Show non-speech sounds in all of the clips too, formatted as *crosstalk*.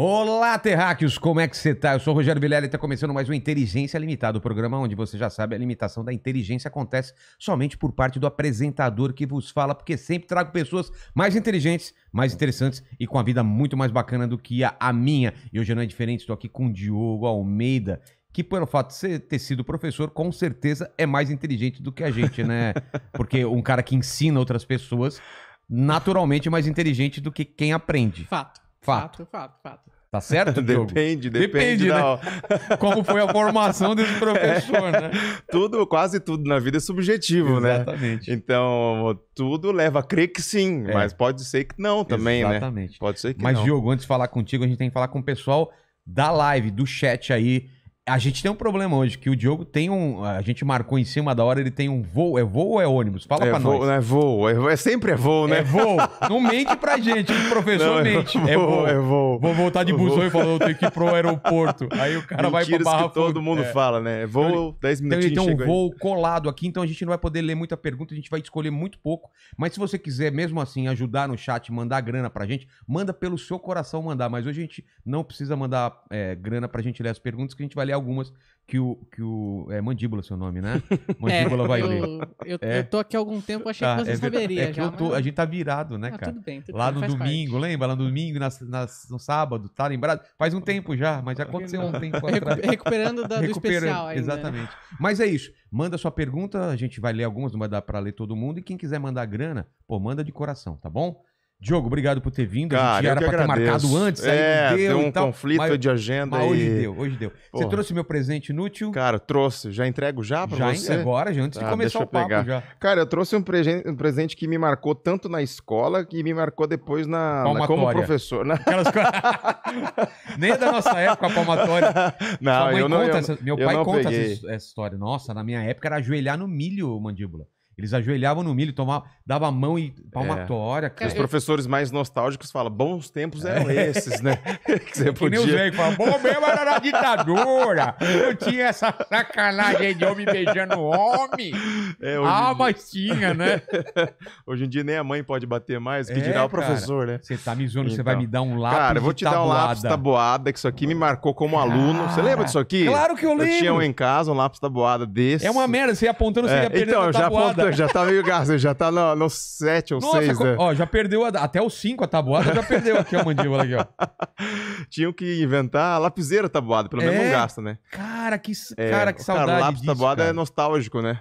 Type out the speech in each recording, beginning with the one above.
Olá, terráqueos! Como é que você tá? Eu sou o Rogério Vilela e está começando mais um Inteligência Limitada, o programa onde você já sabe a limitação da inteligência acontece somente por parte do apresentador que vos fala, porque sempre trago pessoas mais inteligentes, mais interessantes e com a vida muito mais bacana do que a, a minha. E hoje não é diferente, estou aqui com o Diogo Almeida, que pelo fato de ter sido professor, com certeza é mais inteligente do que a gente, né? *laughs* Porque um cara que ensina outras pessoas, naturalmente é mais inteligente do que quem aprende. Fato. Fato. Fato, fato, fato. Tá certo? *laughs* depende, depende, depende. né? *laughs* Como foi a formação desse *laughs* é. professor, né? tudo, quase tudo na vida é subjetivo, Exatamente. né? Exatamente. Então, tudo leva a crer que sim, é. mas pode ser que não também, Exatamente. né? Exatamente. Pode ser que mas, não. Mas, Diogo, antes de falar contigo, a gente tem que falar com o pessoal da live, do chat aí a gente tem um problema hoje, que o Diogo tem um. A gente marcou em cima da hora, ele tem um voo. É voo ou é ônibus? Fala é pra voo, nós. É voo, é voo. É sempre é voo, né? É voo. Não mente pra gente, o professor não, é mente. É voo, é voo. É voo. Vou voltar de é busão e falar, eu tenho que ir pro aeroporto. Aí o cara Mentiras vai pra Barra que todo mundo é. fala, né? É voo, 10 então, então minutinhos. Então, tem um voo aí. colado aqui, então a gente não vai poder ler muita pergunta, a gente vai escolher muito pouco. Mas se você quiser, mesmo assim, ajudar no chat, mandar grana pra gente, manda pelo seu coração mandar. Mas hoje a gente não precisa mandar é, grana pra gente ler as perguntas, que a gente vai ler algumas que o, que o. É mandíbula é seu nome, né? *laughs* Mandíbula é, vai eu, ler. Eu, é. eu, tô aqui há algum tempo, achei tá, que você é, saberia. É já, eu tô, mas... A gente tá virado, né, cara? Ah, tudo bem, tudo Lá bem, no domingo, parte. lembra? Lá no domingo, nas, nas, no sábado, tá lembrado? Faz um tempo já, mas já aconteceu um tempo *laughs* atrás. Recuperando da, do Recuperando, especial ainda. Né? Exatamente. Mas é isso. Manda sua pergunta, a gente vai ler algumas, não vai dar pra ler todo mundo. E quem quiser mandar grana, pô, manda de coração, tá bom? Diogo, obrigado por ter vindo. Cara, a gente já era pra agradeço. ter marcado antes. É, aí deu, deu um tal, conflito mas, de agenda. Mas e... hoje deu, hoje deu. Porra. Você trouxe meu presente inútil? Cara, trouxe. Já entrego já pra já você? Já, agora, já, antes ah, de começar o papo pegar. já. Cara, eu trouxe um, um, presente que me marcou tanto na escola que me marcou depois na, na como professor. Na... Né? Aquelas... *laughs* Nem é da nossa época a palmatória. *laughs* Não, eu não, eu, essa... Meu eu pai não conta essa, essa história. Nossa, na minha época era ajoelhar no milho, mandíbula. Eles ajoelhavam no milho, tomava, dava a mão e palmatória. É. Os professores mais nostálgicos falam, bons tempos eram é. esses, né? *laughs* que você podia... Que nem os velhos falam, bom mesmo era na ditadura. Eu tinha essa sacanagem de homem beijando homem. É, ah, mas tinha, né? *laughs* hoje em dia nem a mãe pode bater mais, que é, dirá o professor, cara, né? Você tá me zoando, então, você vai então. me dar um lápis Cara, eu vou te tabuada. dar um lápis tabuada, que isso aqui me marcou como aluno. Você lembra disso aqui? Claro que eu lembro. Eu tinha um em casa, um lápis tabuada desse. É uma merda, você ia apontando, você ia é, perdendo então, a tabuada. Já apontei *laughs* já tá meio gasto, já tá no, no 7 ou 6, né? Ó, já perdeu a, até o 5 a tabuada, já perdeu aqui a mandíbula aqui, ó. *laughs* Tinham que inventar a lapiseira tabuada, pelo é, menos não gasta, né? Cara, que, é, cara, que saudade cara, lápis disso, tabuada é cara. é nostálgico, né?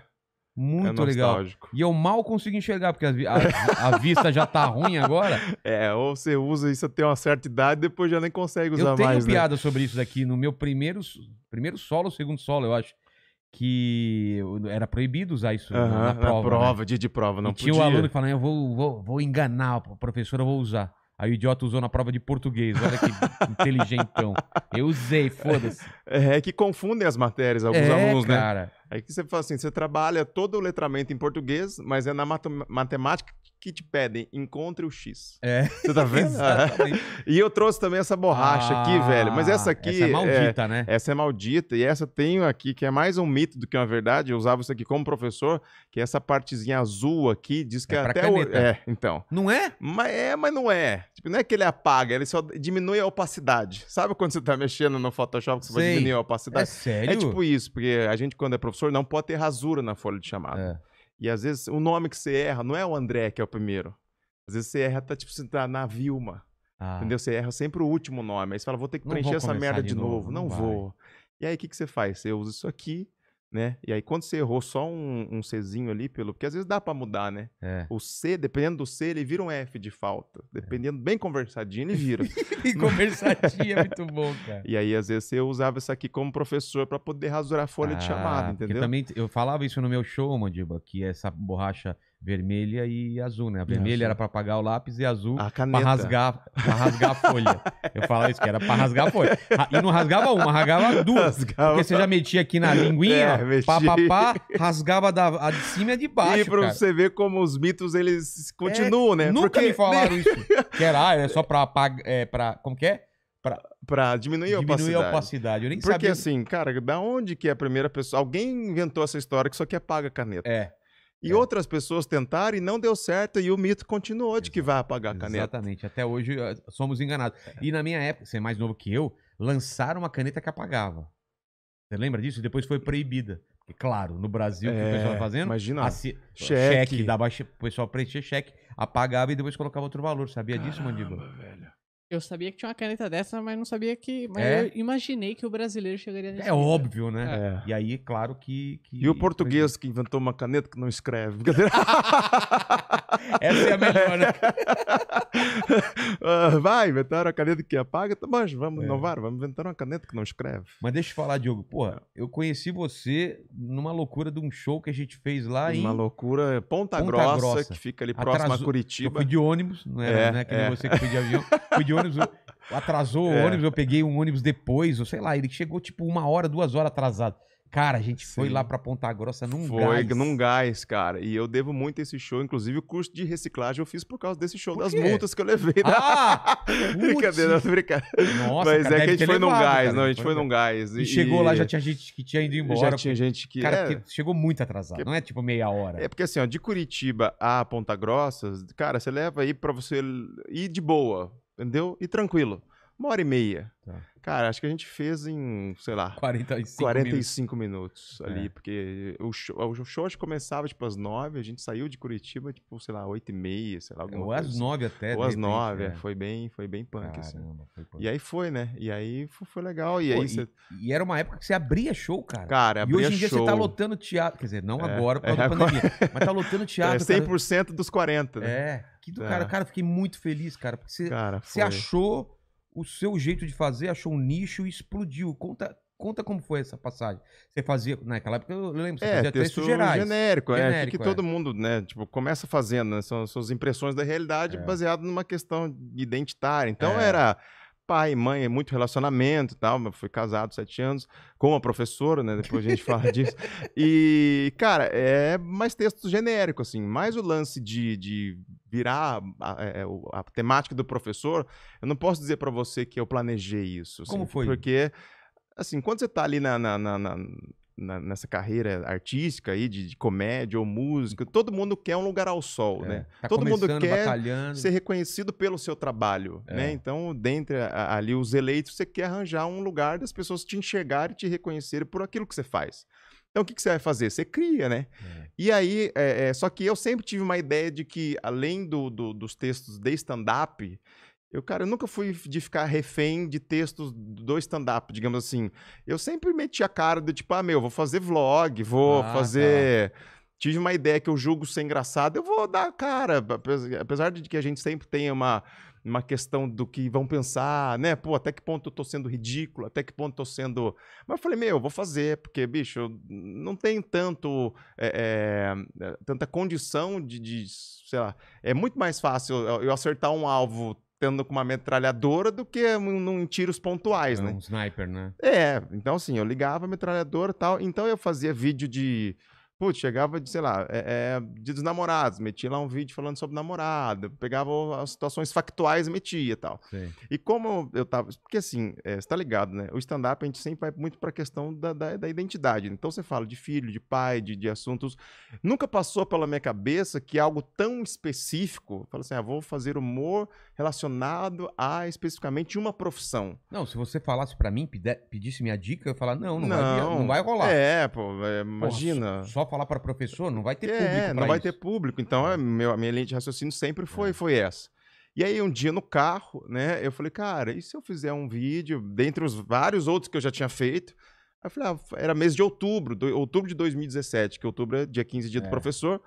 Muito é legal. E eu mal consigo enxergar, porque a, a, a, vista já tá ruim agora. *laughs* É, ou você usa isso até uma certa idade, depois já nem consegue usar mais. Eu tenho mais, né? piada né? sobre isso daqui no meu primeiro, primeiro solo, segundo solo, eu acho que era proibido usar isso uhum, na, na, prova. Na né? prova, né? dia de prova, não e podia. Tinha um aluno que falava, eu vou, vou, vou enganar o professor, eu vou usar. Aí o idiota usou na prova de português, olha que *laughs* inteligentão. Eu usei, foda-se. É, é, que confundem as matérias, alguns é, alunos, cara. né? cara. É que você fala assim, você trabalha todo o letramento em português, mas é na matemática que te pedem, encontre o X. É. Você tá vendo? *laughs* *laughs* e eu trouxe também essa borracha ah, aqui, velho. Mas essa aqui. Essa é maldita, é, né? Essa é maldita. E essa tenho aqui, que é mais um mito do que uma verdade. Eu usava isso aqui como professor, que é essa partezinha azul aqui diz que é, é até o. É, então. Não é? Mas é, mas não é. Tipo, não é que ele apaga, ele só diminui a opacidade. Sabe quando você tá mexendo no Photoshop que você vai diminuir a opacidade? É, é sério? É tipo isso, porque a gente, quando é professor, não pode ter rasura na folha de chamada. É. E às vezes o nome que você erra não é o André que é o primeiro. Às vezes você erra, tá tipo, você tá na Vilma. Ah. Entendeu? Você erra sempre o último nome. Aí você fala, vou ter que preencher essa merda de novo. novo. Não, não vou. E aí o que, que você faz? Você usa isso aqui né? E aí quando você errou só um, um Czinho ali, pelo porque às vezes dá para mudar, né? É. O C, dependendo do C, ele vira um F de falta. É. Dependendo, é. bem conversadinho, ele vira. *laughs* e conversadinho é muito bom, cara. E aí às vezes você usava isso aqui como professor para poder rasurar a folha ah, de chamada, entendeu? Eu também eu falava isso no meu show, Mandiba, que essa borracha vermelha e azul, né? A vermelha era para apagar o lápis e azul para rasgar, pra rasgar a folha. Eu falava isso que era para rasgar a folha. E não rasgava uma, rasgava duas. *laughs* Rasgava. Porque você já metia aqui na linguinha, é, pá, pá, pá, rasgava da, a de cima e a de baixo. E para você ver como os mitos eles continuam, é, né? Nunca Porque... me falaram isso. Que era, ah, é só para apagar, é, para como que é? para diminuir, a opacidade. Diminuir a opacidade. Eu nem Porque sabia... assim, cara, da onde que é a primeira pessoa? Alguém inventou essa história que só que apaga a caneta. É. E é. outras pessoas tentaram e não deu certo, e o mito continuou de que vai apagar a caneta. Exatamente, até hoje eh, somos enganados. É. E na minha época, você é mais novo que eu, lançaram uma caneta que apagava. Você lembra disso? Depois foi proibida. Porque, claro, no Brasil, é, o que o pessoal tá é, fazendo? Imagina. Assi... Cheque. cheque. Dava, o pessoal preenchia cheque, apagava e depois colocava outro valor. Sabia Caramba, disso, Mandíbula? Eu sabia que tinha uma caneta dessa, mas não sabia que. Mas é. eu imaginei que o brasileiro chegaria nesse. É nível. óbvio, né? É. E aí, claro que, que, E o português que inventou uma caneta que não escreve. *laughs* Essa é a melhor, né? *laughs* Ah, vai, inventaram a caneta que apaga, tá, mas vamos é. inovar, vamos inventar uma caneta que não escreve. Mas deixa eu falar, Diogo. Porra, é. eu conheci você numa loucura de um show que a gente fez lá em. Uma loucura é Ponta, Ponta Grossa, Grossa, que fica ali próximo Atrasou... a Curitiba. Eu fui de ônibus, não era, é, né? Que é. você que foi de avião. *laughs* Fui de ônibus, atrasou é. o ônibus, eu peguei um ônibus depois, ou sei lá, ele chegou tipo uma hora, duas horas atrasado. Cara, a gente Sim. foi lá pra Ponta Grossa num foi, gás. Foi, num gás, cara. E eu devo muito esse show. Inclusive, o curso de reciclagem eu fiz por causa desse show, das multas que eu levei. Ah! *laughs* Brincadeira, brincadeira. Nossa, Mas cara, é que a gente foi num gás, cara. não, a gente foi, foi num gás. E, e, chegou lá, já tinha gente que tinha ido embora. Já tinha gente que... Cara, é... chegou muito atrasado, que... não é tipo meia hora. É porque assim, ó, de Curitiba a Ponta Grossa, cara, você leva aí pra você ir de boa Entendeu? E tranquilo. Uma hora e meia. Tá. Cara, acho que a gente fez em, sei lá, 45, 45 minutos, minutos ali, é. porque o show, o show acho que começava tipo às 9, a gente saiu de Curitiba tipo, sei lá, 8 e meia, sei lá, Ou coisa. às assim. 9 até. Ou às repente, 9, é, é. foi bem, foi bem punk, assim. Caramba, assim. foi punk. E aí foi, né? E aí foi, foi legal. E, Pô, aí e, você... e, era uma época que você abria show, cara. Cara, abria show. E hoje em dia show. você tá lotando teatro, quer dizer, não é, agora por causa é, da pandemia, mas tá lotando *laughs* é teatro. É 100% cara. dos 40, né? É, que do cara, cara, fiquei muito feliz, cara, porque você achou o seu jeito de fazer achou um nicho e explodiu. Conta, Conta como foi essa passagem. Você fazia, naquela época, eu lembro, você é, fazia texto textos gerais. genérico, é, genérico é, que, que é. todo mundo, né, tipo, começa fazendo, né, são suas impressões da realidade é. baseado numa questão identitária. Então é. era pai, mãe, muito relacionamento e tal. Eu fui casado sete anos com uma professora, né? Depois a gente fala *laughs* disso. E, cara, é mais texto genérico, assim. Mais o lance de, de virar a, é, é, a temática do professor. Eu não posso dizer para você que eu planejei isso. Assim, Como foi? Porque, assim, quando você tá ali na, na, na, na na, nessa carreira artística aí de, de, comédia ou música, todo mundo quer um lugar ao sol, é. né? Tá todo mundo quer batalhando. ser reconhecido pelo seu trabalho, é. né? Então, dentre a, ali os eleitos, você quer arranjar um lugar das pessoas te enxergarem e te reconhecerem por aquilo que você faz. Então, o que, que você vai fazer? Você cria, né? É. E aí, é, é, só que eu sempre tive uma ideia de que, além do, do dos textos de stand-up, eu, cara, eu nunca fui de ficar refém de textos do stand-up, digamos assim. Eu sempre meti a cara do tipo, ah, meu, vou fazer vlog, vou ah, fazer. Tá. Tive uma ideia que eu julgo ser engraçada, eu vou dar a cara. Apesar de que a gente sempre tem uma, uma questão do que vão pensar, né? Pô, até que ponto eu tô sendo ridículo, até que ponto eu tô sendo. Mas eu falei, meu, eu vou fazer, porque, bicho, eu não tenho tanto. É, é, tanta condição de, de. Sei lá. É muito mais fácil eu acertar um alvo tendo com uma metralhadora do que num em tiros pontuais, é, né? Um sniper, né? É, então assim, eu ligava a metralhadora e tal. Então eu fazia vídeo de. Putz, chegava de, sei lá, é, é, de dos namorados, metia lá um vídeo falando sobre namorada, pegava as situações factuais e metia e tal. Sim. E como eu tava. Porque assim, é, você tá ligado, né? O stand-up a gente sempre vai muito pra questão da, da, da identidade. Então você fala de filho, de pai, de, de assuntos. Nunca passou pela minha cabeça que algo tão específico, fala assim, ah, vou fazer humor relacionado a especificamente uma profissão. Não, se você falasse para mim, pedisse minha dica, eu ia falar, não, não, não, vai, não vai rolar. É, pô, é, imagina. Pô, só, falar para professor, não vai ter é, público. É, não vai ter público. Então, é. meu, a minha linha de raciocínio sempre foi, é. foi essa. E aí, um dia no carro, né, eu falei, cara, e se eu fizer um vídeo, dentre os vários outros que eu já tinha feito? Aí eu falei, ah, era mês de outubro, do, outubro de 2017, que outubro é dia 15, dia do é. professor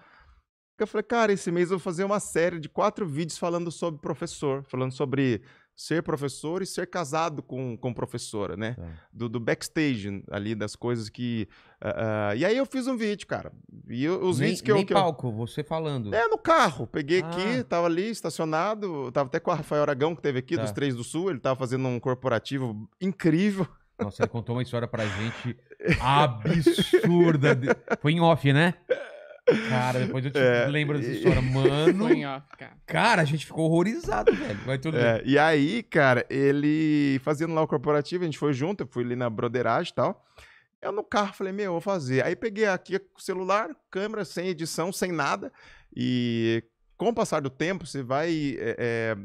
eu falei, cara, esse mês eu vou fazer uma série de quatro vídeos falando sobre professor, falando sobre ser professor e ser casado com, com professora, né? É. Do, do, backstage ali, das coisas que. Uh, uh, e aí eu fiz um vídeo, cara. E os nem, vídeos que eu. No palco, eu... você falando. É, no carro. Peguei ah. aqui, tava ali, estacionado. Tava até com o Rafael Aragão, que teve aqui, tá. dos Três do Sul. Ele tava fazendo um corporativo incrível. Nossa, ele contou uma história pra gente *laughs* absurda. Foi em off, né? Cara, depois eu te é, lembro dessa história. *laughs* Mano. cara, a gente ficou horrorizado, velho. Vai tudo é, E aí, cara, ele fazendo lá o corporativo, a gente foi junto, eu fui ali na broderagem e tal. Eu no carro falei, meu, vou fazer. Aí peguei aqui o celular, câmera, sem edição, sem nada. E com o passar do tempo, você vai. É, é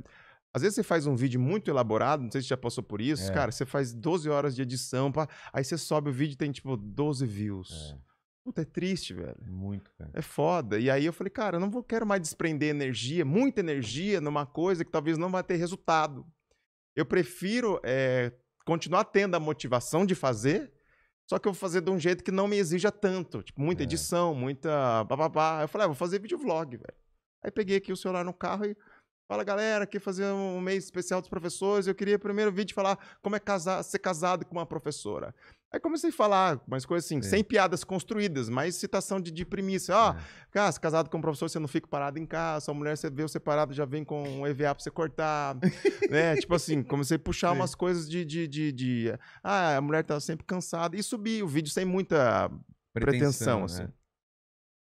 às vezes você faz um vídeo muito elaborado, não sei se já passou por isso, é. cara, você faz 12 horas de edição, pá, aí você sobe o vídeo e tem tipo 12 views. É. Puta, é triste, velho. É muito, cara. É foda. E aí eu falei, cara, eu não vou, quero mais desprender energia, muita energia numa coisa que talvez não vai ter resultado. Eu prefiro é, continuar tendo a motivação de fazer, só que eu vou fazer de um jeito que não me exija tanto. Tipo, muita é. edição, muita bababá. Eu falei, ah, vou fazer videovlog, velho. Aí peguei aqui o celular no carro e... Fala, galera, aqui fazer um mês especial dos professores. Eu queria primeiro vídeo falar como é casar, ser casado com uma professora. Aí comecei a falar umas coisas assim, sem piadas construídas, mas citação de, de premissa. Ó, oh, é. casado com um professor, você não fica parado em casa. a mulher, você vê o separado, já vem com um EVA pra você cortar. *laughs* né? Tipo assim, comecei a puxar umas coisas de, de, de, de, Ah, a mulher tá sempre cansada. E subi o vídeo sem muita pretensão, pretensão assim. É.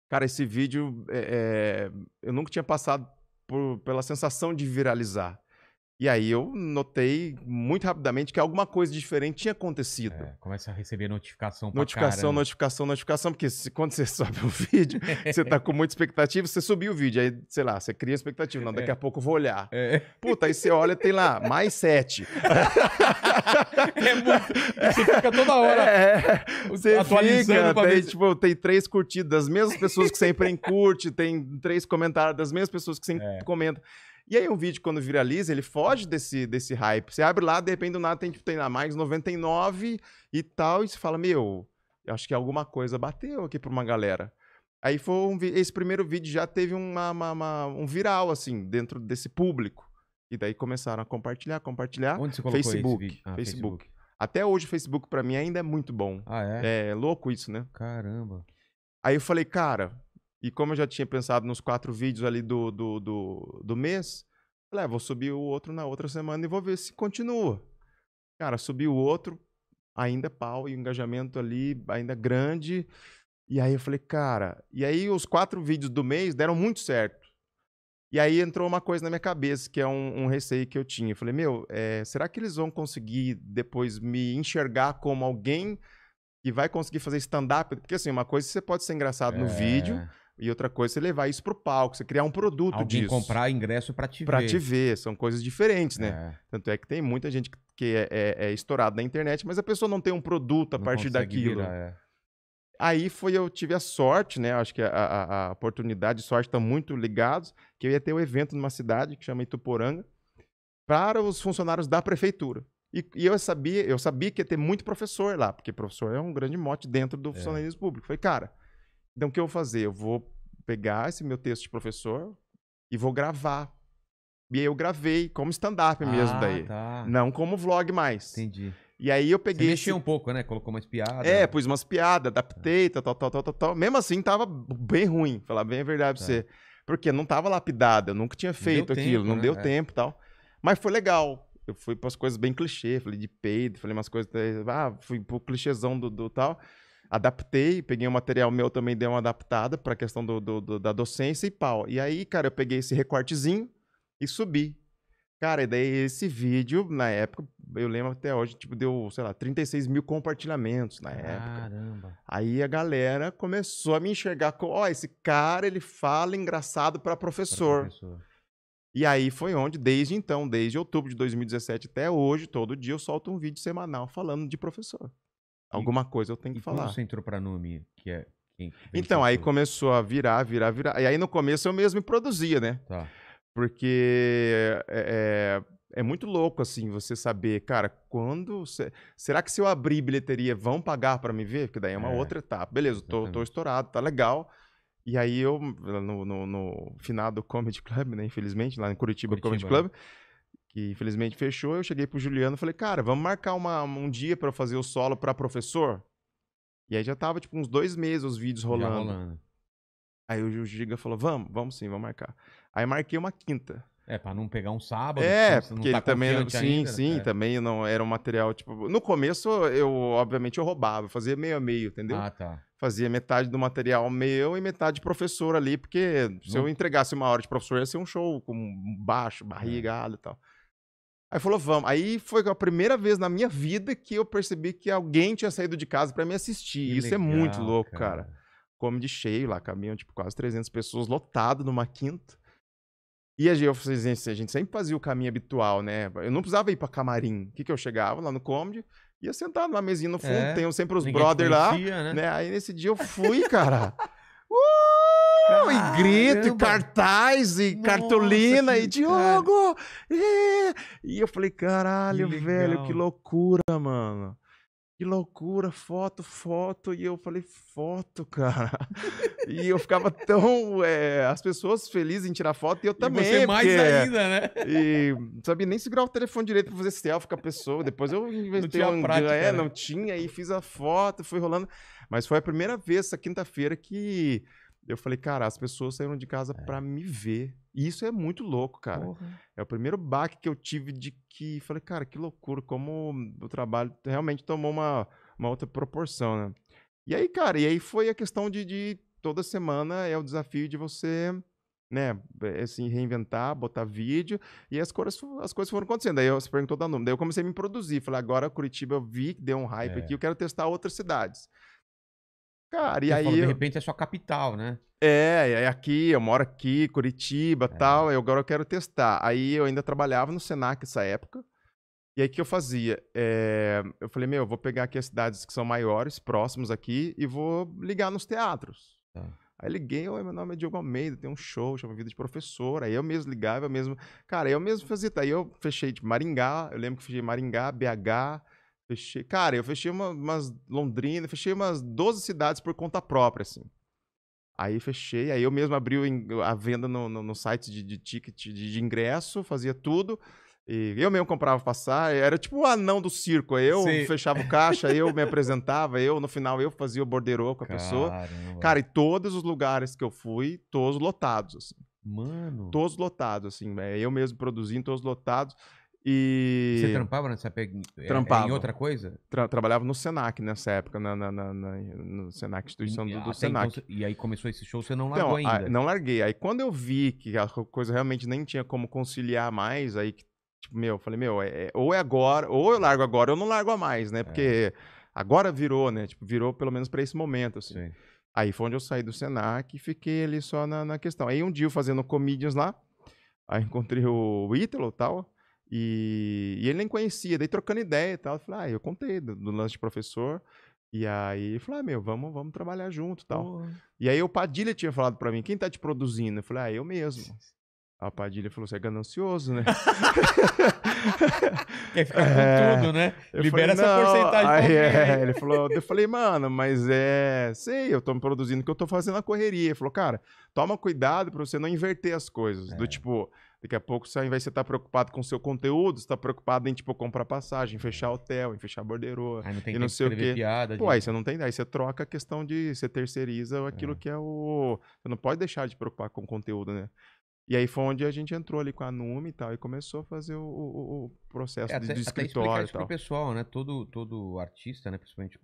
Cara, esse vídeo, é, é eu nunca tinha passado por, pela sensação de viralizar. E aí eu notei muito rapidamente que alguma coisa diferente tinha acontecido. É, começa a receber notificação Notificação, notificação, notificação, porque se, quando você *laughs* sobe um vídeo, você tá com muita expectativa, você subiu o vídeo, aí, sei lá, você cria expectativa. Não, daqui a é. pouco eu vou olhar. É. Puta, aí você olha, tem lá, mais sete. *laughs* é muito. Você fica toda hora é, você atualizando fica, tem, tipo, tem três curtidas das mesmas pessoas que sempre curte, tem três comentários das mesmas pessoas que sempre é. comentam. E aí um vídeo, quando viraliza, ele foge desse, desse hype. Você abre lá, de repente do nada tem, tipo, tem lá mais 99 e tal, e você fala, meu, acho que alguma coisa bateu aqui pra uma galera. Aí foi um, esse primeiro vídeo já teve uma, uma, uma, um viral, assim, dentro desse público. E daí começaram a compartilhar, compartilhar. Onde você colocou Facebook, ah, Facebook. Facebook. Até hoje o Facebook para mim ainda é muito bom. Ah, é? É louco isso, né? Caramba. Aí eu falei, cara, e como eu já tinha pensado nos quatro vídeos ali do, do, do, do mês, falei, ah, vou subir o outro na outra semana e vou ver se continua. Cara, subi o outro, ainda pau, e o engajamento ali ainda grande. E aí eu falei, cara, e aí os quatro vídeos do mês deram muito certo. E aí entrou uma coisa na minha cabeça, que é um, um receio que eu tinha. Eu falei, meu, é, será que eles vão conseguir depois me enxergar como alguém que vai conseguir fazer stand-up? Porque assim, uma coisa é você pode ser engraçado é... no vídeo, e outra coisa, você levar isso pro palco, você criar um produto Alguém disso. comprar ingresso para te pra ver. Pra te ver, são coisas diferentes, né? É. Tanto é que tem muita gente que é, é, é, estourado na internet, mas a pessoa não tem um produto a não partir daquilo. Virar, é. Aí foi, eu tive a sorte, né? Acho que a, a, a oportunidade e sorte estão muito ligados, que eu ia ter um evento numa cidade que chama Ituporanga, para os funcionários da prefeitura. E, e, eu sabia, eu sabia que ia ter muito professor lá, porque professor é um grande mote dentro do é. funcionalismo público. Falei, cara, então, o que eu vou fazer? Eu vou pegar esse meu texto de professor e vou gravar. E aí eu gravei como stand-up mesmo ah, daí. Tá. Não como vlog mais. Entendi. E aí eu peguei. mexi esse... um pouco, né? Colocou umas piadas. É, pus umas piadas, adaptei, tá. tal, tal, tal, tal, tal. Mesmo assim, tava bem ruim, falar bem a verdade tá. pra você. Porque não tava lapidada, eu nunca tinha feito não aquilo, tempo, não né? deu é. tempo tal. Mas foi legal. Eu fui para as coisas bem clichê, falei de peido, falei umas coisas. Eh, ah, fui pro clichêzão do, do tal adaptei, peguei um material meu também, dei uma adaptada para a questão do, do, do, da docência e pau. E aí, cara, eu peguei esse recortezinho e subi. Cara, e daí esse vídeo, na época, eu lembro até hoje, tipo, deu, sei lá, 36 mil compartilhamentos na Caramba. época. Caramba. Aí a galera começou a me enxergar com, ó, oh, esse cara, ele fala engraçado para professor. professor. E aí foi onde, desde então, desde outubro de 2017 até hoje, todo dia eu solto um vídeo semanal falando de professor. Alguma coisa eu tenho que e falar. você entrou pra Numi, que é. Quem então, aí começou a virar, virar, virar. E aí no começo eu mesmo produzia, né? Tá. Porque é, é, é muito louco, assim, você saber, cara, quando. Cê, será que se eu abrir bilheteria, vão pagar para me ver? Porque daí é uma é, outra etapa. Beleza, tô, tô, estourado, tá legal. E aí eu, no, no, no finado Comedy Club, né? Infelizmente, lá em Curitiba, Curitiba Comedy é. Club que infelizmente fechou. Eu cheguei pro Juliano e falei, cara, vamos marcar uma, um dia para fazer o solo para professor? E aí já tava, tipo, uns dois meses os vídeos rolando. Aí o Giga falou, vamos, vamos sim, vamos marcar. Aí marquei uma quinta. É, pra não pegar um sábado. É, tipo, porque ele tá também. Sim, ainda, sim, é. também não era um material, tipo. No começo, eu, obviamente, eu roubava, fazia meio a meio, entendeu? Ah, tá. Fazia metade do material meu e metade de professor ali, porque se não. eu entregasse uma hora de professor, ia ser um show com baixo, barrigado é. e tal. Aí falou, vamos. Aí foi a primeira vez na minha vida que eu percebi que alguém tinha saído de casa para me assistir. Que Isso legal, é muito louco, cara. cara. Come de cheio lá, caminham tipo quase 300 pessoas, lotado numa quinta. E a gente, a gente sempre fazia o caminho habitual, né? Eu não precisava ir pra camarim. O que, que eu chegava lá no comedy? Ia sentado na mesinha no fundo, é, sempre os brother conhecia, lá. Né? né? Aí nesse dia eu fui, cara. *laughs* Uh, e grito, e cartaz, e Nossa, cartolina, e Diogo! E... e eu falei, caralho, que velho, que loucura, mano que loucura, foto, foto. E eu falei, foto, cara. e eu ficava tão. É, as pessoas felizes em tirar foto e eu também. E você mais ainda, né? E não sabia nem segurar o telefone direito pra fazer selfie com a pessoa. Depois eu inventei um. Prática, é, né? não tinha, e fiz a foto, fui rolando. Mas foi a primeira vez, essa quinta-feira, que eu falei, cara, as pessoas saíram de casa é. para me ver. E isso é muito louco, cara. Porra. É o primeiro baque que eu tive de que. Falei, cara, que loucura, como o trabalho realmente tomou uma, uma outra proporção, né? E aí, cara, e aí foi a questão de, de toda semana é o desafio de você né, eh, assim, reinventar, botar vídeo, e as coisas, as coisas foram acontecendo. Daí eu, você perguntou da número. Daí eu comecei a me produzir. Falei, agora Curitiba eu vi que deu um hype é. aqui, eu quero testar outras cidades. Cara, e eu aí. Falo, de repente é sua capital, né? É, é aqui, eu moro aqui, Curitiba é. tal. Eu agora eu quero testar. Aí eu ainda trabalhava no Senac essa época. E aí o que eu fazia? É... eu falei, meu, eu vou pegar aqui as cidades que são maiores, próximos aqui, e vou ligar nos teatros. Tá. Aí liguei, oi, meu nome é Diogo Almeida, tem um show, chama Vida de Professor. Aí eu mesmo ligava, eu mesmo. Cara, eu mesmo fazia. Aí eu fechei de tipo, Maringá, eu lembro que fechei Maringá, BH, Fechei. Cara, eu fechei uma, umas Londrina, fechei umas 12 cidades por conta própria, assim. Aí fechei, aí eu mesmo abri a venda no, no, no site de, de ticket, de, de, ingresso, fazia tudo. E eu mesmo comprava passar, era tipo o anão do circo. Eu Sim. fechava o caixa, eu me *laughs* apresentava, eu no final eu fazia o borderô com a Caramba. pessoa. Cara, e todos os lugares que eu fui, todos lotados, assim. Mano. Todos lotados, assim. É, eu mesmo produzindo, todos lotados. E... Você trampava nessa pe... É, trampava. em outra coisa? Tra trabalhava no Senac nessa época, na, na, na, na no Senac, instituição e, do, do então Senac. Então, e aí começou esse show, você não então, largou então, ainda? A, não larguei. Aí quando eu vi que a coisa realmente nem tinha como conciliar mais, aí, tipo, meu, eu falei, meu, é, é, ou é agora, ou eu largo agora, ou eu não largo a mais, né? É. Porque é. agora virou, né? Tipo, virou pelo menos para esse momento, assim. Sim. Aí foi onde eu saí do Senac e fiquei ali só na, na questão. Aí um dia eu fazendo comedians lá, aí encontrei o Ítalo e tal. E, e, ele nem conhecia, daí trocando ideia e tal. Eu falei, ah, eu contei do, do lance de professor. E aí ele falou, ah, meu, vamos, vamos trabalhar junto e tal. Oh. E aí o Padilha tinha falado para mim, quem tá te produzindo? Eu falei, ah, eu mesmo. A Padilha falou, você é ganancioso, né? *laughs* Quer ficar é... com tudo, né? Libera falei, essa porcentagem. Aí, é. Ele falou, eu falei, mano, mas é... Sei, eu tô me produzindo que eu tô fazendo a correria. Ele falou, cara, toma cuidado pra você não inverter as coisas. É. Do tipo... Daqui a pouco, ao invés de você estar tá preocupado com o seu conteúdo, você está preocupado em, tipo, comprar passagem, fechar hotel, em fechar bordeiro. aí não tem e não sei o quê. Piada, Pô, aí você não tem... Aí você troca a questão de... Você terceiriza aquilo é. que é o... Você não pode deixar de preocupar com o conteúdo, né? E aí foi onde a gente entrou ali com a Nume e tal, e começou a fazer o, o, o processo é, de, até, de escritório até explicar e tal. pro pessoal, né? Todo, todo artista, né? Principalmente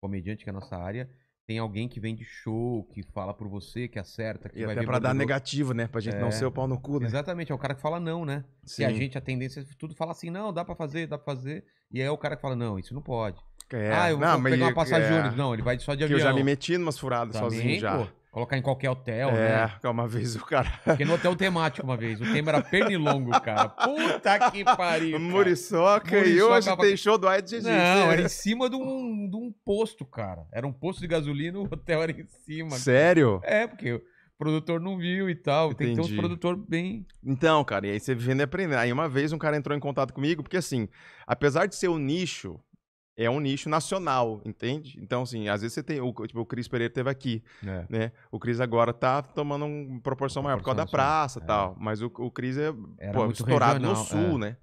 comediante que é a nossa área, tem alguém que vem de show, que fala por você, que acerta, que e vai até pra dar negativo, né? Pra gente é. não ser o pau no cu, né? Exatamente, é o cara que fala não, né? Sim. E a gente, a tendência, tudo fala assim, não, dá pra fazer, dá pra fazer. E aí é o cara que fala, não, isso não pode. É. Ah, eu não, vou pegar uma passagem é... ônibus. Não, ele vai só de avião. Que eu já me meti numas furadas Também, sozinho já. Pô. Colocar em qualquer hotel, é, né? É, uma vez o cara. Fiquei *laughs* no hotel temático uma vez. O tema era pernilongo, cara. Puta que *laughs* pariu. Cara. Muriçoca, Muriçoca e hoje tava... tem show do Ed Não, né? era em cima de um, de um posto, cara. Era um posto de gasolina, o hotel era em cima. Sério? Cara. É, porque o produtor não viu e tal. Entendi. Tem que ter uns produtor bem. Então, cara, e aí você vendo e aprendendo. Aí uma vez um cara entrou em contato comigo, porque assim, apesar de ser o um nicho é um nicho nacional, entende? Então, assim, às vezes você tem. O, tipo, o Cris Pereira teve aqui. É. né? O Cris agora tá tomando uma proporção, maior por causa da praça e é. tal. Mas o, o Cris é pô, estourado regional, no sul, é. né?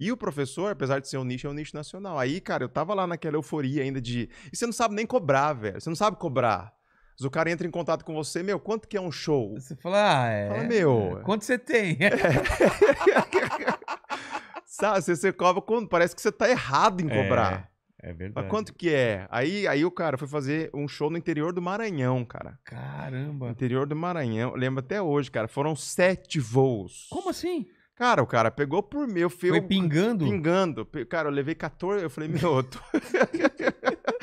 E o professor, apesar de ser um nicho, é um nicho nacional. Aí, cara, eu tava lá naquela euforia ainda de. E você não sabe nem cobrar, velho. Você não sabe cobrar. Mas o cara entra em contato com você, meu, quanto que é um show? Você fala, ah, é. Fala, meu. É, quanto você tem? *laughs* É. *laughs* Sabe, você, você cobra quando parece que você tá errado em é. cobrar. É verdade. Mas quanto que é? Aí, aí o cara foi fazer um show no interior do Maranhão, cara. Caramba. Interior do Maranhão. Lembro até hoje, cara. Foram sete voos. Como assim? Cara, o cara pegou por meu Foi pingando? Pingando. Cara, eu levei 14. Eu falei, meu, eu tô... *laughs*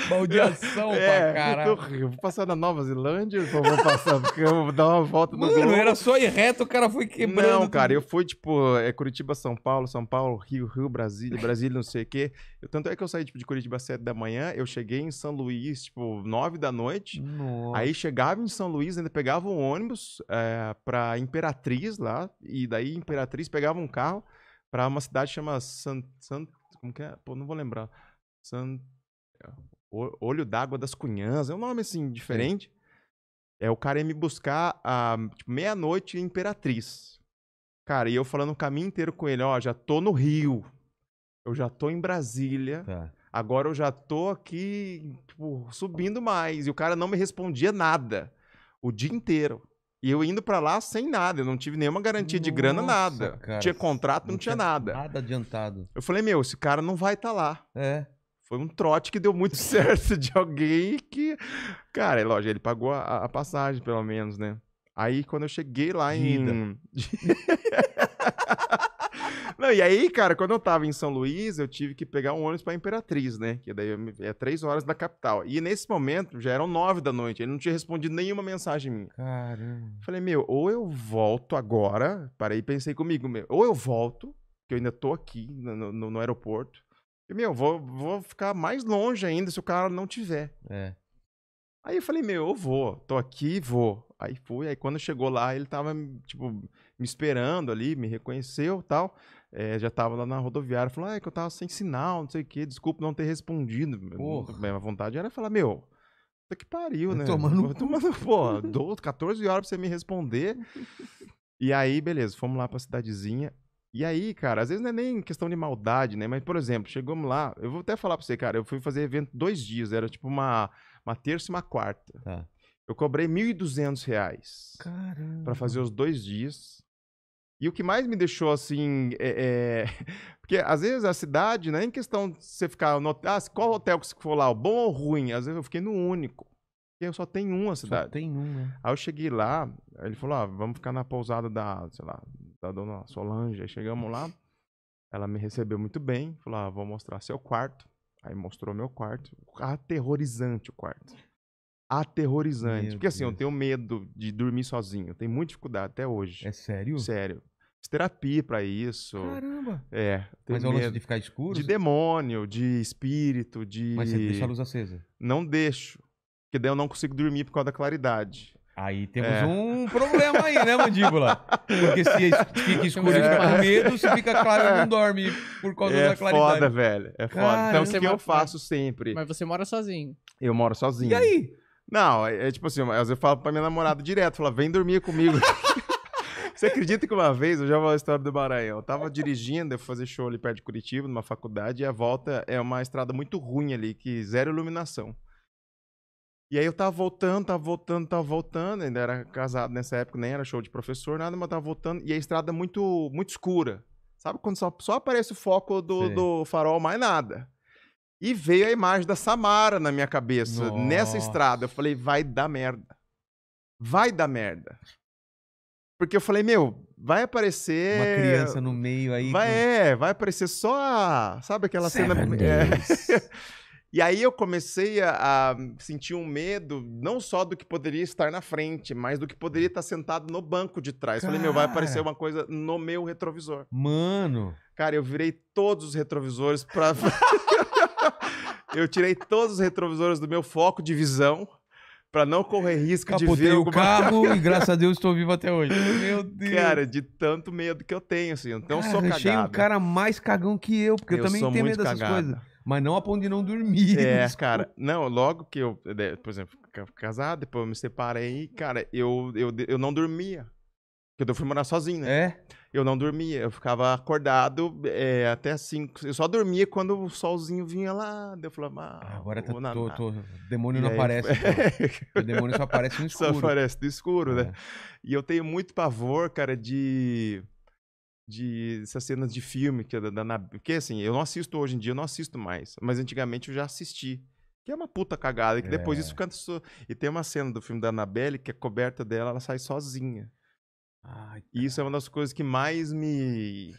Baldeação é, pra caralho. Eu, vou passar na Nova Zelândia, ou vou passar, porque eu vou dar uma volta no Mano, globo. era só ir reto, o cara foi quebrando. Não, cara, tudo. eu fui, tipo, é Curitiba, São Paulo, São Paulo, Rio, Rio, Brasília, Brasília, não sei o quê. Eu, tanto é que eu saí tipo, de Curitiba às 7 da manhã, eu cheguei em São Luís, tipo, 9 da noite. Nossa. Aí chegava em São Luís, ainda pegava um ônibus é, pra Imperatriz lá, e daí Imperatriz pegava um carro pra uma cidade chamada San, San. Como que é? Pô, não vou lembrar. Olho d'Água das Cunhãs, é um nome assim, diferente. É, é o cara ia me buscar à tipo, meia-noite em Imperatriz. Cara, e eu falando o caminho inteiro com ele, ó, já tô no Rio eu já tô em Brasília. Tá. Agora eu já tô aqui tipo, subindo mais. E o cara não me respondia nada o dia inteiro. E eu indo para lá sem nada, eu não tive nenhuma garantia Nossa, de grana, nada. Cara, tinha contrato, não, não tinha, tinha, nada. Nada adiantado. Eu falei, meu, esse cara não vai estar tá lá. É. Foi um trote que deu muito *laughs* certo de alguém que. Cara, é lógico, ele pagou a, a passagem, pelo menos, né? Aí quando eu cheguei lá em. *laughs* Não, e aí, cara, quando eu tava em São Luís, eu tive que pegar um ônibus pra Imperatriz, né? Que daí é três horas da capital. E nesse momento, já eram nove da noite, ele não tinha respondido nenhuma mensagem minha. Caramba. Falei, meu, ou eu volto agora, parei e pensei comigo, meu, ou eu volto, que eu ainda tô aqui no, no, no aeroporto, e, meu, vou, vou ficar mais longe ainda se o cara não tiver. É. Aí eu falei, meu, eu vou, tô aqui, vou. Aí fui, aí quando chegou lá, ele tava, tipo, me esperando ali, me reconheceu tal é, já tava lá na rodoviária, falou, ah, é que eu tava sem sinal, não sei o quê, desculpa não ter respondido. Porra. A vontade era falar, meu, puta que pariu, né? Tomando, tomando pô, 12, *laughs* 14 horas pra você me responder. e aí, beleza, fomos lá pra cidadezinha. E aí, cara, às vezes não é nem questão de maldade, né? Mas, por exemplo, chegamos lá, eu vou até falar pra você, cara, eu fui fazer evento dois dias, era tipo uma, uma terça e uma quarta. Tá. Eu cobrei R$ 1.200 para fazer os dois dias. E o que mais me deixou assim. É, é... *laughs* Porque às vezes a cidade, né, em questão de você ficar no hotel, ah, qual hotel que você for lá, bom ou ruim? Às vezes eu fiquei no único. E eu só tenho uma cidade. Só tem um né Aí eu cheguei lá, ele falou: ah, vamos ficar na pousada da, sei lá, da dona Solange. Aí chegamos lá, ela me recebeu muito bem, falou: ah, vou mostrar seu quarto. Aí mostrou meu quarto. Aterrorizante o quarto aterrorizante. Meu Porque assim, Deus. eu tenho medo de dormir sozinho. tenho muita dificuldade até hoje. É sério? Sério. Fiz terapia para isso. Caramba! É. Mas é o lance de ficar escuro? De demônio, de espírito, de. Mas você deixa a luz acesa? Não deixo. Porque daí eu não consigo dormir por causa da claridade. Aí temos é. um problema aí, né, mandíbula? Porque se é fica escuro e é. fica com medo, se fica claro, não dorme por causa é da claridade. É foda, velho. É foda. Então, Cara, então, o que eu faço sempre? Mas você mora sozinho. Eu moro sozinho. E aí? Não, é, é tipo assim, às vezes eu falo pra minha namorada direto, fala, vem dormir comigo. *laughs* Você acredita que uma vez, eu já vou a história do Maranhão, eu tava dirigindo, eu fui fazer show ali perto de Curitiba, numa faculdade, e a volta é uma estrada muito ruim ali, que zero iluminação. E aí eu tava voltando, tava voltando, tava voltando, ainda era casado nessa época, nem era show de professor, nada, mas tava voltando, e a estrada é muito muito escura. Sabe quando só, só aparece o foco do, do farol, mais nada. E veio a imagem da Samara na minha cabeça, Nossa. nessa estrada. Eu falei, vai dar merda. Vai dar merda. Porque eu falei, meu, vai aparecer. Uma criança no meio aí. Vai, que... é, vai aparecer só a. Sabe aquela Seven cena. *laughs* Days. É. e aí eu comecei a, a, sentir um medo, não só do que poderia estar na frente, mas do que poderia estar sentado no banco de trás. Cara... Falei, meu, vai aparecer uma coisa no meu retrovisor. Mano. Cara, eu virei todos os retrovisores pra. *laughs* *laughs* eu tirei todos os retrovisores do meu foco de visão para não correr risco Capotei de ver alguma... o *laughs* carro e graças a Deus estou vivo até hoje. Meu Deus. Cara, de tanto medo que eu tenho, assim. Então sou cagado. Achei um cara mais cagão que eu, porque eu, eu também tenho medo dessas cagado. coisas. Mas não a ponto de não dormir. É, *laughs* cara. Não, logo que eu, né, por exemplo, casado, depois eu me separei, cara, eu, eu, eu não dormia. Porque eu fui morar sozinho, né? É. Eu não dormia, eu ficava acordado é, até cinco. Eu só dormia quando o solzinho vinha lá. eu falava, ah, ah agora tá, na, tô, tô, demônio não aí, aparece. o *laughs* demônio só aparece no escuro. Só aparece no escuro, né? É. E eu tenho muito pavor, cara, de. de essas cenas de filme. Que, é da, da, porque assim, eu não assisto hoje em dia, eu não assisto mais. Mas antigamente eu já assisti. Que é uma puta cagada, que depois disso isso fica. É. E tem uma cena do filme da Annabelle que a coberta dela ela sai sozinha. Ai, e isso é uma das coisas que mais me.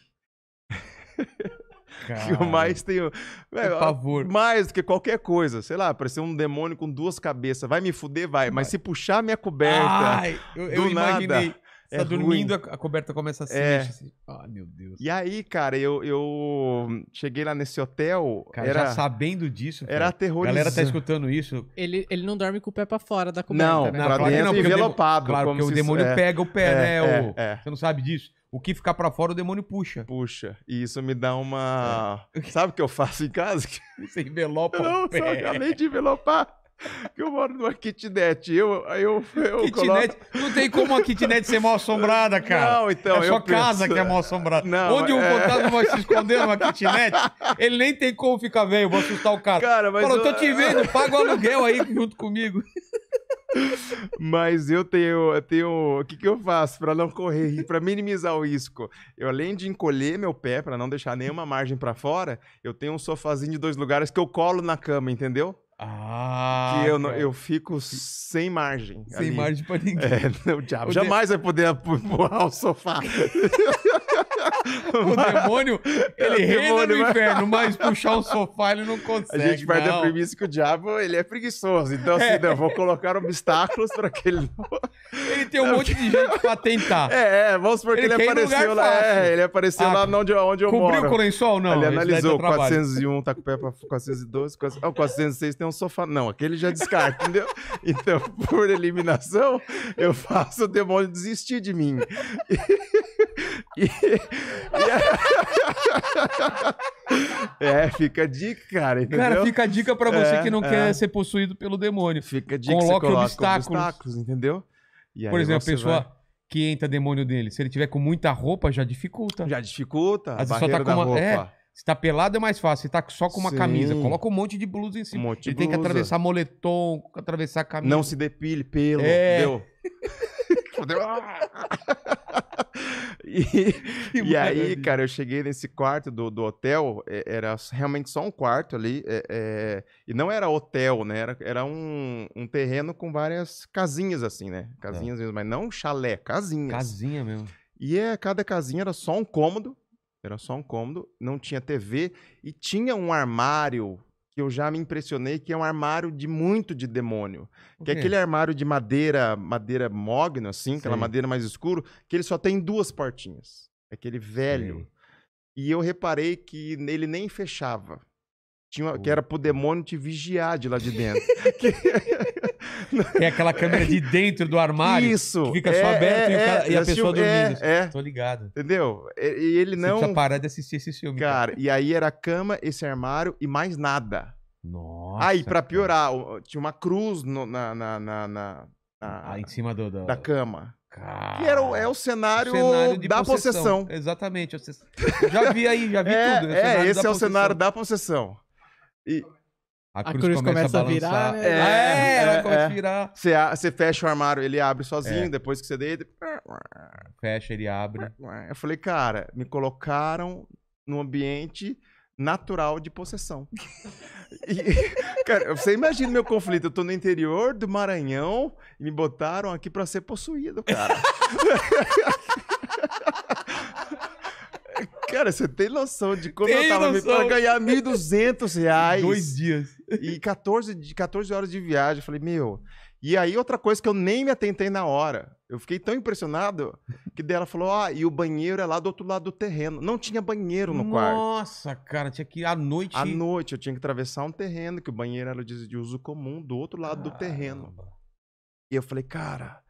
*laughs* que eu mais tenho. É mais do que qualquer coisa. Sei lá, parecer um demônio com duas cabeças. Vai me fuder, vai. vai. Mas se puxar minha coberta. Ai, eu, do eu nada, você é tá dormindo, ruim. a coberta começa a se é. mexer. Assim. Ai, meu Deus. E aí, cara, eu, eu cheguei lá nesse hotel. Cara, era... já sabendo disso. Cara. Era aterrorizante. A galera tá escutando isso. Ele, ele não dorme com o pé pra fora da coberta. Não, né? pra Ele dentro não, envelopado. Claro, porque o demônio é, pega o pé, é, né? É, o, é, Você não sabe disso? O que ficar para fora, o demônio puxa. Puxa. E isso me dá uma. É. Sabe o que eu faço em casa? *laughs* Você envelopa. Não, o pé. só acabei de envelopar. *laughs* que eu moro numa kitnet. Eu, eu, eu kitnet, coloco... Não tem como uma kitnet ser mal assombrada, *laughs* cara. Não, então. É só penso... casa que é mal assombrada. Não, Onde um é... vai se esconder numa *laughs* kitnet, ele nem tem como ficar velho, vou assustar o cara. cara mas Fala, eu tô te vendo, paga o aluguel aí junto comigo. Mas eu tenho, eu tenho, o que, que eu faço para não correr, para minimizar o risco? Eu além de encolher meu pé para não deixar nenhuma margem para fora, eu tenho um sofazinho de dois lugares que eu colo na cama, entendeu? Ah, que eu, não, tá. eu fico sem margem. Sem ali. margem pra ninguém. É, o diabo jamais de... vai poder *laughs* empurrar o sofá. *laughs* o demônio, ele reina demônio no inferno, mas puxar um sofá ele não consegue. A gente vai dar premissa que o diabo, ele é preguiçoso. Então, assim, é. não, vou colocar obstáculos para que ele Ele tem um não, monte de gente para tentar. É, é, vamos supor que ele, é, ele apareceu lá. É, ele apareceu ah, lá onde, onde eu moro. Cobriu o lençol ou não? Ele analisou, 401 tá com o pé para 412, 400, oh, 406 tem um sofá. Não, aquele já descarta, entendeu? Então, *laughs* por eliminação, eu faço o demônio desistir de mim é... fica a dica, cara. Entendeu? Cara, fica a dica para você é, que não é. quer ser possuído pelo demônio. Fica a dica Coloque que obstáculos. obstáculos, entendeu? Por exemplo, a pessoa vai... que entra demônio dele, se ele tiver com muita roupa, já dificulta. Já dificulta. Às vezes só tá com uma. Roupa. É, se tá pelado é mais fácil, se tá só com uma Sim. camisa. Coloca um monte de blusa em cima. Um monte de Ele blusa. tem que atravessar moletom, atravessar camisa. Não se depile, pelo. É. Deu. *laughs* *laughs* e, e aí, cara, eu cheguei nesse quarto do, do hotel, é, era realmente só um quarto ali, é, é, e não era hotel, né? Era, era um, um terreno com várias casinhas, assim, né? É. Casinhas é. mesmo, mas não chalé, casinhas. Casinha mesmo. E é, cada casinha era só um cômodo, era só um cômodo, não tinha TV, e tinha um armário eu já me impressionei, que é um armário de muito de demônio. Que é aquele armário de madeira, madeira mogno, assim, Sim. aquela madeira mais escura, que ele só tem duas portinhas. É aquele velho. Sim. E eu reparei que nele nem fechava. Tinha, uh. Que era pro demônio te vigiar de lá de dentro. *laughs* que é aquela câmera de dentro do armário. Isso. Que fica só é, é, aberto é, e, cara, é, e, a pessoa é, dormindo. É, Tô ligado. Entendeu? E ele não. Você precisa parar de assistir esse filme. Cara, cara, e aí era a cama, esse armário e mais nada. Nossa. Aí, pra piorar, tinha uma cruz no, na, na, na, na, na ah, em cima do, do... da cama. Cara, que era, é o cenário, o cenário da possessão. possessão. Exatamente. Já vi aí, já vi é, tudo. É, esse é o cenário da possessão. E, a cruz, a cruz começa, começa, a, virar, né? É, é, ela começa é. é. a virar. Você, você fecha o armário, ele abre sozinho, é. depois que você deita. Fecha, ele abre. Eu falei, cara, me colocaram num ambiente natural de possessão. *laughs* e, cara, você imagina meu conflito. Eu tô no interior do Maranhão e me botaram aqui pra ser possuído, cara. *laughs* Cara, você tem noção de como tem eu tava noção. pra ganhar 1.200 reais. Dois dias. E 14, 14 horas de viagem. Eu falei, meu. E aí, outra coisa que eu nem me atentei na hora. Eu fiquei tão impressionado que dela falou: Ah, e o banheiro é lá do outro lado do terreno. Não tinha banheiro no Nossa, quarto. Nossa, cara, tinha que ir à noite. À noite, eu tinha que atravessar um terreno, que o banheiro era de, de uso comum do outro lado Caramba. do terreno. E eu falei, cara.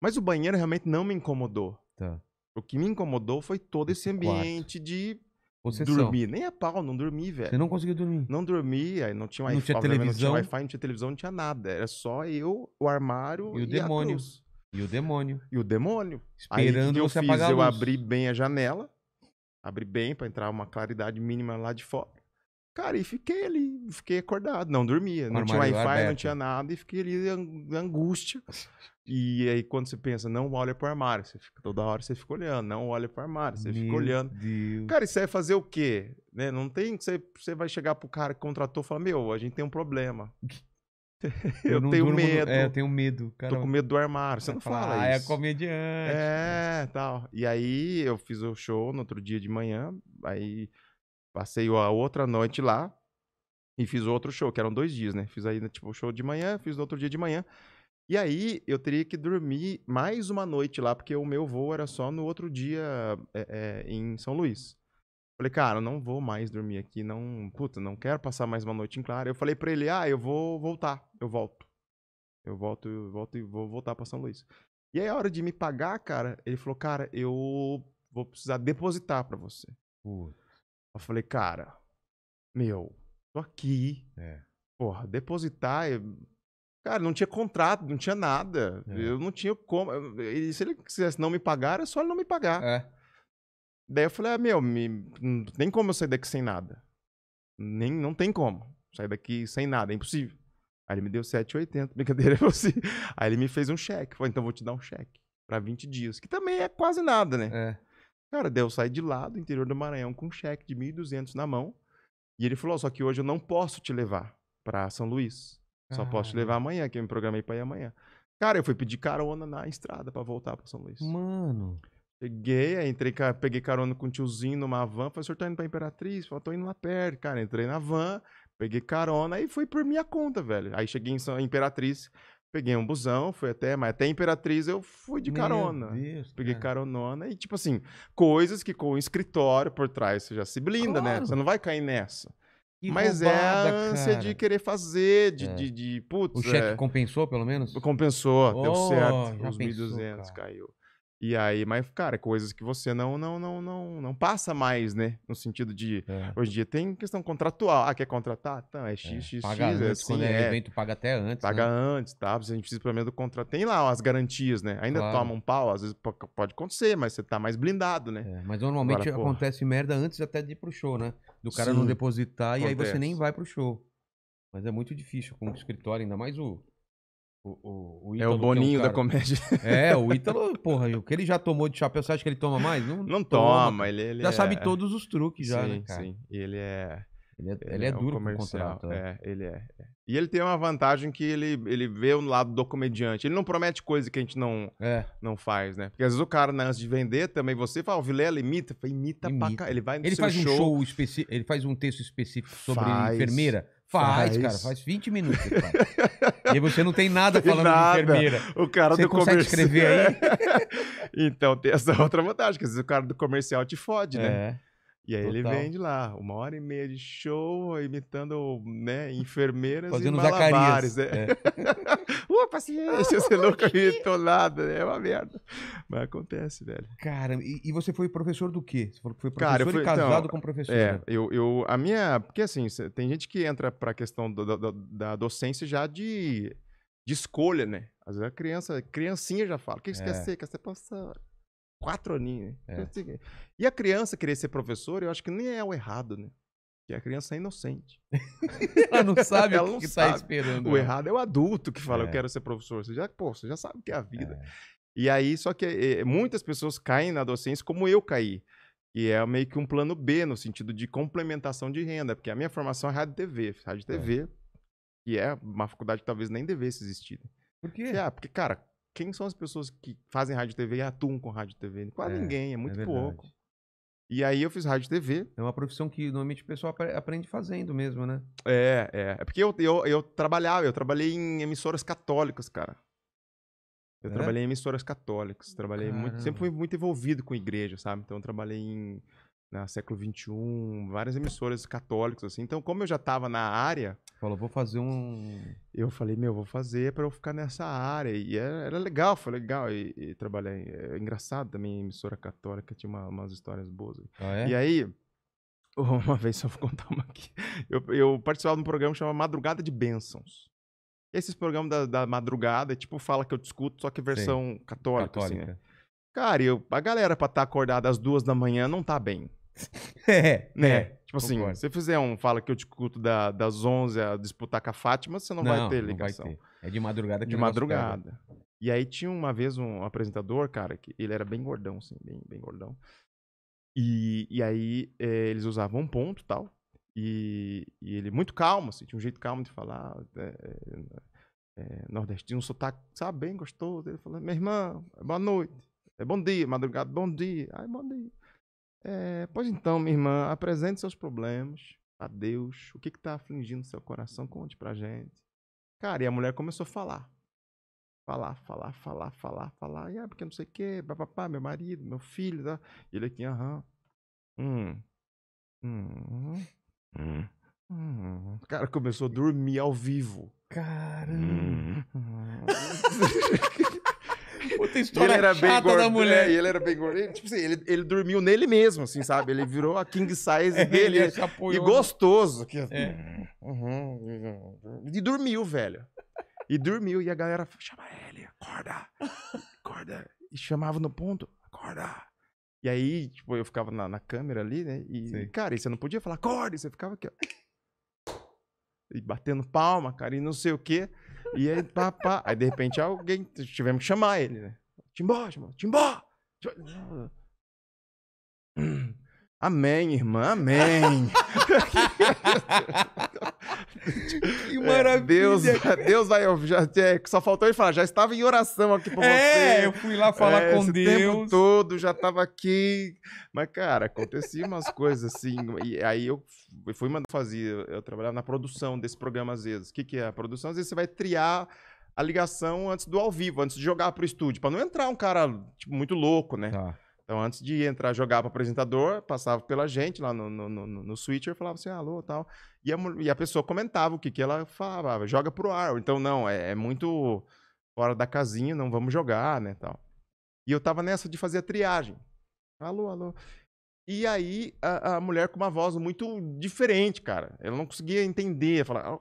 Mas o banheiro realmente não me incomodou. Tá. O que me incomodou foi todo esse ambiente de Possessão. dormir. Nem a pau, não dormi, velho. Você não conseguiu dormir? Não dormi, aí não tinha Wi-Fi, não, tinha televisão. não tinha Wi-Fi, não tinha televisão, não tinha nada. Era só eu, o armário e o e demônio. E o demônio. E o demônio. Esperando aí, que eu você fiz, apagar Eu abri bem a janela, abri bem para entrar uma claridade mínima lá de fora. Cara, e fiquei ali, fiquei acordado, não dormia, não tinha Wi-Fi, não tinha nada, e fiquei ali na angústia. *laughs* E aí, quando você pensa, não olha pro armário, você fica toda hora você fica olhando, não olha pro armário, você Meu fica olhando. Deus. Cara, isso aí é fazer o quê? Né? Não tem. Você, você vai chegar pro cara que contratou e falar: Meu, a gente tem um problema. *laughs* Eu, eu tenho durmo, medo. É, eu tenho medo. Cara, tô com medo do armário. Você não é, fala, fala ah, é comediante. É, tal. E aí eu fiz o show no outro dia de manhã. Aí passei a outra noite lá e fiz outro show, que eram dois dias, né? Fiz aí, tipo, o show de manhã, fiz no outro dia de manhã. E aí eu teria que dormir mais uma noite lá, porque o meu voo era só no outro dia é, é, em São Luís. Falei, cara, não vou mais dormir aqui, não. Puta, não quero passar mais uma noite em Clara. Eu falei pra ele, ah, eu vou voltar, eu volto. Eu volto, eu volto e vou voltar pra São Luís. E aí, a hora de me pagar, cara, ele falou, cara, eu vou precisar depositar pra você. Eu falei, cara, meu, tô aqui. É. Porra, depositar. Cara, não tinha contrato, não tinha nada. É. Eu não tinha como. E se ele quisesse não me pagar, era é só ele não me pagar. É. Daí eu falei, ah, meu, me... nem como eu sair daqui sem nada. Nem, não tem como. Sair daqui sem nada, é impossível. Aí ele me deu 7,80, brincadeira, *laughs* é você. Aí ele me fez um cheque. Falei, então vou te dar um cheque para 20 dias, que também é quase nada, né? É. Cara, daí eu saí de lá do interior do Maranhão com um cheque de 1.200 na mão. E ele falou, só que hoje eu não posso te levar para São Luís. Só posso te levar amanhã, que eu me programei pra ir amanhã. Cara, eu fui pedir carona na estrada pra voltar pra São Luís. Mano. Cheguei, entrei, peguei carona com o um tiozinho numa van. Falei, o senhor tá indo pra Imperatriz? Falei, tô indo lá perto. Cara, entrei na van, peguei carona e fui por minha conta, velho. Aí cheguei em São Imperatriz, peguei um busão, fui até, mas até Imperatriz eu fui de carona. Meu Deus, peguei cara. caronona e, tipo assim, coisas que com o escritório por trás você já se blinda, né? claro. né? Você não vai cair nessa. Que Mas é roubada, é a ânsia cara. de querer fazer, de, é. de, de, de putz, O cheque é. compensou, pelo menos? Compensou, oh, deu certo. Oh, Os 1.200 caiu. E aí, mas, cara, coisas que você não não não não, não passa mais, né? No sentido de. É. Hoje em dia tem questão contratual. Ah, quer contratar? Então, é X, é. X, paga X. Antes, é assim, quando é, é, evento, paga até antes. Paga né? antes, tá? A gente precisa pelo menos do contrato. Tem lá as garantias, né? Ainda claro. toma um pau, às vezes pode acontecer, mas você tá mais blindado, né? É, mas normalmente Agora, acontece porra. merda antes até de ir pro show, né? Do cara Sim, não depositar acontece. e aí você nem vai pro show. Mas é muito difícil com o escritório, ainda mais o o, o, é o Boninho é um da comédia. *laughs* É, o Ítalo, *laughs* porra, o que ele já tomou de chapéu, você acha que ele toma mais? Não, não toma, toma. Ele, ele, Já é... sabe todos os truques, sim, já, né, cara? Sim, ele é... Ele é, ele é, é duro um comercial. Contrato, é. é, ele é, é. E ele tem uma vantagem que ele, ele vê o lado do comediante. Ele não promete coisa que a gente não, é. não faz, né? Porque às vezes o cara, né, antes de vender, também você fala, o Vilela imita, imita, imita. pra cá. Ele vai no Ele faz um show específico, ele faz um texto específico sobre faz. enfermeira. Faz, faz, cara, faz 20 minutos. e você não tem nada falando nada. de enfermeira. O cara você do consegue comercial. escrever aí? *laughs* então tem essa outra vantagem, que às vezes o cara do comercial te fode, né? é. né? E aí Total. ele vende lá, uma hora e meia de show, imitando né, enfermeiras Fazendo e malabares. Zacarias. Né? É. é. Ua, *laughs* paciência, você *laughs* nunca imitou nada, né? É uma merda. Mas acontece, velho. Cara, e, e, você foi professor do quê? Você falou que foi professor Cara, fui, e casado então, com professor. É, né? eu, eu, a minha... Porque assim, tem gente que entra pra questão do, do, da docência já de, de escolha, né? Às vezes a criança, criancinha já fala, o que você é. quer ser? Quer ser professor? Quatro aninhos. É. E a criança querer ser professor eu acho que nem é o errado, né? Que a criança é inocente. *laughs* ela não sabe ela não o que está esperando. O né? errado é o adulto que fala, é. eu quero ser professor. Você já, pô, você já sabe o que é a vida. É. E aí, só que eh, eh, muitas pessoas caem na docência como eu caí. E é meio que um plano B, no sentido de complementação de renda, porque a minha formação é rádio TV. Rádio TV, é. que é uma faculdade que talvez nem devesse existir. Por quê? Ah, porque, cara, quem são as pessoas que fazem rádio e TV e atuam com rádio e TV? Quase é, ninguém, é, é muito é pouco. E aí eu fiz rádio e TV. É uma profissão que normalmente o pessoal aprende fazendo mesmo, né? É, é. É porque eu, eu, eu trabalhava, eu trabalhei em emissoras católicas, cara. Eu é? trabalhei em emissoras católicas, trabalhei Caramba. muito, sempre fui muito envolvido com igreja, sabe? Então eu trabalhei em na né, século XXI, várias emissoras católicas, assim. Então, como eu já estava na área. Falou, vou fazer um. Eu falei, meu, vou fazer para eu ficar nessa área. E era, é, era legal, foi legal. E, e trabalhar. É engraçado também, emissora católica, tinha uma, umas histórias boas. Ah, é? E aí, *laughs* uma vez, só vou contar uma aqui. Eu, eu participava de um programa chamado Madrugada de Bênçãos. Esses programas da, da madrugada, é tipo, fala que eu discuto, só que versão Sim, católica, católica, assim, né? Cara, eu, a galera pra estar tá acordada às duas da manhã não tá bem. *laughs* é, né? É, tipo assim, concordo. se você fizer um fala que eu te culto da, das 11 a disputar com a Fátima, você não, não vai ter ligação. Vai ter. É de madrugada que De madrugada. E aí tinha uma vez um apresentador, cara, que ele era bem gordão, assim, bem, bem gordão. E, e aí é, eles usavam um ponto tal. E, e, ele muito calmo, assim, tinha um jeito calmo de falar. É, é, nordestino, um sotaque, sabe, bem gostoso. Ele falou, minha irmã, boa noite. É bom dia, madrugada, bom dia. Ai, bom dia. É, pois então, minha irmã, apresente seus problemas a Deus. O que está afligindo seu coração? Conte pra gente. Cara, e a mulher começou a falar. Falar, falar, falar, falar, falar. E ah, porque não sei o quê, papapá, meu marido, meu filho. Tá? E ele aqui, aham. Hum. Hum. Hum. Hum. O cara começou a dormir ao vivo. Caramba. Hum. *laughs* *laughs* Puta história ele era chata bem da mulher. É, ele era bem gordo. Ele, tipo assim, ele, ele dormiu nele mesmo, assim, sabe? Ele virou a king size *laughs* é, dele. Ele é e né? gostoso. Que... É. Uhum. E dormiu, velho. E dormiu. E a galera chama ele, acorda, acorda. E chamava no ponto, acorda. E aí, tipo, eu ficava na, na câmera ali, né? E, Sim. cara, e você não podia falar, acorda. E você ficava aqui, ó. E batendo palma, cara, e não sei o quê. E aí, pá, pá. Aí, de repente, alguém, tivemos que chamar ele, né? Timbó, Timbó, Timbó! Amém, irmã, amém. *laughs* *laughs* *laughs* Que é, maravilha. Deus, Deus vai Já, é, só faltou ele falar, já estava em oração aqui por é, você. É, eu fui lá falar é, com esse Deus. O tempo todo, já estava aqui. Mas, cara, acontecia umas *laughs* coisas assim. E aí eu fui mandar fazer, eu trabalhava na produção desse programa às vezes. O que, que é a produção? Às vezes você vai triar a ligação antes do ao vivo, antes de jogar para o estúdio, para não entrar um cara tipo, muito louco, né? Tá. Então, antes de entrar jogar para apresentador, passava pela gente lá no, no, no, no switcher, falava assim, alô, tal. E a, e a pessoa comentava o que, que ela falava, ah, joga pro ar. Então, não, é, é muito fora da casinha, não vamos jogar, né, tal. E eu tava nessa de fazer a triagem. Alô, alô. E aí, a, a mulher com uma voz muito diferente, cara. Ela não conseguia entender, falar...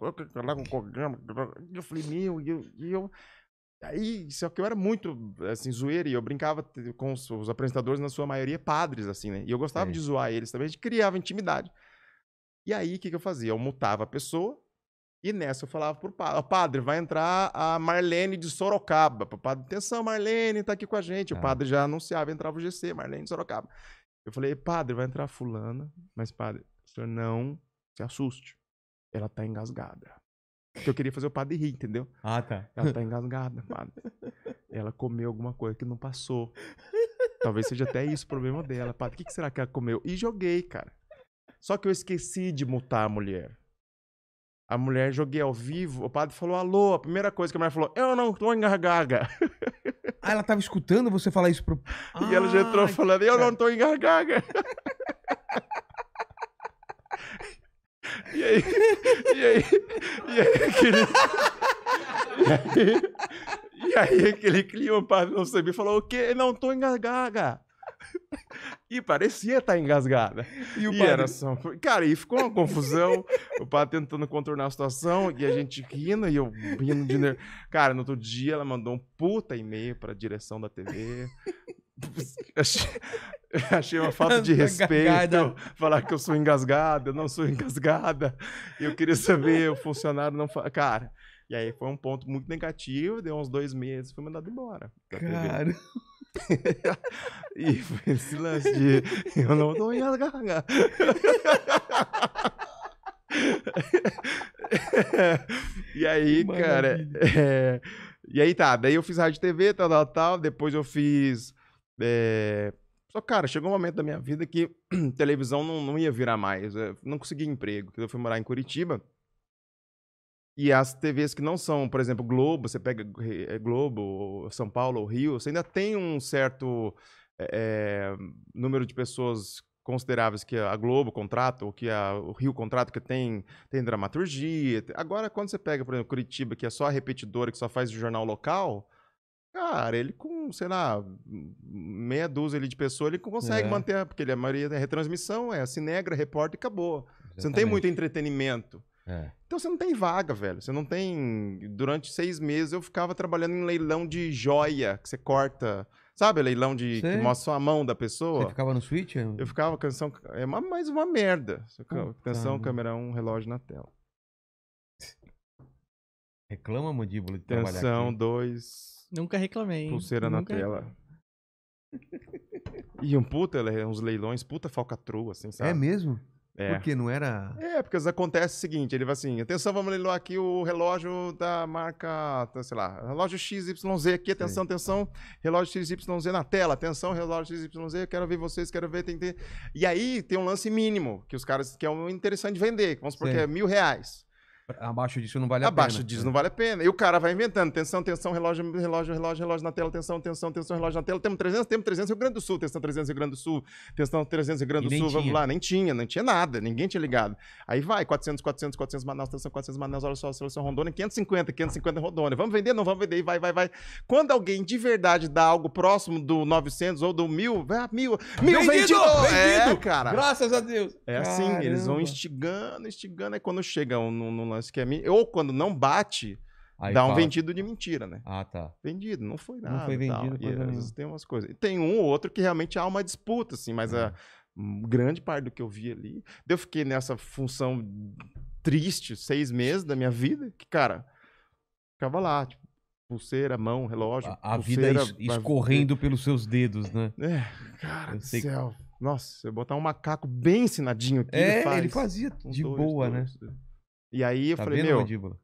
Eu falei, meu, e eu... E eu Aí, só que eu era muito, assim, zoeira e eu brincava com os, os apresentadores, na sua maioria, padres, assim, né? E eu gostava é. de zoar eles também, a gente criava intimidade. E aí, o que, que eu fazia? Eu mutava a pessoa e nessa eu falava pro padre, padre, vai entrar a Marlene de Sorocaba. padre, atenção, Marlene, tá aqui com a gente. O ah. padre já anunciava, entrava o GC, Marlene de Sorocaba. Eu falei, padre, vai entrar fulana, mas padre, o senhor não se assuste. Ela tá engasgada. Porque eu queria fazer o padre rir, entendeu? Ah, tá. Ela tá *laughs* engasgada, padre. Ela comeu alguma coisa que não passou. Talvez seja até isso o problema dela, padre. O que, que será que ela comeu? E joguei, cara. Só que eu esqueci de mutar a mulher. A mulher joguei ao vivo, o padre falou alô. A primeira coisa que a mulher falou, eu não tô engargaga. *laughs* Ah, ela tava escutando você falar isso pro. e ela já entrou ah, falando, eu tá. não tô engargaga. *laughs* E aí, e aí, e aí aquele. E aí, e aí aquele clima para não saber falou: o quê? Não, tô engasgada. E parecia tá estar engasgada. E o e padre... era só... Cara, e ficou uma confusão. o padre tentando contornar a situação e a gente rindo e eu rindo de nervoso. Cara, no outro dia ela mandou um puta e-mail para a direção da TV. *laughs* Achei uma falta de respeito *laughs* falar que eu sou engasgada, eu não sou *laughs* engasgada. Eu queria saber, o funcionário não fala. Cara, e aí foi um ponto muito negativo, deu uns dois meses, foi mandado embora. Cara. e foi esse lance de eu não tô engasgada. e aí, Maravilha. cara. É... E aí tá, daí eu fiz rádio TV, tal, tal, tal. Depois eu fiz. É só que, cara, chegou um momento da minha vida que *clears throat* televisão não, não ia virar mais. Eu eh, não consegui emprego. Eu fui morar em Curitiba. E as TVs que não são, por exemplo, Globo, você pega eh, eh, Globo, São Paulo ou Rio, você ainda tem um certo é, número de pessoas consideráveis que a Globo contrata ou que a, o Rio contrata, que tem, tem dramaturgia. Agora, quando você pega, por exemplo, Curitiba, que é só a repetidora, que só faz jornal local, Cara, ele com, sei lá, meia dúzia ali de pessoas, ele consegue é. manter, porque ele, a maioria da é retransmissão, é cinegra, assim, repórter e acabou. Exatamente. Você não tem muito entretenimento. É. Então você não tem vaga, velho. Você não tem. Durante seis meses eu ficava trabalhando em leilão de joia, que você corta. Sabe, leilão de Sei. que mostra a mão da pessoa? Você ficava no Switch? Eu ficava canção. É uma, mais uma merda. canção, câmera um relógio na tela. Reclama, mandíbula, de Tensão, trabalhar. Canção, dois. Nunca reclamei. Hein? Pulseira Nunca... na tela. *laughs* e um puta, é uns leilões, puta falcatrua, assim, é sabe? É mesmo? É. Porque não era. É, porque acontece o seguinte: ele vai assim, atenção, vamos leiloar aqui o relógio da marca, tá, sei lá, relógio XYZ aqui, atenção, Sim. atenção, relógio XYZ na tela, atenção, relógio XYZ, eu quero ver vocês, quero ver, tem, ter. E aí tem um lance mínimo, que os caras, que é um interessante vender, vamos supor Sim. que é mil reais. Abaixo disso não vale a Abaixo pena. Abaixo disso é. não vale a pena. E o cara vai inventando. Tensão, tensão, relógio, relógio, relógio, relógio na tela. Tensão, tensão, tensão, relógio na tela. Temos 300, temos 300 Rio Grande do Sul. Tensão 300 Rio Grande do Sul. Tensão 300 Rio Grande do Sul. Vamos tinha. lá. Nem tinha, não tinha nada. Ninguém tinha ligado. Aí vai, 400, 400, 400 Manaus. Tensão 400 Manaus. Olha só, seleção Rondônia. 550, 550 Rondônia. Vamos vender? Não vamos vender. E vai, vai, vai. Quando alguém de verdade dá algo próximo do 900 ou do 1000, vai 1000, ah, 1000 vendido! É, vendido! É, cara. Graças a Deus. É assim, Caramba. eles vão instigando, instigando. é quando chegam no, no lance que é Ou quando não bate, Aí dá fala. um vendido de mentira, né? Ah, tá. Vendido, não foi nada. Não foi vendido, e, às vezes tem umas coisas. E tem um ou outro que realmente há uma disputa, assim, mas é. a é. grande parte do que eu vi ali. Eu fiquei nessa função triste seis meses da minha vida, que, cara, ficava lá, tipo, pulseira, mão, relógio. A, a pulseira, vida es escorrendo pelos seus dedos, né? É, cara eu do céu. Nossa, se eu botar um macaco bem ensinadinho aqui, é, ele, faz. ele fazia de dois, boa, dois, né? Dois, e aí eu tá falei, vendo, meu, mandíbula?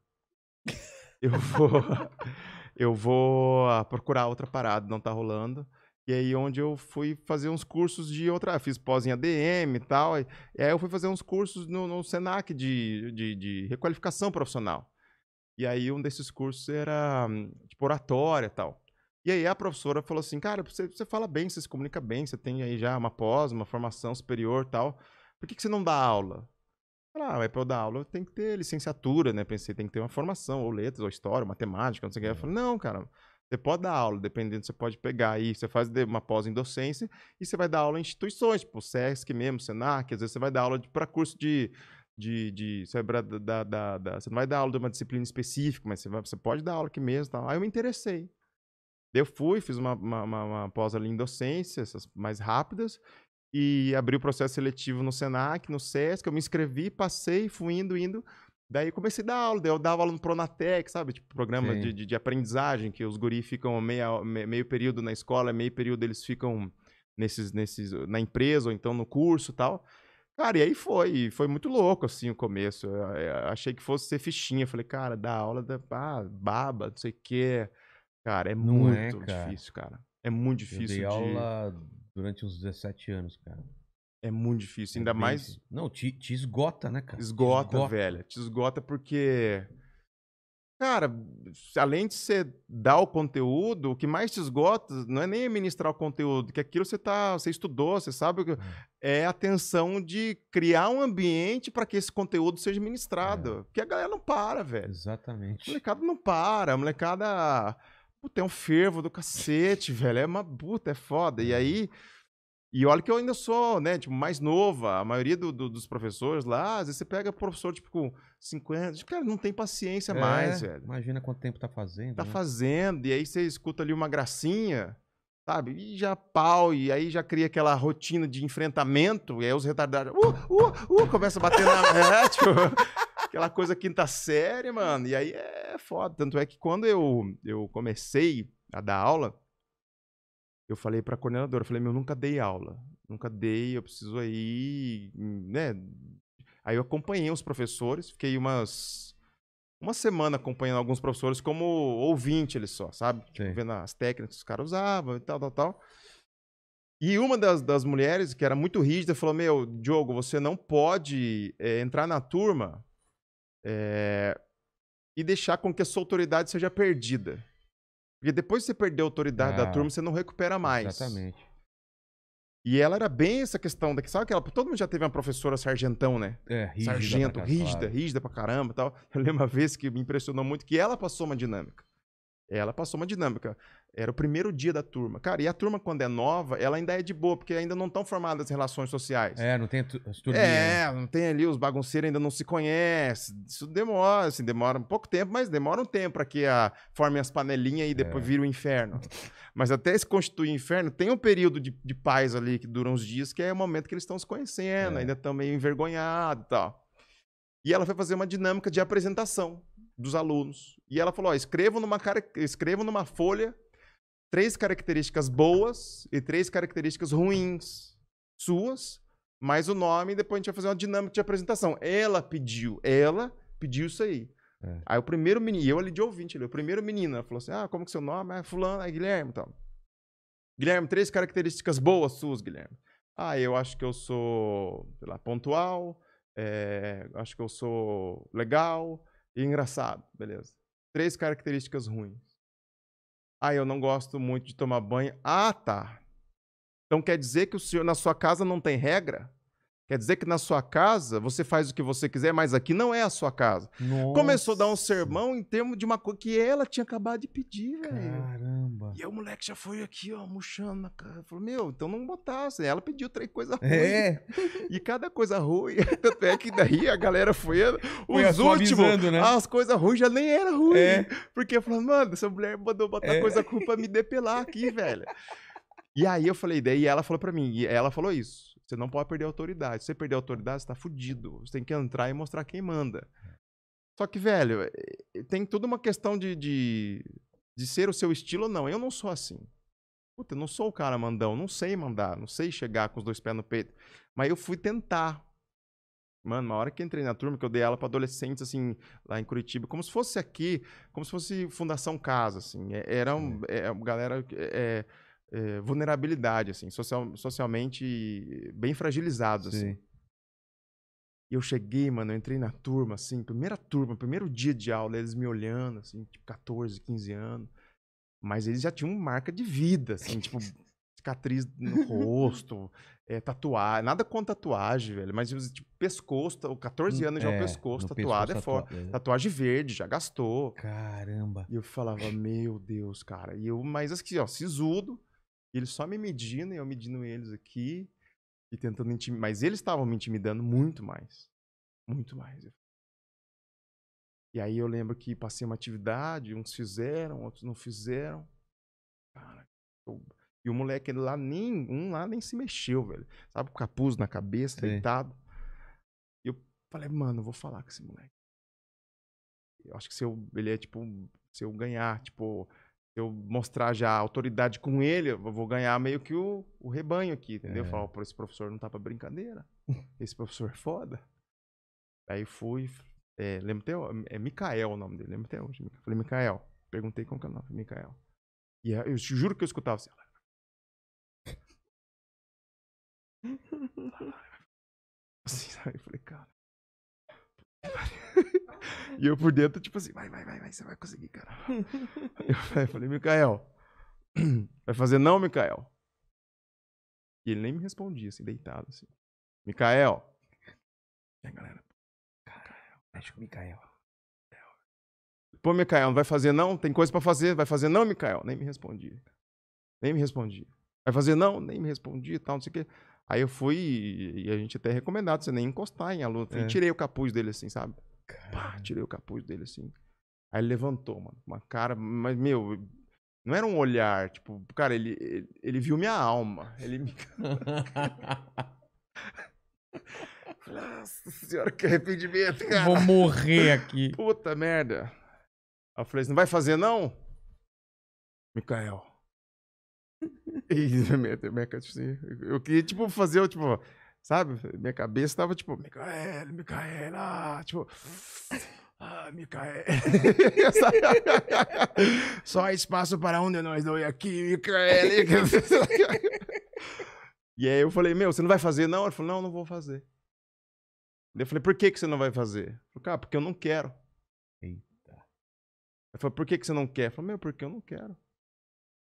*laughs* eu vou eu vou ah, procurar outra parada, não tá rolando. E aí onde eu fui fazer uns cursos de outra, fiz pós em ADM e tal. E aí eu fui fazer uns cursos no, no Senac de, de, de requalificação profissional. E aí um desses cursos era hum, tipo oratória e tal. E aí a professora falou assim, cara, você, você fala bem, você se comunica bem, você tem aí já uma pós, uma formação superior e tal. Por que, que você não dá aula? Ah, vai pra eu dar aula, tem que ter licenciatura, né? Pensei, tem que ter uma formação, ou letras, ou história, matemática, não sei o que. Eu é. falei, não, cara, você pode dar aula, dependendo, você pode pegar aí, você faz uma pós em docência e você vai dar aula em instituições, tipo SESC mesmo, SENAC, às vezes você vai dar aula para curso de. De, de você, vai dar, da, da, você não vai dar aula de uma disciplina específica, mas você, vai, você pode dar aula aqui mesmo. Tal. Aí eu me interessei. Eu fui, fiz uma, uma, uma, uma pós ali em docência, essas mais rápidas, e abri o processo seletivo no Senac, no SESC, eu me inscrevi, passei, fui indo, indo. Daí comecei a dar aula, daí eu dava aula no Pronatec, sabe? Tipo, programa de, de, de, aprendizagem, que os guris ficam meia, me, meio período na escola, meio período eles ficam nesses, nesses, na empresa, ou então no curso e tal. Cara, e aí foi, foi muito louco, assim, o começo. Eu, eu achei que fosse ser fichinha. Falei, cara, dá aula da ah, baba, não sei o quê. Cara, é não é, muito é, cara. difícil, cara. É muito difícil. Eu dei de... aula durante uns 17 anos, cara. É muito difícil, é ainda mais. Não, te, te esgota, né, cara? Esgota, te esgota, velho. Te esgota porque. Cara, além de você dar o conteúdo, o que mais te esgota não é nem ministrar o conteúdo, que aquilo você tá, você estudou, você sabe o que é, é a tensão de criar um ambiente para que esse conteúdo seja ministrado, é. porque a galera não para, velho. Exatamente. A molecada não para, a molecada Puta, é um fervo do cacete, velho. É uma puta, é foda. E aí. E olha que eu ainda sou, né, tipo, mais nova. A maioria do, do, dos professores lá, às vezes você pega professor, tipo, com 50. Tipo, cara, não tem paciência é, mais, velho. Imagina quanto tempo tá fazendo. Tá né? fazendo. E aí você escuta ali uma gracinha, sabe? E já pau. E aí já cria aquela rotina de enfrentamento. E aí os retardados. Uh, uh, uh, começa a bater na. *laughs* é, tipo aquela coisa quinta série, mano. E aí é foda. Tanto é que quando eu, eu comecei a dar aula, eu falei pra coordenadora, eu falei, meu, eu nunca dei aula. Nunca dei, eu preciso aí, né? Aí eu acompanhei os professores, fiquei umas uma semana acompanhando alguns professores como ouvinte eles só, sabe? Tipo, vendo as técnicas que os caras usavam e tal, tal, tal. E uma das, das mulheres, que era muito rígida, falou: Meu, Diogo, você não pode é, entrar na turma é... E deixar com que a sua autoridade seja perdida. Porque depois que você perder a autoridade da ah, turma, você não recupera mais. Exatamente. E ela era bem essa questão daqui. Sabe aquela. Todo mundo já teve uma professora sargentão, né? É, rígida. Sargento, pra rígida, rígida pra caramba tal. Eu lembro uma vez que me impressionou muito que ela passou uma dinâmica. Ela passou uma dinâmica. Era o primeiro dia da turma. Cara, e a turma, quando é nova, ela ainda é de boa, porque ainda não estão formadas as relações sociais. É, não tem as É, né? não tem ali, os bagunceiros ainda não se conhecem. Isso demora, assim, demora um pouco tempo, mas demora um tempo para que a, formem as panelinhas e é. depois é. vira o inferno. Mas até se constituir inferno, tem um período de, de paz ali que dura uns dias, que é o momento que eles estão se conhecendo, é. ainda estão meio envergonhados e tal. E ela foi fazer uma dinâmica de apresentação dos alunos. E ela falou: ó, escrevam numa, cara... escrevam numa folha três características boas e três características ruins suas, mais o nome, e depois a gente vai fazer uma dinâmica de apresentação. Ela pediu, ela pediu isso aí. É. Aí o primeiro menino, eu ali de ouvinte, ali, o primeiro menino, ela falou assim: ah, como que seu nome? Ah, fulano, é Guilherme tal. Então. Guilherme, três características boas suas, Guilherme. Ah, eu acho que eu sou, sei lá, pontual, é, acho que eu sou legal e engraçado, beleza. Três características ruins. Ah, eu não gosto muito de tomar banho. Ah, tá. Então quer dizer que o senhor na sua casa não tem regra? Quer dizer que na sua casa você faz o que você quiser, mas aqui não é a sua casa. Nossa. Começou a dar um sermão em termos de uma coisa que ela tinha acabado de pedir, velho. Caramba. E aí o moleque já foi aqui, ó, murchando na cara. Falou, meu, então não botasse. Né? Ela pediu três coisas é. ruins. É. E cada coisa ruim. *laughs* Tanto é que daí a galera foi. foi os últimos. Né? As coisas ruins já nem eram ruins. É. Porque falou, mano, essa mulher mandou botar é. coisa ruim pra me depelar aqui, velho. E aí eu falei, daí ela falou pra mim, e ela falou isso. Você não pode perder a autoridade. Se você perder a autoridade, você tá fudido. Você tem que entrar e mostrar quem manda. Só que, velho, eh, eh, tem toda uma questão de, de, de ser o seu estilo ou não. Eu não sou assim. Puta, eu não sou o cara mandão, não sei mandar, não sei chegar com os dois pés no peito. Mas eu fui tentar. Mano, na hora que entrei na turma, que eu dei ela para adolescentes, assim, lá em Curitiba, como se fosse aqui, como se fosse Fundação Casa, assim. É, era um, é, galera é, é, vulnerabilidade, assim, social, socialmente bem fragilizados, Sim. assim. E eu cheguei, mano, eu entrei na turma, assim, primeira turma, primeiro dia de aula, eles me olhando, assim, tipo, 14, 15 anos. Mas eles já tinham marca de vida, assim, tipo, *laughs* cicatriz no rosto, é, eh, tatuagem, nada com tatuagem, velho, mas tipo, pescoço, 14 hum, anos já é, o pescoço tatuado pescoço, é forte. É. Tatuagem verde, já gastou. Caramba. E eu falava, meu Deus, cara. E eu, mas assim, ó, sisudo, e eles só me medindo, e eu medindo eles aqui, e tentando intimidar. Mas eles estavam me intimidando muito mais. Muito mais. E aí eu lembro que passei uma atividade, uns fizeram, outros não fizeram. Cara, eu... E o moleque ele lá nem, um lá nem se mexeu, velho. Sabe, com o capuz na cabeça, Sim. deitado. E eu falei, mano, eu vou falar com esse moleque. Eu acho que se eu, ele é tipo, se eu ganhar, tipo, se eu mostrar já autoridade com ele, eu vou ganhar meio que o, o rebanho aqui, entendeu? É. Falar, esse professor não tá pra brincadeira. *laughs* Esse professor é foda. Aí fui, é, lembro até, é Mikael o nome dele, lembro até hoje. Falei, Mikael. Perguntei como que é o nome, Mikael. E eu juro que eu escutava assim, *laughs* assim, sabe? Eu falei, cara. *laughs* *laughs* E eu por dentro, tipo assim, vai, vai, vai, vai, você vai conseguir, cara. *laughs* Eu falei, Micael *clears throat* vai fazer não, Micael E ele nem me respondia, assim, deitado, assim. Micael E a galera, Micael o Pô, Micael não vai fazer não? Tem coisa para fazer. Vai fazer não, Micael Nem me respondia. Nem me respondia. Vai fazer não? Nem me respondia e tal, não sei o quê. Aí eu fui e a gente é até recomendado você nem encostar em aluno. Assim, é. Tirei o capuz dele assim, sabe? Pá, tirei o capuz dele assim. Aí ele levantou, mano. Uma cara, mas, meu, não era um olhar, tipo, cara, ele, ele, ele viu minha alma. Ele me. Nossa senhora, que arrependimento, cara. Vou morrer aqui. Puta merda. Aí eu falei, não vai fazer, não? Mikael. E minha, minha, eu queria, tipo, fazer, tipo, Sabe? Minha cabeça tava tipo, Micaela, Micaela, tipo. Ah, Micaela. *laughs* Só espaço para um de nós dois aqui, Micaela. *laughs* e aí eu falei, meu, você não vai fazer, não? Ele falou, não, não vou fazer. Eu falei, por que, que você não vai fazer? Ele falou, cara, ah, porque eu não quero. Eita. Ele falou, por que, que você não quer? Ele falou, meu, porque eu não quero.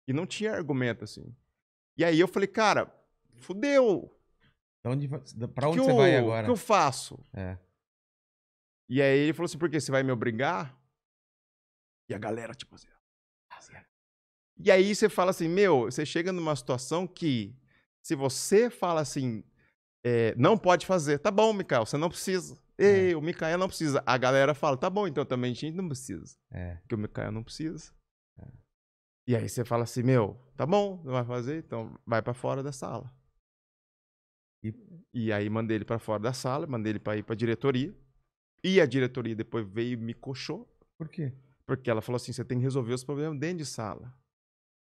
E não tinha argumento assim. E aí eu falei, cara, fudeu. Pra onde, pra onde que você eu, vai agora? O que eu faço? É. E aí ele falou assim, por quê? Você vai me obrigar? E a galera, tipo assim... Ah, é e aí você fala assim, meu, você chega numa situação que se você fala assim, é, não pode fazer, tá bom, Mikael, você não precisa. É. Ei, é. o Mikael não precisa. A galera fala, tá bom, então também a gente não precisa. É. Porque o Mikael não precisa. É. E aí você fala assim, meu, tá bom, não vai fazer, então vai para fora da sala. E, hum. e aí mandei ele para fora da sala, mandei ele para ir para diretoria. E a diretoria depois veio e me coxou. Por quê? Porque ela falou assim: você tem que resolver os problemas dentro de sala.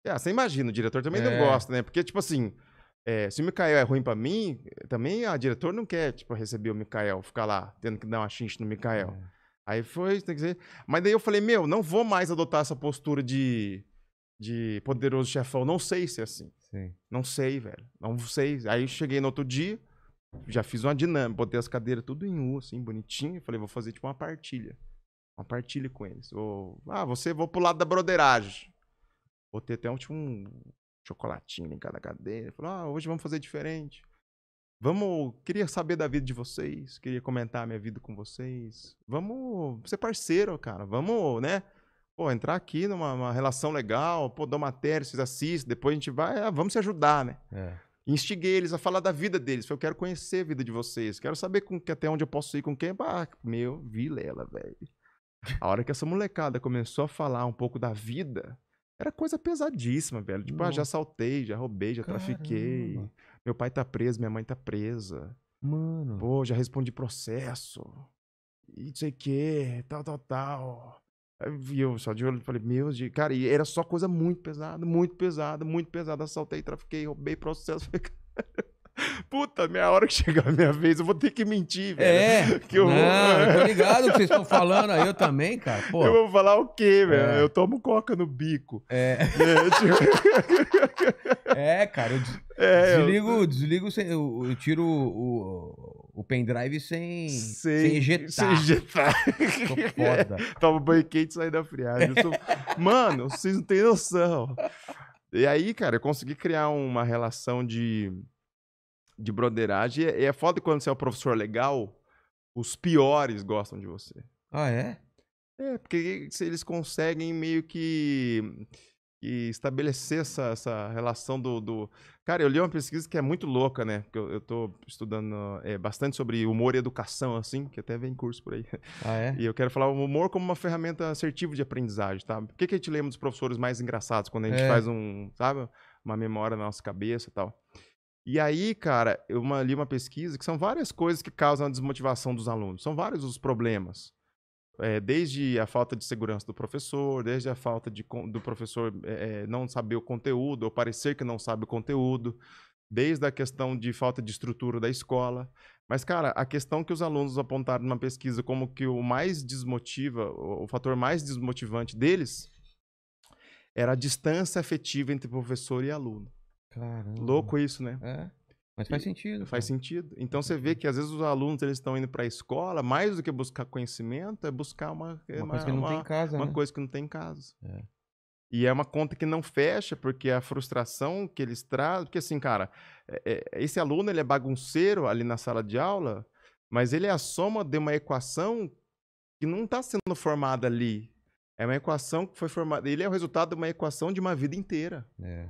É, você imagina, o diretor também é. não gosta, né? Porque, tipo assim, é, se o Mikael é ruim para mim, eh, também a diretor não quer, tipo, receber o Mikael, ficar lá, tendo que dar uma xinche no Mikael. É. Aí foi, tem que dizer. Mas daí eu falei, meu, não vou mais adotar essa postura de, de poderoso chefão, não sei se é assim. Sim. Não sei, velho. Não sei. Aí cheguei no outro dia, já fiz uma dinâmica, botei as cadeiras tudo em U, assim, bonitinho. Falei, vou fazer tipo uma partilha. Uma partilha com eles. vou ah, você, vou pro lado da broderagem. Botei até um, tipo, um chocolatinho em cada cadeira. Falei, ah, hoje vamos fazer diferente. Vamos, queria saber da vida de vocês, queria comentar a minha vida com vocês. Vamos ser parceiro, cara. Vamos, né? pô, entrar aqui numa relação legal, pô, dá uma matéria, vocês assistem, depois a gente vai, ah, vamos se ajudar, né? É. Instiguei eles a falar da vida deles. Falei, eu quero conhecer a vida de vocês, quero saber com, até onde eu posso ir, com quem. Ah, meu, vilela, velho. A hora que essa molecada começou a falar um pouco da vida, era coisa pesadíssima, velho. Tipo, ah, já saltei, já roubei, já Caramba. trafiquei. Meu pai tá preso, minha mãe tá presa. Mano. Pô, já respondi processo. E não sei o que, tal, tal, tal vi eu só de olho falei, meu Deus, cara, e era só coisa muito pesada, muito pesada, muito pesada. Assaltei, trafiquei, roubei processo. *laughs* Puta, é minha hora que chegar a minha vez, eu vou ter que mentir, velho. É. *laughs* Que eu não, vou... eu tô *laughs* ligado o que vocês estão falando aí, eu também, cara. Pô. Eu vou falar o quê, velho? É. Eu tomo coca no bico. É. é tipo... É, cara, eu, des é, desligo, eu... desligo sem, eu, eu, tiro o, o, pendrive sem, sem, sem injetar. Sem injetar. *laughs* foda. *laughs* toma banho quente e sai da friagem. Sou... Mano, vocês não têm noção. E aí, cara, eu consegui criar uma relação de, de broderagem. É, e é foda quando você é um professor legal, os piores gostam de você. Ah, é? É, porque eles conseguem meio que e estabelecer essa, essa relação do, do, Cara, eu li uma pesquisa que é muito louca, né? Porque eu, eu tô estudando é, bastante sobre humor e educação, assim, que até vem curso por aí. Ah, é? *laughs* E eu quero falar o humor como uma ferramenta assertiva de aprendizagem, tá? Por que, que a gente lembra dos professores mais engraçados quando a gente é. faz um, sabe? Uma memória na nossa cabeça e tal. E aí, cara, eu li uma pesquisa que são várias coisas que causam a desmotivação dos alunos. São vários os problemas. É, desde a falta de segurança do professor, desde a falta de, do professor é, não saber o conteúdo, ou parecer que não sabe o conteúdo, desde a questão de falta de estrutura da escola. Mas, cara, a questão que os alunos apontaram numa pesquisa como que o mais desmotiva, o, fator mais desmotivante deles, era a distância afetiva entre professor e aluno. Caramba. Louco isso, né? É. Mas faz sentido. Faz cara. sentido. Então você vê que às vezes os alunos eles estão indo para a escola, mais do que buscar conhecimento, é buscar uma, é uma, uma coisa que não uma, tem em casa. Uma né? coisa que não tem em casa. É. E é uma conta que não fecha, porque a frustração que eles trazem. Porque assim, cara, é, é esse aluno ele é bagunceiro ali na sala de aula, mas ele é a soma de uma equação que não está sendo formada ali. É uma equação que foi formada. Ele é o resultado de uma equação de uma vida inteira. É.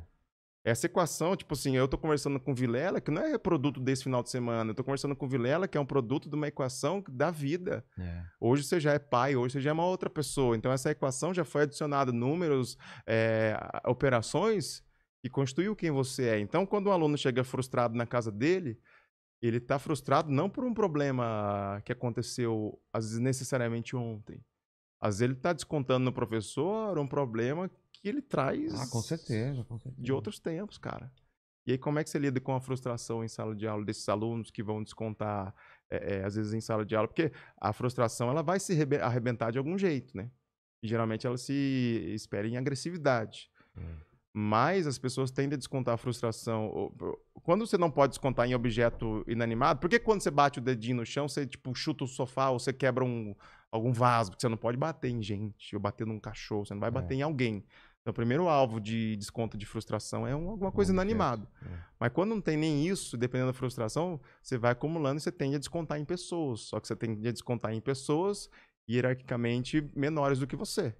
Essa equação, tipo assim, eu estou conversando com Vilela, que não é produto desse final de semana, eu estou conversando com Vilela, que é um produto de uma equação da vida. É. Hoje você já é pai, hoje você já é uma outra pessoa. Então, essa equação já foi adicionada números, é, operações, e constituiu quem você é. Então, quando o um aluno chega frustrado na casa dele, ele está frustrado não por um problema que aconteceu, às vezes, necessariamente ontem. Às vezes, ele está descontando no professor um problema que ele traz ah, com certeza, com certeza. de outros tempos, cara. E aí, como é que você lida com a frustração em sala de aula desses alunos que vão descontar, é, é, às vezes, em sala de aula? Porque a frustração ela vai se arrebentar de algum jeito, né? E geralmente ela se espera em agressividade. Hum. Mas as pessoas tendem a descontar a frustração. Quando você não pode descontar em objeto inanimado, por que quando você bate o dedinho no chão, você tipo, chuta o sofá ou você quebra um, algum vaso? Porque você não pode bater em gente ou bater num cachorro, você não vai é. bater é. em alguém. Então, o primeiro alvo de desconto de frustração é um, alguma coisa é. inanimada. É. Mas quando não tem nem isso, dependendo da frustração, você vai acumulando e você tende a descontar em pessoas. Só que você tende a descontar em pessoas hierarquicamente menores do que você.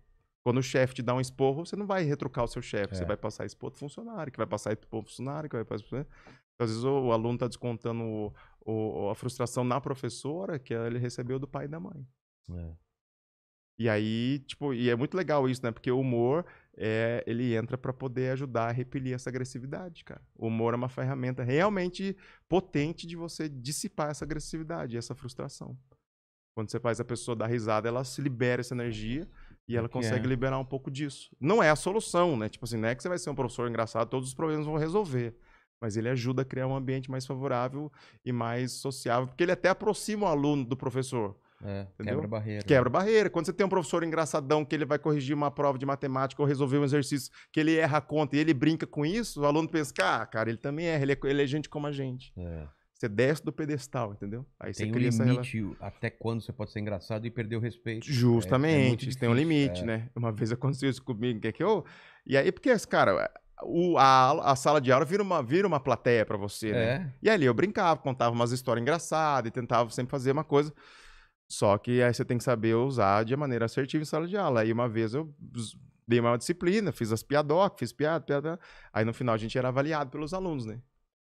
Quando o chefe te dá um esporro, você não vai retrucar o seu chefe, é. você vai passar esse pro funcionário, que vai passar pro funcionário, que vai passar. Então, às vezes o, o aluno está descontando o, o, a frustração na professora que ele recebeu do pai e da mãe. É. E aí, tipo, e é muito legal isso, né? Porque o humor é, ele entra para poder ajudar a repelir essa agressividade, cara. O humor é uma ferramenta realmente potente de você dissipar essa agressividade, essa frustração. Quando você faz a pessoa dar risada, ela se libera essa energia e ela é. consegue é. liberar um pouco disso. Não é a solução, né? Tipo assim, não é que você vai ser um professor engraçado, todos os problemas vão resolver. Mas ele ajuda a criar um ambiente mais favorável e mais sociável, porque ele até aproxima o aluno do professor. É, entendeu? Quebra barreira. Quebra barreira. Quando você tem um professor engraçadão que ele vai corrigir uma prova de matemática ou resolver um exercício que ele erra a conta e ele brinca com isso, o aluno pensa, ah, cara, ele também erra, ele é, ele é gente como a gente. É. Você desce do pedestal, entendeu? Aí tem você cria um limite rela... até quando você pode ser engraçado e perder o respeito. É, é Justamente, é, tem um limite, né? Uma vez aconteceu isso comigo, que é que eu... E aí, porque, cara, o, a, a, sala de aula vira uma, vira uma plateia para você, né? E ali eu brincava, contava umas histórias engraçadas e tentava sempre fazer uma coisa... Só que aí você tem que saber usar de maneira assertiva em sala de aula. Aí uma vez eu dei uma disciplina, fiz as piadocas, fiz piada, piada. Aí no final a gente era avaliado pelos alunos, né?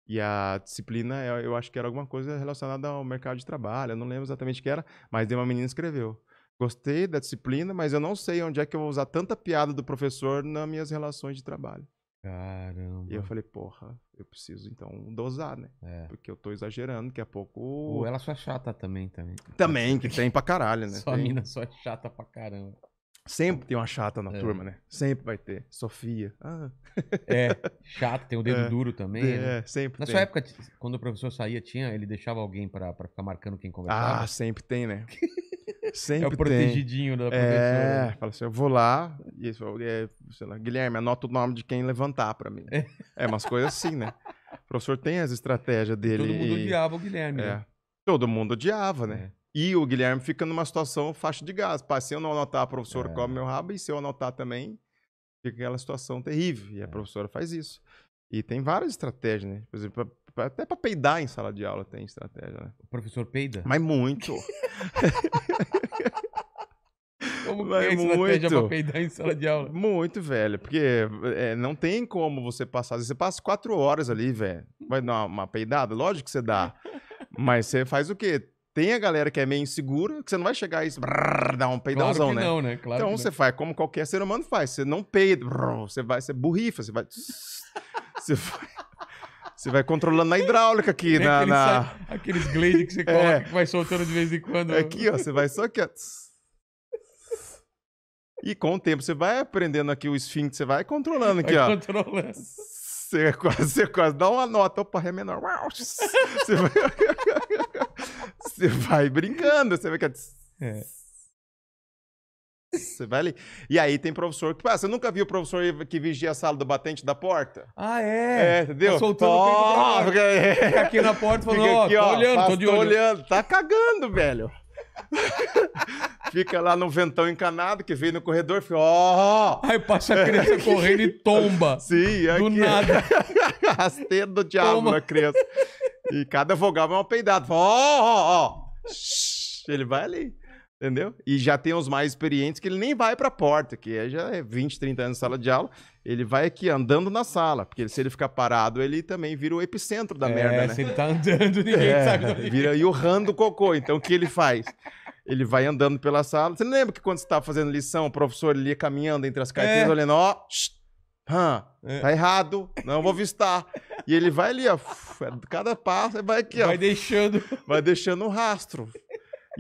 E a disciplina, eu acho que era alguma coisa relacionada ao mercado de trabalho, eu não lembro exatamente o que era, mas de uma menina escreveu. Gostei da disciplina, mas eu não sei onde é que eu vou usar tanta piada do professor nas minhas relações de trabalho. Caramba. E eu falei, porra, eu preciso então dosar, né? É. Porque eu tô exagerando, daqui a pouco. Ou ela só é chata também, também. Também, que tem pra caralho, né? *laughs* Só tem... mina só é chata pra caramba. Sempre tem uma chata na é. turma, né? Sempre vai ter. Sofia. Ah. É, *laughs* chato, tem o dedo é. duro também. É, né? É, sempre. Na tem. sua época, quando o professor saía, tinha, ele deixava alguém para ficar marcando quem conversava? Ah, sempre tem, né? sempre *laughs* é o protegidinho tem. da professora. É, né? fala assim: eu vou lá, e, é, sei lá, Guilherme, anota o nome de quem levantar para mim. É. é umas coisas assim, né? O professor tem as estratégias dele. Todo mundo odiava o Guilherme. É. Né? Todo mundo odiava, né? É. E o Guilherme fica numa situação faixa de gás. Pá, se eu não anotar, a professora é. come meu rabo, e se eu anotar também, fica aquela situação terrível. E a é. professora faz isso. E tem várias estratégias, né? Por exemplo, pra, pra, até para peidar em sala de aula tem estratégia, né? O professor peida? Mas muito. *laughs* Como que é estratégia muito, pra peidar em sala de aula? Muito, velho. Porque é, não tem como você passar. Você passa quatro horas ali, velho. Vai dar uma, uma peidada? Lógico que você dá. *laughs* Mas você faz o quê? Tem a galera que é meio insegura, que você não vai chegar e dar um peidãozão, claro que né? Não, né? Claro então que você não. faz como qualquer ser humano faz. Você não peida, você vai, você borrifa, você vai. você vai. Você vai controlando na hidráulica aqui, *laughs* na, aquele na... Aqueles glade que você é. coloca, é. que vai soltando de vez em quando. Aqui, ó, você vai só aqui, ó. E com o tempo você vai aprendendo aqui o esfíncter, você vai controlando aqui, vai ó. Controlando. Você *laughs* quase, você quase dá uma nota, opa, Ré menor. *laughs* Você vai, *laughs* você vai brincando, você vai que é. é. Você vai ali. E aí tem professor que. Ah, você nunca viu o professor que vigia a sala do batente da porta? Ah, é? É, entendeu? Tá soltando oh, o peito pra... Fica aqui na porta falando, ó, tô olhando, tô de olho. olhando. Tá cagando, velho. *laughs* Fica lá no ventão encanado que veio no corredor, fica, ó! Oh! Aí passa a criança correndo e tomba. *laughs* Sim, é do aqui. nada. *laughs* Rasteira do diabo Toma. a criança. E cada vogal é uma peidada. Ó, ó, ó! Ele vai ali. Entendeu? E já tem os mais experientes que ele nem vai para a porta, que já é 20, 30 anos de sala de aula, ele vai aqui andando na sala, porque se ele ficar parado, ele também vira o epicentro da é, merda, né? se ele tá andando, ninguém é, sabe. *laughs* vira e o rando do cocô. Então o que ele faz? Ele vai andando pela sala. Você lembra que quando você estava fazendo lição, o professor ele ia caminhando entre as carteiras, é. olhando, ó, é. tá errado, não vou visitar. E ele vai ali, ó, cada passo, vai aqui, ó. Vai deixando. Vai deixando um rastro.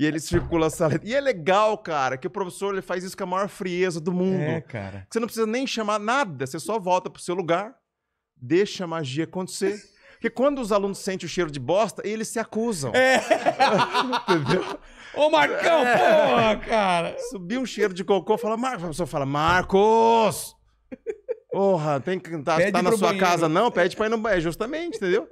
E ele circula a sala. E é legal, cara, que o professor ele faz isso com a maior frieza do mundo. É, cara. Você não precisa nem chamar nada, você só volta pro seu lugar, deixa a magia acontecer. Porque quando os alunos sentem o cheiro de bosta, eles se acusam. É. *laughs* Entendeu? Ô, Marcão, é. porra, cara! Subiu um cheiro de cocô, fala, Marcos. A pessoa fala, Marcos! Porra, tem que tá, tá na sua banheiro. casa, não? Pede pra ir no banheiro. É, justamente, entendeu?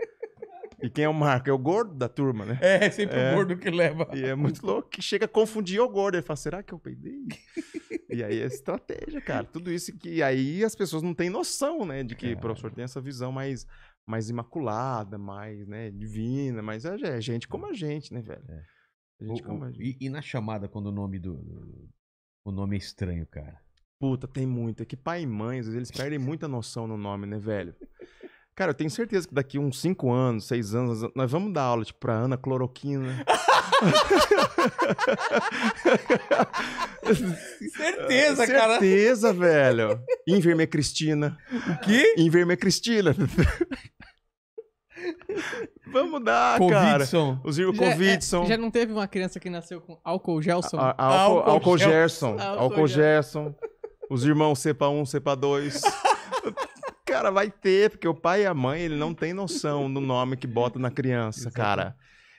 E quem é o Marco? É o gordo da turma, né? É, é sempre é. o gordo que leva. E é muito louco que chega a confundir o gordo. Ele fala, será que eu peidei? *laughs* e aí é estratégia, cara. Tudo isso que aí as pessoas não têm noção, né? De que o é. professor tem essa visão mais, mais imaculada, mais né, divina. Mas é, é gente como a gente, né, velho? É. gente o, como a gente. E, e, na chamada, quando o nome do, do... O nome é estranho, cara. Puta, tem muito. É que pai e mãe, às vezes, eles perdem muita noção no nome, né, velho? *laughs* Cara, eu tenho certeza que daqui uns 5 anos, 6 anos, nós vamos dar aula, tipo, pra Ana Cloroquina. *laughs* certeza, cara. Certeza, velho. Invermecristina. O quê? Invermecristina. Vamos dar, Covidson. cara. Os irmãos Covidson. É, é já não teve uma criança que nasceu com álcool Gelson? álcool, álcool Gerson. Álcool Gerson. Os irmãos cepa 1, cepa 2. Cara, vai ter, porque o pai e a mãe, ele não tem noção do nome que bota na criança, cara.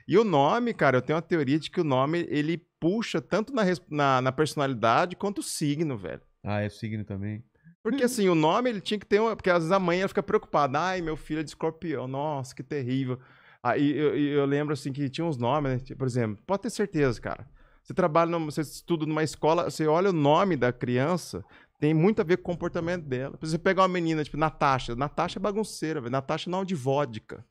E o nome, cara, eu tenho uma teoria de que o nome, ele puxa tanto na, na, na personalidade quanto o signo, velho. Ah, é o signo também? Porque assim, o nome, ele tinha que ter uma... Porque às vezes a mãe, ela fica preocupada. Ai, meu filho é de escorpião, nossa, que terrível. Aí ah, eu, eu lembro, assim, que tinha uns nomes, né? Tipo, por exemplo, pode ter certeza, cara. Você trabalha, numa, você estuda numa escola, você olha o nome da criança, tem muito a ver com o comportamento dela. Por exemplo, você pega uma menina, tipo, Natasha. Natasha é bagunceira, velho. Natasha não é de vodka.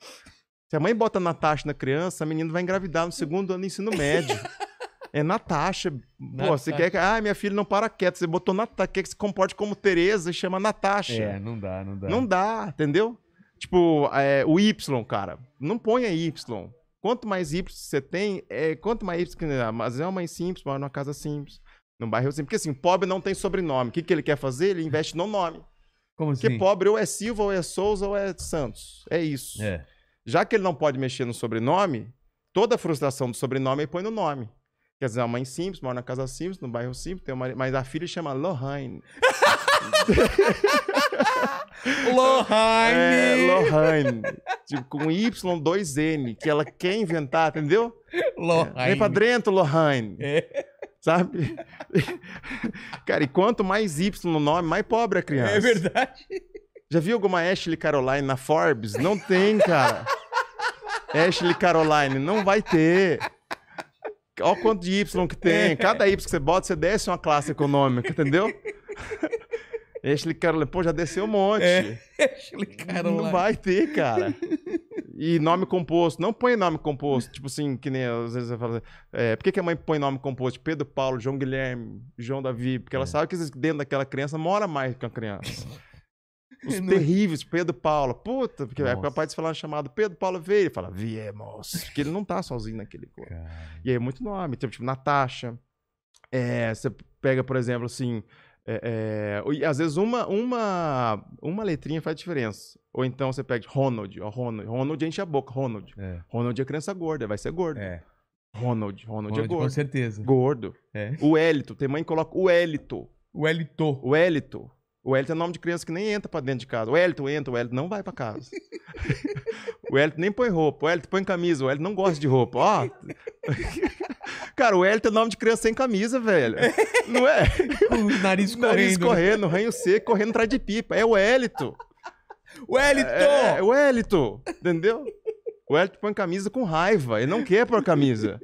Se a mãe bota Natasha na criança, a menina vai engravidar no segundo ano do ensino médio. *laughs* É Natasha. Pô, Natasha. você quer que. Ah, minha filha não para quieta. Você botou Natasha. Quer que se comporte como Tereza e chama Natasha. É, não dá, não dá. Não dá, entendeu? Tipo, é, o Y, cara. Não ponha Y. Quanto mais Y você tem, é, quanto mais Y. Ah, mas é uma mãe simples, mora numa casa simples no bairro simples Porque assim, pobre não tem sobrenome. O que, que ele quer fazer? Ele investe no nome. Como assim? Porque pobre ou é Silva, ou é Souza, ou é Santos. É isso. É. Já que ele não pode mexer no sobrenome, toda a frustração do sobrenome ele põe no nome. Quer dizer, a mãe simples, mora na casa simples, no bairro simples, tem uma... mas a filha chama Lohane. *laughs* Lohane! É, Lohane. Tipo, com Y2N, que ela quer inventar, entendeu? Lohane. É, vem pra dentro, Lohane. É. Sabe? *laughs* Cara, e quanto mais Y no nome, mais pobre a criança. É verdade. Já viu alguma Ashley Caroline na Forbes? Não tem, cara. Ashley Caroline, não vai ter. Olha quanto de Y que tem. É. Cada Y que você bota, você desce uma classe econômica, entendeu? Ashley Carol, pô, já desceu um monte. É, *laughs* Ashley Carol. Não vai ter, cara. E nome composto. Não põe nome composto. Tipo assim, que nem às vezes eu falo. Assim, é, por que, que a mãe põe nome composto? Pedro Paulo, João Guilherme, João Davi. Porque ela é. sabe que dentro daquela criança mora mais que uma criança. *laughs* Os não. É. terríveis, Pedro Paulo. Puta, porque é, Nossa. é capaz de falar um chamado Pedro Paulo veio. Ele fala, viemos. Porque ele não tá sozinho naquele corpo. E aí é muito nome. Tipo, tipo Natasha. É, você pega, por exemplo, assim. É, é, e às vezes uma, uma, uma letrinha faz diferença. Ou então você pede Ronald, ó, Ronald. Ronald enche a boca, Ronald. É. Ronald é criança gorda, vai ser gordo. É. Ronald, Ronald, é Ronald é gordo. Com certeza. Gordo. É. O Hélito, tem mãe que coloca o Hélito. O Hélito. O Hélito. O Hélito é nome de criança que nem entra pra dentro de casa. O Hélito entra, o Hélito não vai pra casa. *laughs* o Hélito nem põe roupa, o Hélito põe camisa, o Hélito não gosta de roupa. Ó. *laughs* Cara, o Hélio tem nome de criança sem camisa, velho. Não é? *laughs* o nariz correndo. Nariz né? correndo, ranho seco, correndo atrás de pipa. É o Hélito. O Hélito! É, é, é, o Hélito, entendeu? O Hélito põe camisa com raiva, ele não quer pôr camisa.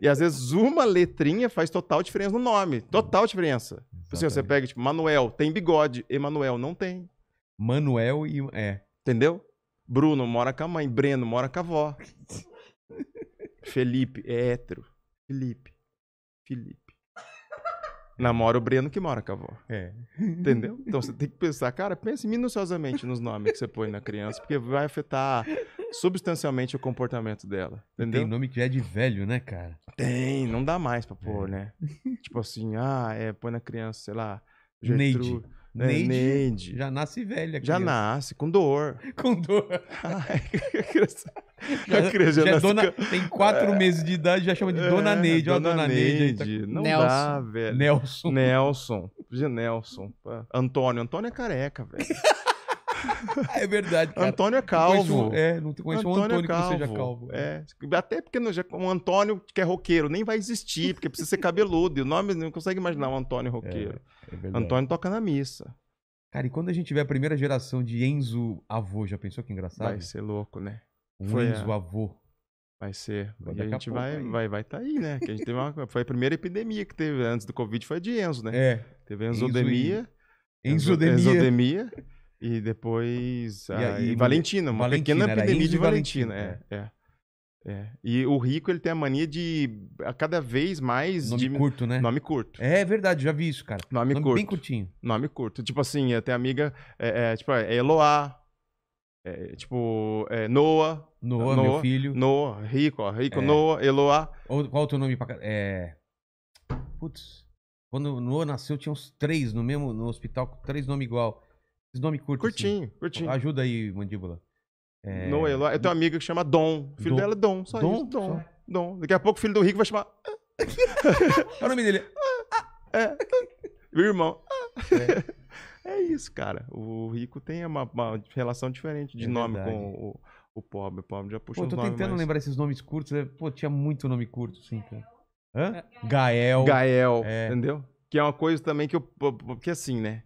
E às vezes uma letrinha faz total diferença no nome. Total diferença. Tipo assim, você pega, tipo, Manuel tem bigode, Emanuel não tem. Manuel e. É. Entendeu? Bruno mora com a mãe, Breno mora com a avó. Felipe é hétero. Felipe. Felipe. *laughs* Namora o Breno que mora com a avó. É. Entendeu? Então você tem que pensar, cara, pense minuciosamente nos nomes que você põe na criança, porque vai afetar substancialmente o comportamento dela. Entendeu? Tem nome que é de velho, né, cara? Tem, não dá mais pra pôr, é. né? tipo assim, ah, é, põe na criança, sei lá, Gertrude. Neide. Né? Neide, Neide. Já nasce velha. Já nasce, com dor. *laughs* com dor. Ai, *laughs* a criança, já, a criança já, é dona, com... Tem quatro é, meses de idade, já chama de é, Dona é, Olha Dona, dona Neide. Neide. Aí, tá... Não Nelson. dá, velho. Nelson. Nelson. De Nelson. Antônio. Antônio é careca, velho. *laughs* é verdade, cara. Antônio é calvo. Não conheço, é, não conheço Antônio um Antônio é calvo. que seja calvo. Né? É. Até porque não, já, um Antônio que é roqueiro nem vai existir, porque precisa ser cabeludo. E o nome não consegue imaginar um Antônio é. roqueiro. É. É Antônio toca na missa. Cara, e quando a gente tiver a primeira geração de Enzo avô, já pensou que é engraçado? Vai ser louco, né? Um Foi Enzo a... avô. Vai ser. Vai, a gente a vai, vai, vai, vai tá aí, né? Que a gente teve uma, *laughs* foi a primeira epidemia que teve antes do Covid, foi a de Enzo, né? É. Teve enzodemia. Enzodemia. Enzodemia. enzodemia e depois. E, a, e, e Valentina, uma Valentina, pequena epidemia de Valentina. Valentina. É, é. é. É. E o rico, ele tem a mania de a cada vez mais. Nome de... curto, né? Nome curto. É verdade, já vi isso, cara. Nome, Nome curto. Bem curtinho. Nome curto. Tipo assim, até amiga. É, é, tipo, é Eloá. É, tipo, é Noah, Noah. Noah, meu filho. Noah, rico, ó. Rico, é. Noah, Eloá. Qual o teu nome pra. É. Putz. Quando o Noah nasceu, tinha uns três no mesmo no hospital, com três nomes igual. Esse nome curto. Assim. Curtinho, assim. curtinho. Ajuda aí, mandíbula. É... Eloy. Eu tenho uma amiga que chama Dom. O filho Dom. dela é Dom, só Dom? isso. Dom. Só? Dom. Daqui a pouco o filho do Rico vai chamar. *laughs* Olha o nome dele. É. Meu irmão. É. *laughs* é. isso, cara. O rico tem uma, uma relação diferente de é nome verdade. com o, o, pobre. O pobre já puxa Pô, eu tô tentando mais... lembrar esses nomes curtos. É, pô, tinha muito nome curto, sim, cara. Hã? Gael. Gael, Gael é. entendeu? Que é uma coisa também que eu. Porque assim, né?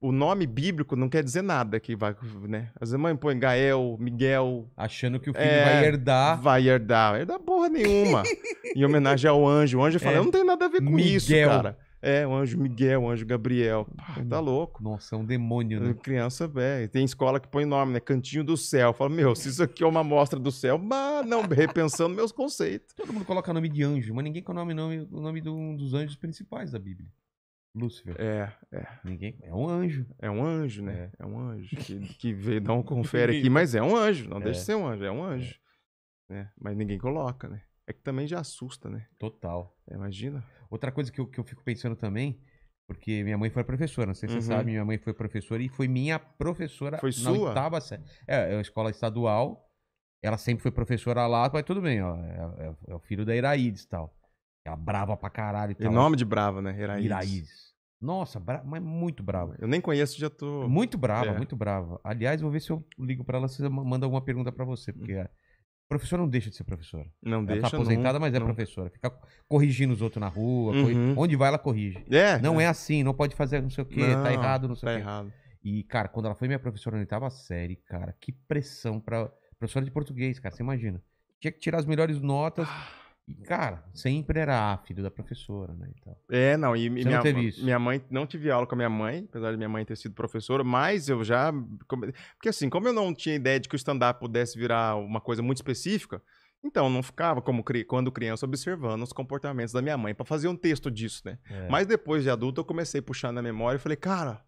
o nome bíblico não quer dizer nada que vai, né? As mães põem Gael, Miguel. Achando que o filho é, vai herdar. Vai herdar. Vai herdar porra nenhuma. *laughs* em homenagem ao anjo. O anjo fala, é, eu não tenho nada a ver com Miguel. isso, cara. É, o anjo Miguel, o anjo Gabriel. Pá, hum. tá louco. Nossa, é um demônio, né? É, criança, velho. É. Tem escola que põe nome, né? Cantinho do céu. Fala, meu, se isso aqui é uma amostra do céu, mas não, repensando meus conceitos. Todo mundo coloca nome de anjo, mas ninguém coloca o nome, nome, o nome do um dos anjos principais da Bíblia. Lúcifer. É, é. Ninguém, é um anjo. É um anjo, né? É, é um anjo. Que, *laughs* que veio dar um confere aqui, mas é um *laughs* anjo. Não é. deixa de ser um anjo, é um é. anjo. É. Mas ninguém coloca, né? É que também já assusta, né? Total. imagina. Outra coisa que eu, que eu fico pensando também, porque minha mãe foi professora, não sei se uhum. você sabe, uhum. minha mãe foi professora e foi minha professora foi na sua? oitava série. É, é uma escola estadual, ela sempre foi professora lá, mas tudo bem, ó. É, é, é o filho da Iraídes e tal. Ela é brava pra caralho e tal. E nome de brava, né? Iraídes. Iraídes. Nossa, bra... mas muito brava. Eu nem conheço, já tô. Muito brava, é. muito brava. Aliás, vou ver se eu ligo para ela se manda alguma pergunta para você, porque a professora não deixa de ser professora. Não ela tá deixa. Ela tá aposentada, não, mas é não. professora. Fica corrigindo os outros na rua, uhum. onde vai ela corrige. É. Não é. é assim, não pode fazer não sei o quê, tá não, tá errado, não sei tá o quê. errado. E, cara, quando ela foi minha professora na oitava série, cara, que pressão pra professora de português, cara, você imagina. Tinha que tirar as melhores notas. Ah. E, cara, sempre era ah, filho da professora, né? Então, é, não, e minha, não teve isso. minha mãe, não tive aula com a minha mãe, apesar de minha mãe ter sido professora, mas eu já. Porque assim, como eu não tinha ideia de que o stand-up pudesse virar uma coisa muito específica, então, não ficava como quando criança observando os comportamentos da minha mãe para fazer um texto disso, né? É. Mas depois de adulto, eu comecei puxando na memória e falei, cara,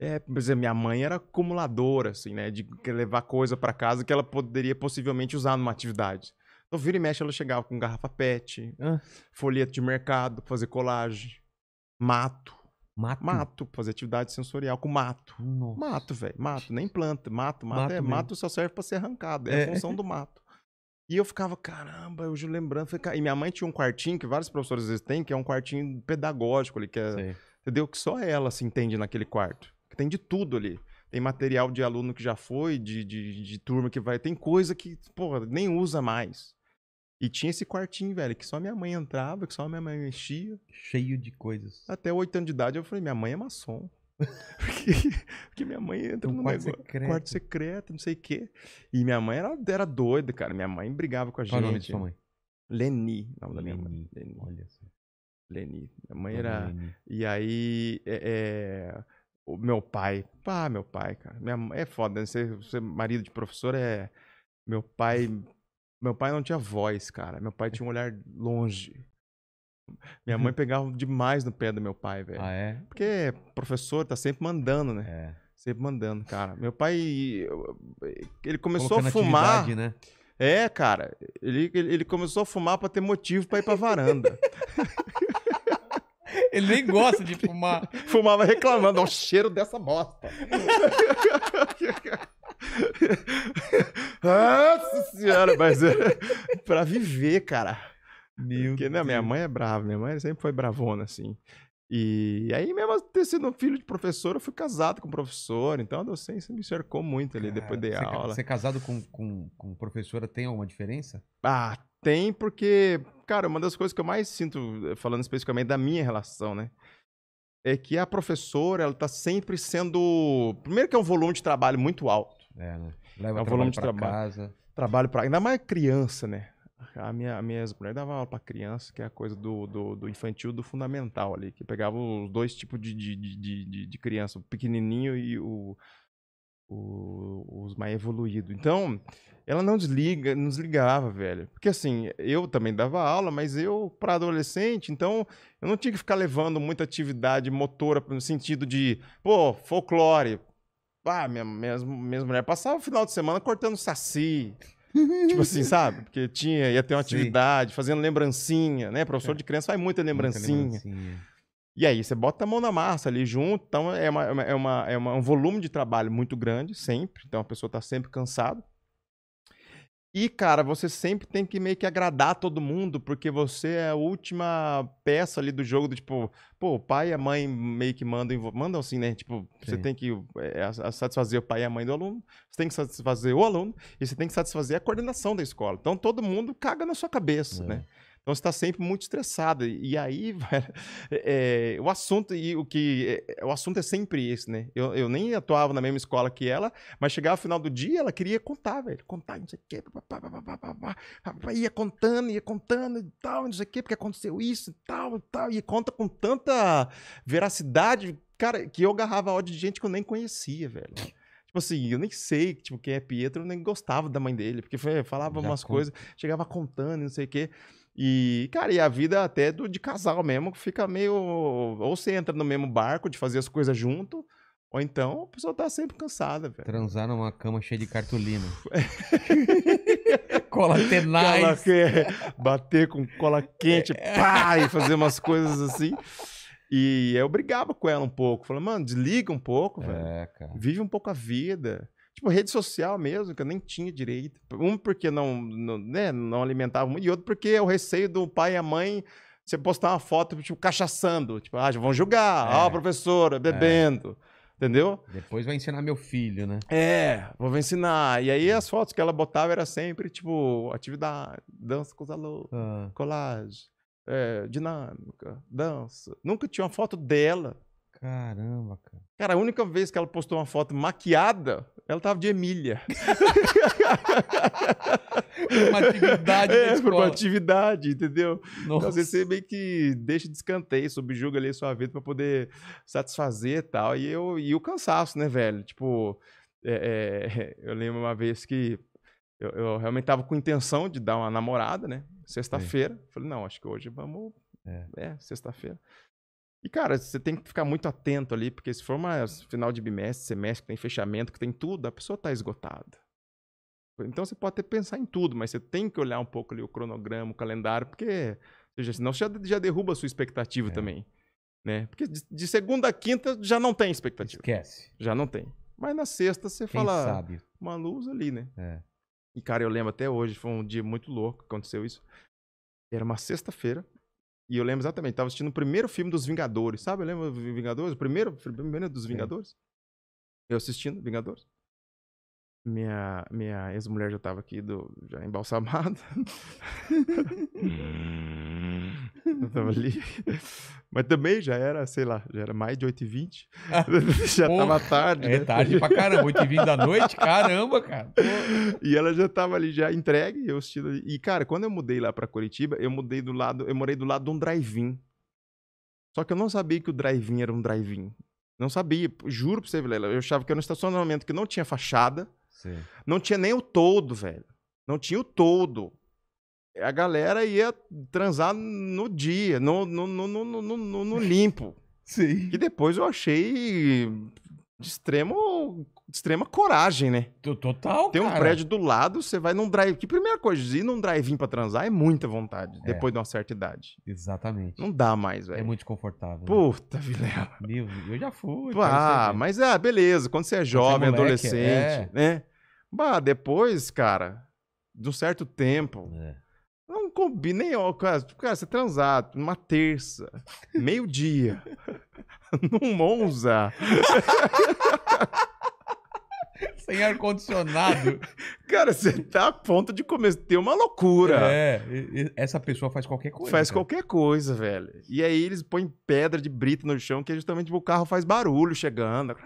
é, minha mãe era acumuladora, assim, né? De levar coisa para casa que ela poderia possivelmente usar numa atividade. Então, vira e mexe, ela chegava com garrafa PET, ah. folheto de mercado, fazer colagem, mato. Mato? Mato, fazer atividade sensorial com mato. Nossa. Mato, velho. Mato, nem planta. Mato, mato, mato é. Mato só serve para ser arrancado. É, é, a função do mato. E eu ficava, caramba, hoje lembrando. E minha mãe tinha um quartinho, que vários professores às vezes têm, que é um quartinho pedagógico ali, que é. Entendeu? Que só ela se entende naquele quarto. Que tem de tudo ali. Tem material de aluno que já foi, de, de, de turma que vai. Tem coisa que, porra, nem usa mais. E tinha esse quartinho, velho, que só minha mãe entrava, que só minha mãe enchia. Cheio de coisas. Até oito anos de idade eu falei, minha mãe é maçom. *laughs* porque, porque, minha mãe entra um no quarto, negócio, secreto. quarto secreto, não sei o quê. E minha mãe era, era doida, cara. Minha mãe brigava com a Qual gente. É Qual o nome de sua mãe? Leni. nome da minha mãe. Leni. Olha só. Leni. Minha mãe era. Leni. E aí. É, é... O meu pai. Pá, meu pai, cara. Minha... É foda, né? Ser, ser marido de professor é. Meu pai meu pai não tinha voz, cara. Meu pai tinha um olhar longe. Minha mãe *laughs* pegava demais no pé do meu pai, velho. Ah, é? Porque professor tá sempre mandando, né? É. Sempre mandando, cara. Meu pai. Ele começou Colocando a fumar. Né? É, cara. Ele, ele começou a fumar pra ter motivo pra ir pra varanda. *laughs* Ele nem gosta de fumar. *laughs* Fumava reclamando, ao é cheiro dessa bosta. *laughs* Nossa senhora, mas é *laughs* pra viver, cara. Meu Porque, né, minha mãe é brava, minha mãe sempre foi bravona, assim. E aí, mesmo ter sido filho de professor, eu fui casado com professor, então a docência me cercou muito ali Cara, depois de aula. Ser é casado com, com, com professora tem alguma diferença? Ah, tem, porque, cara, uma das coisas que eu mais sinto, eh, falando especificamente da minha relação, né? É que a professora, ela tá sempre sendo. Primeiro, que é um volume de trabalho muito alto. É, né? Leva é o volume de trabalho. Casa. Trabalho para. Ainda mais criança, né? A minha, a minha mulher dava aula para criança, que é a coisa do, do, do, infantil do fundamental ali, que pegava os dois tipos de, de, de, de, de criança, o pequenininho e o, o, os mais evoluídos. Então, ela não desliga, não desligava, velho. Porque assim, eu também dava aula, mas eu, para adolescente, então eu não tinha que ficar levando muita atividade motora no sentido de, pô, folclore, ah, minha, minhas, minhas mulheres o final de semana cortando saci. *laughs* tipo assim, sabe? Porque tinha, ia ter uma Sim. atividade, fazendo lembrancinha, né? Professor é. de criança faz muita lembrancinha. lembrancinha. E aí você bota a mão na massa ali junto, então é, uma, é, uma, é uma, é é um volume de trabalho muito grande, sempre. Então a pessoa está sempre cansada. E, cara, você sempre tem que meio que agradar todo mundo, porque você é a última peça ali do jogo, do tipo, pô, o pai e a mãe meio que mandam, mandam assim, né? Tipo, Sim. você tem que é, satisfazer o pai e a mãe do aluno, você tem que satisfazer o aluno, e você tem que satisfazer a coordenação da escola. Então, todo mundo caga na sua cabeça, né? é. né? Então você está sempre muito estressado. E aí, *laughs* é, o assunto e o que é, o assunto é sempre esse, né? Eu, eu nem atuava na mesma escola que ela, mas chegava no final do dia, ela queria contar, velho. Contar, não sei o quê, ia contando, ia contando e tal, não sei o quê, porque aconteceu isso e tal, e tal. E conta com tanta veracidade, cara, que eu agarrava ódio de gente que eu nem conhecia, velho. Tipo assim, eu nem sei tipo, quem é Pietro, eu nem gostava da mãe dele, porque falava Já umas coisas, chegava contando, não sei o quê. E, cara, e a vida até do, de casal mesmo fica meio. Ou você entra no mesmo barco de fazer as coisas junto, ou então a pessoa tá sempre cansada, velho. Transar numa cama cheia de cartolina. *laughs* cola tenaz. Cola, bater com cola quente, é. pá, e fazer umas coisas assim. E eu brigava com ela um pouco. Falei, mano, desliga um pouco, é, velho. Cara. Vive um pouco a vida tipo, rede social mesmo, que eu nem tinha direito. Um, porque não, não, né, não alimentava muito, e outro, porque o receio do pai e a mãe você postar uma foto, tipo, cachaçando. Tipo, ah, já vão julgar, é. ó, é. oh, professora, bebendo. É. Entendeu? Depois vai ensinar meu filho, né? É, vou ensinar. E aí as fotos que ela botava era sempre, tipo, atividade, dança com os alunos, ah. colagem, é, dinâmica, dança. Nunca tinha uma foto dela Caramba, cara. Cara, a única vez que ela postou uma foto maquiada, ela tava de Emília. *laughs* uma atividade é, por uma atividade, entendeu? Então, Nossa. Então, você meio que deixa de escanteio, subjuga ali a sua vida para poder satisfazer e tal. E, eu, e o cansaço, né, velho? Tipo, é, é, *laughs* eu lembro uma vez que eu, eu, realmente tava com intenção de dar uma namorada, né? Sexta-feira. Falei, não, acho que hoje vamos... é, é sexta-feira. E, cara, você tem que ficar muito atento ali, porque se for uma final de bimestre, semestre, que tem fechamento, que tem tudo, a pessoa está esgotada. Então você pode até pensar em tudo, mas você tem que olhar um pouco ali o cronograma, o calendário, porque seja, senão você já, já derruba a sua expectativa é. também. Né? Porque de, de, segunda a quinta já não tem expectativa. Esquece. Já não tem. Mas na sexta você Quem fala sabe? uma luz ali, né? É. E, cara, eu lembro até hoje, foi um dia muito louco que aconteceu isso. Era uma sexta-feira, e eu lembro exatamente, tava assistindo o primeiro filme dos Vingadores, sabe? Eu lembro Vingadores, o primeiro, primeiro dos Vingadores. Eu assistindo Vingadores. Minha, minha ex-mulher já tava aqui do, já embalsamada. *laughs* Hum tava ali. *laughs* Mas também já era, sei lá, já era mais de 8h20. *laughs* já Porra, tava tarde. É né? tarde pra caramba, 8h20 da noite, caramba, cara. *laughs* e ela já tava ali, já entregue, eu assistindo. E, cara, quando eu mudei lá pra Curitiba, eu mudei do lado, eu morei do lado de um drive-in. Só que eu não sabia que o drive-in era um drive-in. Não sabia, juro pra você, Vilela. Eu achava que era um estacionamento que não tinha fachada, Sim. não tinha nem o todo, velho. Não tinha o todo a galera ia transar no dia, no, no, no, no, no, no, no limpo. *laughs* Sim. E depois eu achei de extremo de extrema coragem, né? Total. Tem um cara. prédio do lado, você vai num drive. Que primeira coisa, ir num drive-in pra transar é muita vontade, é. depois de uma certa idade. Exatamente. Não dá mais, é velho. É muito confortável né? Puta, né? Vilela. Meu, eu já fui. Ah, mas é, beleza. Quando você é, é jovem, é moleque, adolescente, é. né? Bah, depois, cara, de um certo tempo. É não combina nem ó, cara, tipo, cara, você transado numa terça, meio-dia, *laughs* num Monza. *laughs* Sem ar-condicionado. Cara, você tá a ponto de cometer uma loucura. É, essa pessoa faz qualquer coisa. Faz cara. Né? qualquer coisa, velho. E aí eles põem pedra de brita no chão, que é justamente tipo, o carro faz barulho chegando. É.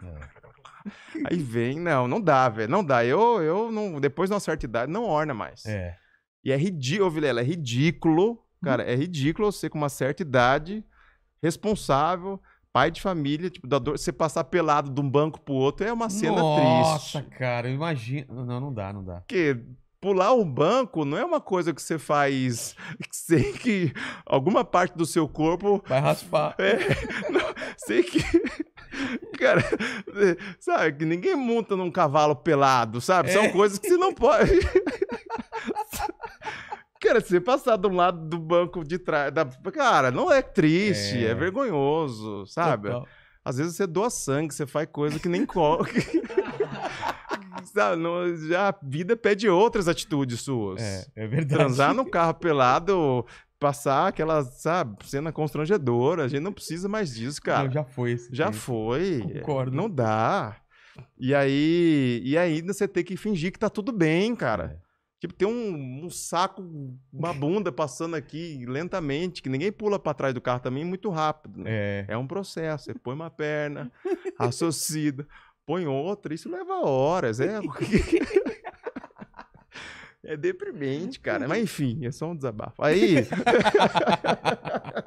Aí vem, não, não dá, velho, não dá. Eu, eu não, depois uma certa idade, não orna mais. É. E é ridículo, Vilela, é ridículo, uhum. cara, é ridículo você com uma certa idade, responsável, pai de família, tipo, da dor, você passar pelado de um banco pro outro é uma cena Nossa, triste. Nossa, cara, eu imagino. Não, não dá, não dá. Porque pular um banco não é uma coisa que você faz sem *laughs* que alguma parte do seu corpo vai raspar. *laughs* É, não, sei que *laughs* cara, sabe que ninguém monta num cavalo pelado, sabe? É. São coisas que você não pode *laughs* Cara, você passar de um lado do banco de trás. Da... Cara, não é triste, é, é vergonhoso, sabe? Total. Às vezes você doa sangue, você faz coisa que nem coloca. *laughs* *laughs* não, já a vida pede outras atitudes suas. É, é verdade. Transar no carro pelado, passar aquela, sabe, cena constrangedora. A gente não precisa mais disso, cara. Não, já foi. já tempo. foi. Concordo. Não dá. E aí, e aí você tem que fingir que tá tudo bem, cara. É. Tipo, tem um, um, saco, uma bunda passando aqui lentamente, que ninguém pula para trás do carro também muito rápido. Né? É. é um processo. Você põe uma perna, *laughs* associa, põe outra, isso leva horas. É, *laughs* é deprimente, cara. Mas enfim, é só um desabafo. Aí.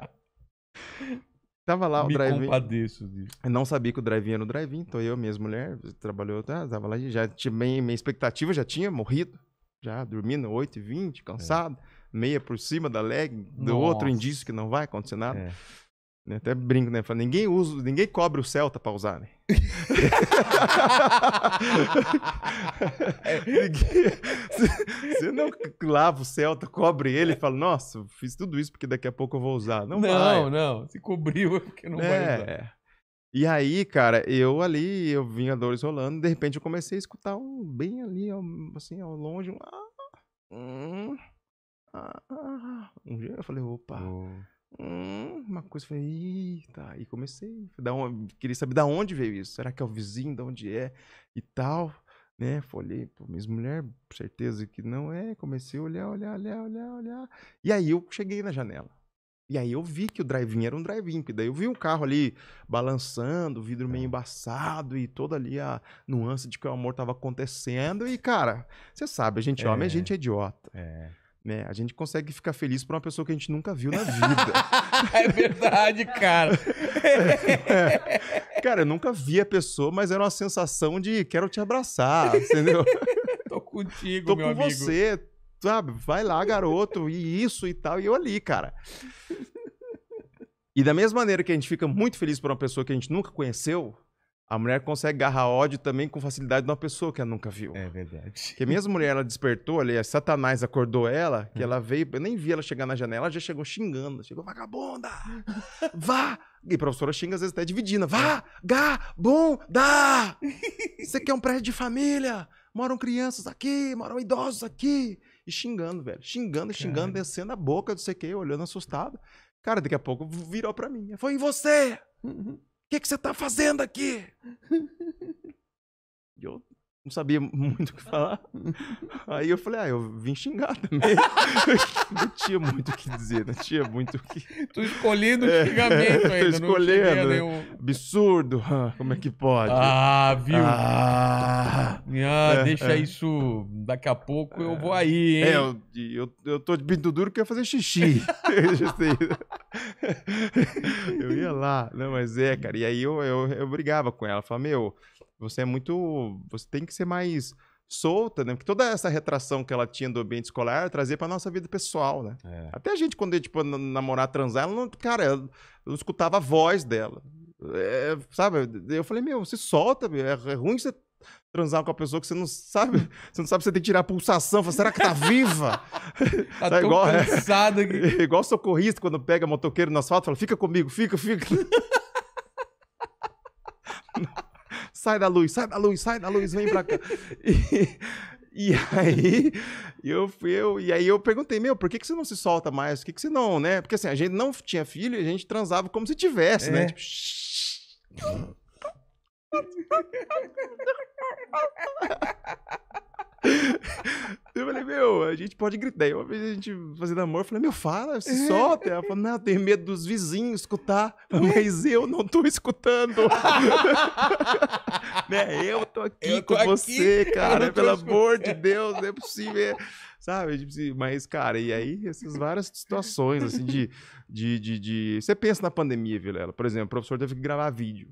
*laughs* Tava lá o drive-in. disso. não sabia que o drive-in era no drive-in, então eu, minha mulher, trabalhou, tá, tava lá, já tinha minha expectativa, já tinha morrido já dormindo 8 e 20 é. cansado, é. meia por cima da leg, Nossa. do outro indício que não vai acontecer nada. É. Até brinco, né? Fala, ninguém usa, ninguém cobra o Celta pra usar, né? Você *laughs* não lava o Celta, cobre ele e fala, nossa, fiz tudo isso porque daqui a pouco eu vou usar. Não, não, vai. não. Se cobriu é porque não é. vai usar. E aí, cara, eu ali, eu dores rolando, de repente eu comecei a escutar um bem ali, assim, ao longe, um. Ah, hum, ah, ah, ah, Um dia eu falei, opa. Oh. Hum, uma coisa, eu falei, eita. E comecei. Da onde, queria saber da onde veio isso. Será que é o vizinho, da onde é e tal. Né? Falei, pô, mesmo mulher, certeza que não é. Comecei a olhar, olhar, olhar, olhar, olhar. E aí eu cheguei na janela. E aí eu vi que o drive-in era um drive-in, daí eu vi um carro ali balançando, vidro meio embaçado e toda ali a nuance de que o amor tava acontecendo. E, cara, você sabe, a gente é. homem, a é. gente é idiota. É. Né? A gente consegue ficar feliz por uma pessoa que a gente nunca viu na vida. *laughs* é verdade, cara. é. *laughs* Cara, eu nunca vi a pessoa, mas era uma sensação de quero te abraçar, entendeu? Tô contigo, Tô meu com amigo. Tô com você, sabe, vai lá, garoto, e isso e tal. E eu ali, cara. E da mesma maneira que a gente fica muito feliz por uma pessoa que a gente nunca conheceu, a mulher consegue agarrar ódio também com facilidade de uma pessoa que ela nunca viu. É verdade. Que a mesma mulher, ela despertou ali, a Satanás acordou ela, que hum. ela veio, eu nem vi ela chegar na janela, ela já chegou xingando. Chegou, vagabunda! Vá! E a professora xinga às vezes até dividindo. Vá! Gá! Bom! Dá! Você quer um prédio de família? Moram crianças aqui, moram idosos aqui. E xingando, velho. Xingando, xingando, descendo a boca, não sei o quê, olhando assustado. Cara, daqui a pouco virou pra mim. Foi em você! Uhum. O uhum. que, que você tá fazendo aqui? *laughs* e eu não sabia muito o que falar. Aí eu falei, ah, eu vim xingar também. *laughs* não tinha muito o que dizer, não tinha muito o que. Estou escolhendo o é, xingamento é, ainda, escolhendo. Nenhum... Absurdo, como é que pode? Ah, viu? Ah, ah é, deixa é. isso, daqui a pouco eu é. vou aí, hein? É, eu, eu, eu tô de bindo duro porque eu ia fazer xixi. *laughs* *laughs* eu ia lá. Não, mas é, cara, e aí eu, eu, eu brigava com ela, Falei, meu você é muito. Você tem que ser mais solta, né? Porque toda essa retração que ela tinha do ambiente escolar trazia para nossa vida pessoal, né? É. Até a gente, quando ia, tipo, namorar, transar, ela não, cara, eu não escutava a voz dela. É, sabe? Eu falei, meu, você solta, meu. é, é ruim você transar com a pessoa que você não sabe, *laughs* *laughs* você não sabe se tem que tirar a pulsação, fala, será que tá viva? *laughs* tá é igual, aqui. É, igual socorrista quando pega motoqueiro no asfalto, fala, fica comigo, fica, fica sai da luz, sai da luz, sai da luz, vem pra cá. *laughs* E, e aí, eu, eu, e aí eu perguntei, meu, por que, que você não se solta mais? Por que, que você não, né? Porque assim, a gente não tinha filho e a gente transava como se tivesse, né? é. né? Tipo, *laughs* *laughs* Eu falei, meu, a gente pode gritar. Aí uma vez a gente fazendo amor, eu falei, meu, fala, se é. solta. Ela falou, não, eu tenho medo dos vizinhos escutar, uhum. mas eu não tô escutando. *laughs* né? Eu tô aqui eu tô com aqui, você, cara, pelo escutando. amor de Deus, não é possível. Sabe? Tipo assim, mas, cara, e aí essas várias situações, assim, de, de, de, de... Você pensa na pandemia, Vilela, por exemplo, o professor teve que gravar vídeo.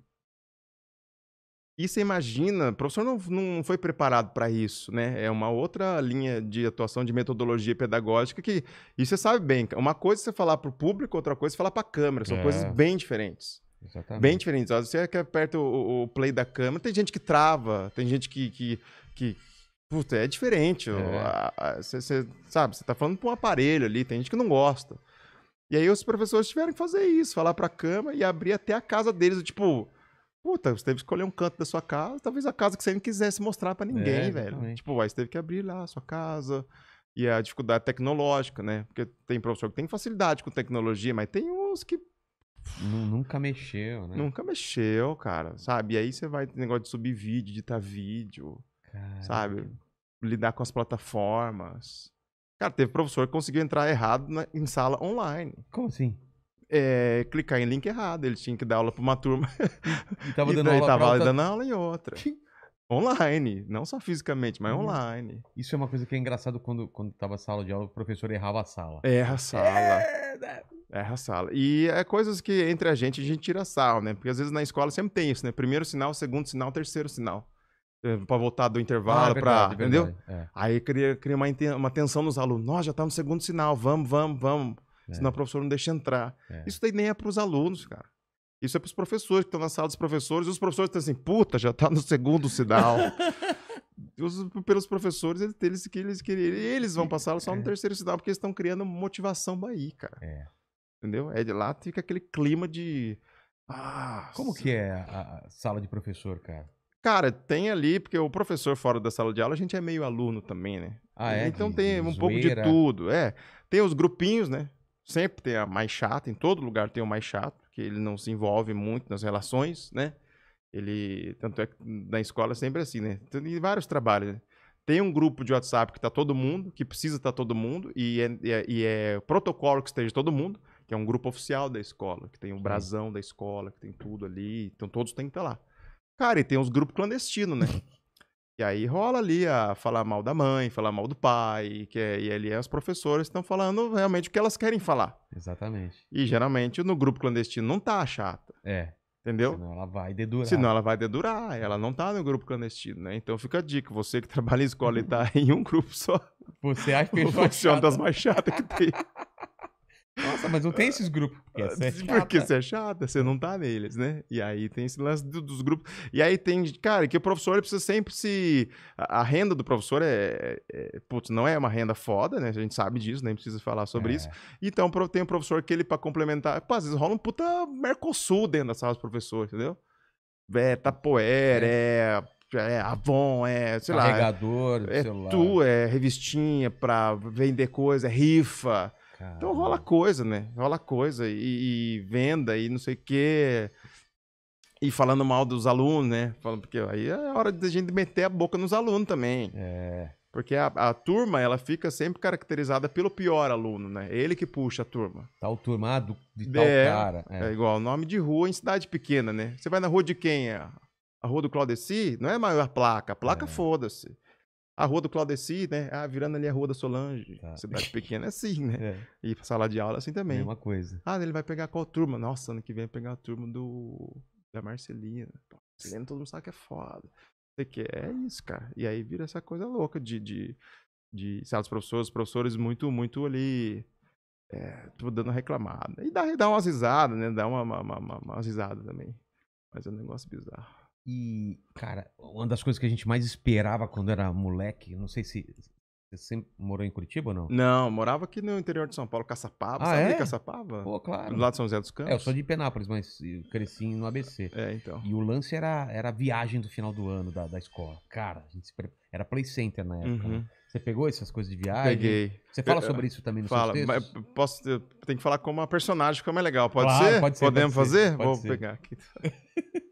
E você imagina, o professor não, não foi preparado para isso, né? É uma outra linha de atuação de metodologia pedagógica que, e você sabe bem, uma coisa é você falar para o público, outra coisa é falar para a câmera, são é. coisas bem diferentes. Exatamente. Bem diferentes. Às você aperta o, o, play da câmera, tem gente que trava, tem gente que. que, que puta, é diferente. Você, é. sabe, você está falando para um aparelho ali, tem gente que não gosta. E aí os professores tiveram que fazer isso, falar para a câmera e abrir até a casa deles, tipo Puta, você teve que escolher um canto da sua casa, talvez a casa que você não quisesse mostrar para é, ninguém, é, velho. Tipo, aí você teve que abrir lá a sua casa. E a dificuldade tecnológica, né? Porque tem professor que tem facilidade com tecnologia, mas tem uns que. Nunca mexeu, né? Nunca mexeu, cara. Sabe? E aí você vai negócio de subir vídeo, editar vídeo. Caraca. Sabe? Lidar com as plataformas. Cara, teve professor que conseguiu entrar errado na, em sala online. Como assim? é, clicar em link errado. Ele tinha que dar aula para uma turma. E tava *laughs* dando, e aula, tava outra... dando aula em outra. Online, não só fisicamente, mas uhum. online. Isso é uma coisa que é engraçado quando, quando tava sala de aula, o professor errava a sala. Erra a sala. É... Erra a sala. E é coisas que entre a gente a gente tira sarro, né? Porque às vezes na escola sempre tem isso, né? Primeiro sinal, segundo sinal, terceiro sinal é, para voltar do intervalo, ah, é para é entendeu? É. Aí cria, cria uma, uma tensão nos alunos. Nós já tá no segundo sinal, vamos, vamos, vamos. É. senão o professor não deixa entrar. É. Isso daí nem é para os alunos, cara. Isso é para os professores que estão na sala dos professores. E os professores estão assim, puta, já está no segundo sinal. *laughs* os, pelos professores, eles, eles, eles, eles vão passar só no é. terceiro sinal, porque eles estão criando motivação Bahia, cara. É. Entendeu? É de lá fica aquele clima de. Ah, Como que é a, a sala de professor, cara? Cara, tem ali, porque o professor fora da sala de aula, a gente é meio aluno também, né? Ah, é? Então tem um pouco de tudo. É. Tem os grupinhos, né? sempre tem a mais chata, em todo lugar tem o mais chato, que ele não se envolve muito nas relações, né? Ele, tanto é que na escola é sempre assim, né? Tem vários trabalhos, né? Tem um grupo de WhatsApp que tá todo mundo, que precisa estar tá todo mundo, e é, e é, e é protocolo que esteja todo mundo, que é um grupo oficial da escola, que tem o brasão da escola, que tem tudo ali, então todos têm que estar tá lá. Cara, e tem uns grupos clandestinos, né? *laughs* E aí rola ali a falar mal da mãe, falar mal do pai, que é, e ali é as professoras estão falando realmente o que elas querem falar. Exatamente. E geralmente no grupo clandestino não tá chata. É. Entendeu? Senão ela vai dedurar. Senão ela vai dedurar, ela não tá no grupo clandestino, né? Então fica a dica, você que *laughs* trabalha em escola e tá em um grupo só. Você acha que *laughs* é uma das mais chatas que tem. *laughs* Nossa, mas não tem esses grupos. É ah, porque você é chata, você não tá neles, né? E aí tem esse lance do, dos grupos. E aí tem, cara, que o professor precisa sempre se. A, a renda do professor é, é, é, Putz, não é uma renda foda, né? A gente sabe disso, nem precisa falar sobre é. isso. Então tem um professor que ele, pra complementar. Pô, às vezes rola um puta Mercosul dentro da sala do professor, entendeu? É, Tapoer, é, é é Avon, é, sei lá. Carregador, é, lá Tu, é revistinha pra vender coisa, é rifa. Então Caramba. Então rola coisa, né? Rola coisa. E, e venda e não sei o quê. E falando mal dos alunos, né? Falando, porque aí é hora de a gente meter a boca nos alunos também. É. Porque a, a, turma, ela fica sempre caracterizada pelo pior aluno, né? Ele que puxa a turma. Tal turma ah, de é, tal é, cara. É. é igual nome de rua em cidade pequena, né? Você vai na rua de quem? A rua do Claudeci? Não é maior placa. A placa, é. foda-se a rua do Claudeci, né? Ah, virando ali a rua da Solange, tá. cidade pequena, é assim, né? *laughs* É. E sala de aula é assim também. É uma coisa. Ah, ele vai pegar qual turma? Nossa, ano que vem vai pegar a turma do da Marcelina. Marcelina todo mundo sabe que é foda. Sei que é isso, cara. E aí vira essa coisa louca de, de, de sabe, os professores, professores muito, muito ali é, tô dando reclamada. E dá, dá umas risadas, né? Dá uma, uma, uma, uma, umas risadas também. Mas é um negócio bizarro. E, cara, uma das coisas que a gente mais esperava quando era moleque, não sei se você sempre morou em Curitiba ou não? Não, morava aqui no interior de São Paulo, Caçapava. Ah, sabe é? Caçapava? Pô, claro. Do lado de São José dos Campos. É, eu sou de Penápolis, mas cresci no ABC. É, então. E o lance era, era a viagem do final do ano da, da escola. Cara, a gente se pre... era play center na época, uhum. né? Você pegou essas coisas de viagem? Peguei. Você fala sobre isso também no fala, seus textos? Mas posso, tem que falar como uma personagem, fica mais é legal. Pode claro, ser? Pode ser. Podemos pode ser, fazer? Pode Vou ser. pegar aqui. *laughs*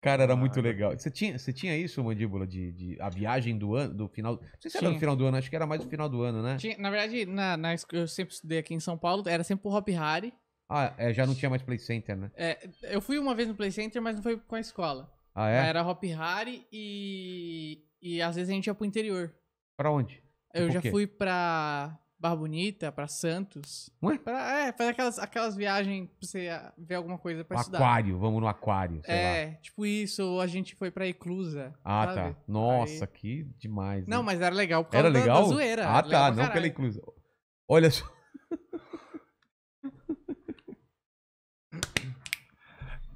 Cara, era ah, muito é legal. Você tinha, você tinha isso, Mandíbula, de, de a viagem do ano, do final. Não sei se era no final do ano, acho que era mais do final do ano, né? Tinha, na verdade, na, na, eu sempre estudei aqui em São Paulo, era sempre o Hop Harry. Ah, é, já não tinha mais Play Center, né? É, eu fui uma vez no Play Center, mas não foi com a escola. Ah, é? Era Hop Harry e. E às vezes a gente ia pro interior. Pra onde? Eu tipo já fui pra Barra Bonita, pra Santos. Ué? Pra, é, fazer aquelas, aquelas viagens pra você ver alguma coisa pra o estudar. Aquário, vamos no aquário, É, lá. tipo isso, a gente foi pra Eclusa. Ah, tá. sabe? tá. Nossa, Aí... que demais. Né? Não, mas era legal porque era legal? Da, zoeira. Ah, era tá, não pela Eclusa. Olha só. *laughs*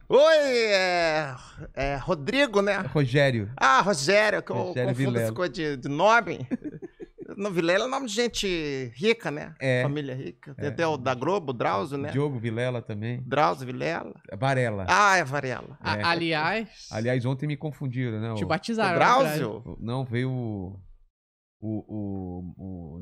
Oi, é, é, Rodrigo, né? Rogério. Ah, Rogério, que eu Rogério confundo ficou de, de nome. *laughs* No Vilela é nome de gente rica, né? É. Família rica. É. Tem é. até o da Globo, Drauzio, né? Diogo Vilela também. Drauzio Vilela. Varela. Ah, é Varela. É. Aliás. Aliás, ontem me confundiram, né? Te batizaram. O né, Drauzio? Não, veio o. O, o, o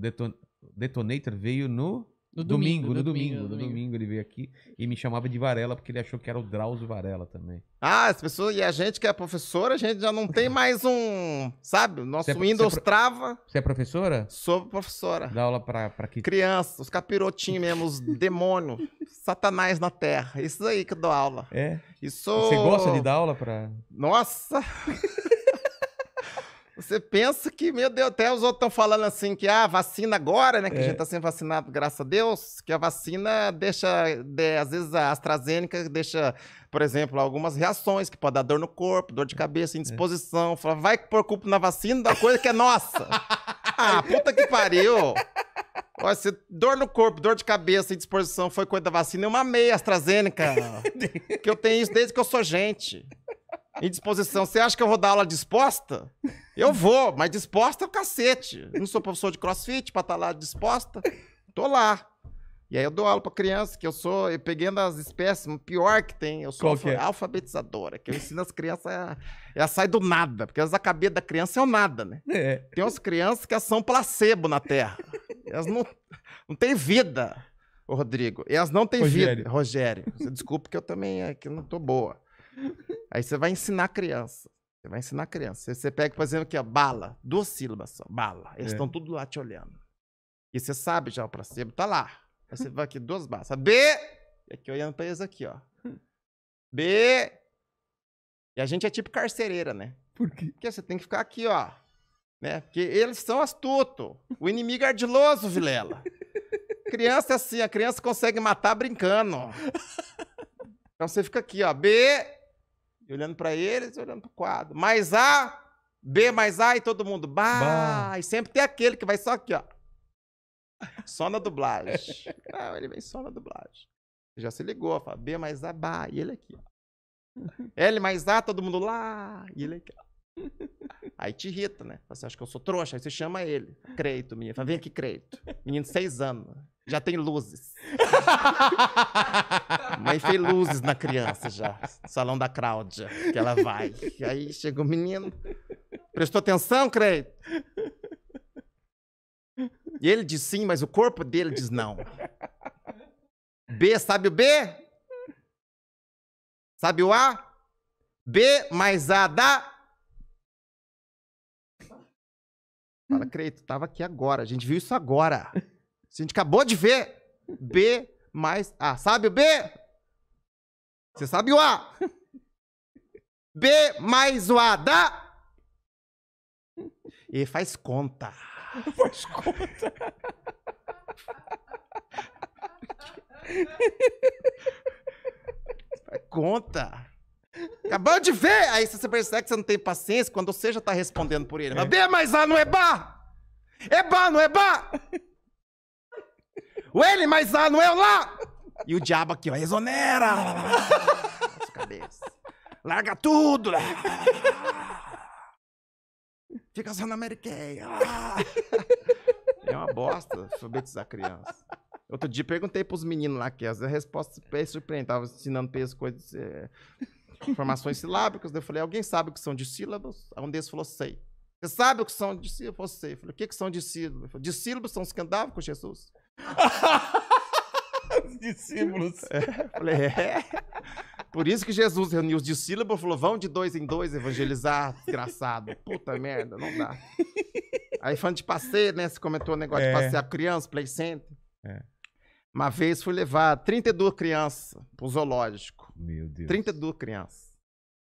Detonator veio no. No domingo, no domingo, no domingo. domingo ele veio aqui e me chamava de Varela porque ele achou que era o Drauzio Varela também. Ah, as pessoas e a gente que é professora, a gente já não tem *laughs* mais um, sabe? Nosso é, Windows você é, trava. Você é professora? Sou professora. Dá aula pra, pra que? Crianças, os capirotinhos mesmo, os *laughs* demônios, satanás na terra. Isso aí que eu dou aula. É? Isso... Você gosta de dar aula pra... Nossa! *laughs* Você pensa que, meu Deus, até os outros estão falando assim que ah, vacina agora, né? Que é. a gente está sendo vacinado, graças a Deus, que a vacina deixa, de, às vezes a AstraZeneca deixa, por exemplo, algumas reações que pode dar dor no corpo, dor de cabeça, é. indisposição. É. Fala, vai por culpa na vacina da coisa que é nossa. *laughs* ah, puta que pariu! Olha, se dor no corpo, dor de cabeça indisposição foi coisa da vacina, eu mamei a AstraZeneca. que eu tenho isso desde que eu sou gente. Indisposição. Você acha que eu vou dar aula disposta? Eu vou, mas disposta é o cacete. Não sou professor de crossfit pra estar tá lá disposta. Tô lá. E aí eu dou aula pra criança, que eu sou, eu peguei nas espécies, pior que tem, eu sou é? alfa, é? alfabetizadora, que eu ensino as crianças, a, ela sai do nada, porque a cabeça da criança é o nada, né? É. Tem umas crianças que elas são placebo na Terra. Elas não, não têm vida, ô Rodrigo. Elas não têm Rogério. vida, Rogério. Desculpa que eu também, é que não tô boa. Aí você vai ensinar a criança. Você vai ensinar a criança. Você, pega, por exemplo, aqui, ó, bala. Duas sílabas só, bala. Eles é. estão é. tudo lá te olhando. E você sabe já o placebo, tá lá. Aí você vai aqui, duas balas. B! E aqui olhando pra eles aqui, ó. *laughs* B! E a gente é tipo carcereira, né? Por quê? Porque você tem que ficar aqui, ó. Né? Porque eles são astutos. O inimigo é ardiloso, Vilela. criança é assim, a criança consegue matar brincando. *laughs* Então você fica aqui, ó. B! olhando para eles e olhando para o quadro. Mais A, B mais A e todo mundo. Bah! bah. E sempre tem aquele que vai só aqui, ó. Só na dublagem. *laughs* ele vem só na dublagem. Já se ligou, fala B mais A, bah. E ele aqui, ó. *laughs* L mais A, todo mundo lá. E ele aqui, ó. Aí te irrita, né? Você assim, acha que eu sou trouxa? Aí você chama ele. Creito, menino. Fala, vem aqui, creito. Menino de seis anos. Já tem luzes. *laughs* Mãe fez luzes na criança já. Salão da Cláudia, que ela vai. E aí chega o menino. Prestou atenção, Creio? E ele diz sim, mas o corpo dele diz não. B, sabe o B? Sabe o A? B mais A dá. Fala, Creito, tava aqui agora. A gente viu isso agora. A gente acabou de ver. B mais A. Sabe o B? Você sabe o A. B mais o A dá. E faz conta. *laughs* Faz conta. faz conta. Acabou de ver! Aí você percebe que você não tem paciência quando você já tá respondendo por ele. É. Mas B mais A não é bar! É bar, não é bar! O L mais A não é o lá! E o diabo aqui, ó, exonera! Larga tudo! Fica só na É uma bosta alfabetizar criança. Outro dia perguntei pros meninos lá que as respostas surpreendentes surpreendente. Tava ensinando pra coisas, é, silábicas. Eu falei, alguém sabe o que são dissílabos? Um deles falou, sei. Você sabe o que são dissílabos? Eu falei, sei. Eu falei, o que, que são dissílabos? Dissílabos são os que andavam com Jesus. *laughs* discípulos. É, falei, é. Por isso que Jesus reuniu os discípulos e falou: vão de dois em dois evangelizar, desgraçado. Puta merda, não dá. Aí falando de passeio, né? Você comentou o negócio é. de passear criança, play center. É. Uma vez fui levar 32 crianças pro zoológico. Meu Deus. 32 crianças.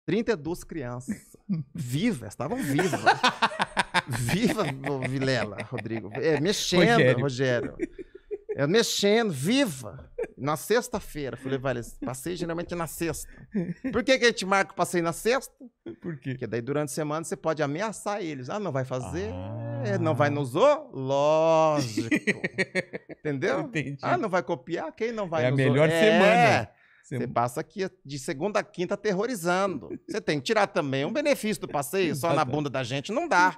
32 crianças. vivas, estavam vivas. *laughs* Viva, Vilela, Rodrigo. É, mexendo, Rogério. Rogério. Eu é, mexendo, viva. Na sexta-feira, fui levar eles. Passei geralmente na sexta. Por que, que a gente marca o passeio na sexta? Por quê? Porque daí durante a semana você pode ameaçar eles. Ah, não vai fazer? Ah. É, não vai no zoo? Lógico. *laughs* Entendeu? Entendi. Ah, não vai copiar? Quem não vai é no zoo? É a melhor semana. Você passa aqui de segunda a quinta aterrorizando. Você tem que tirar também um benefício do passeio, *laughs* só tá na bunda da gente não dá.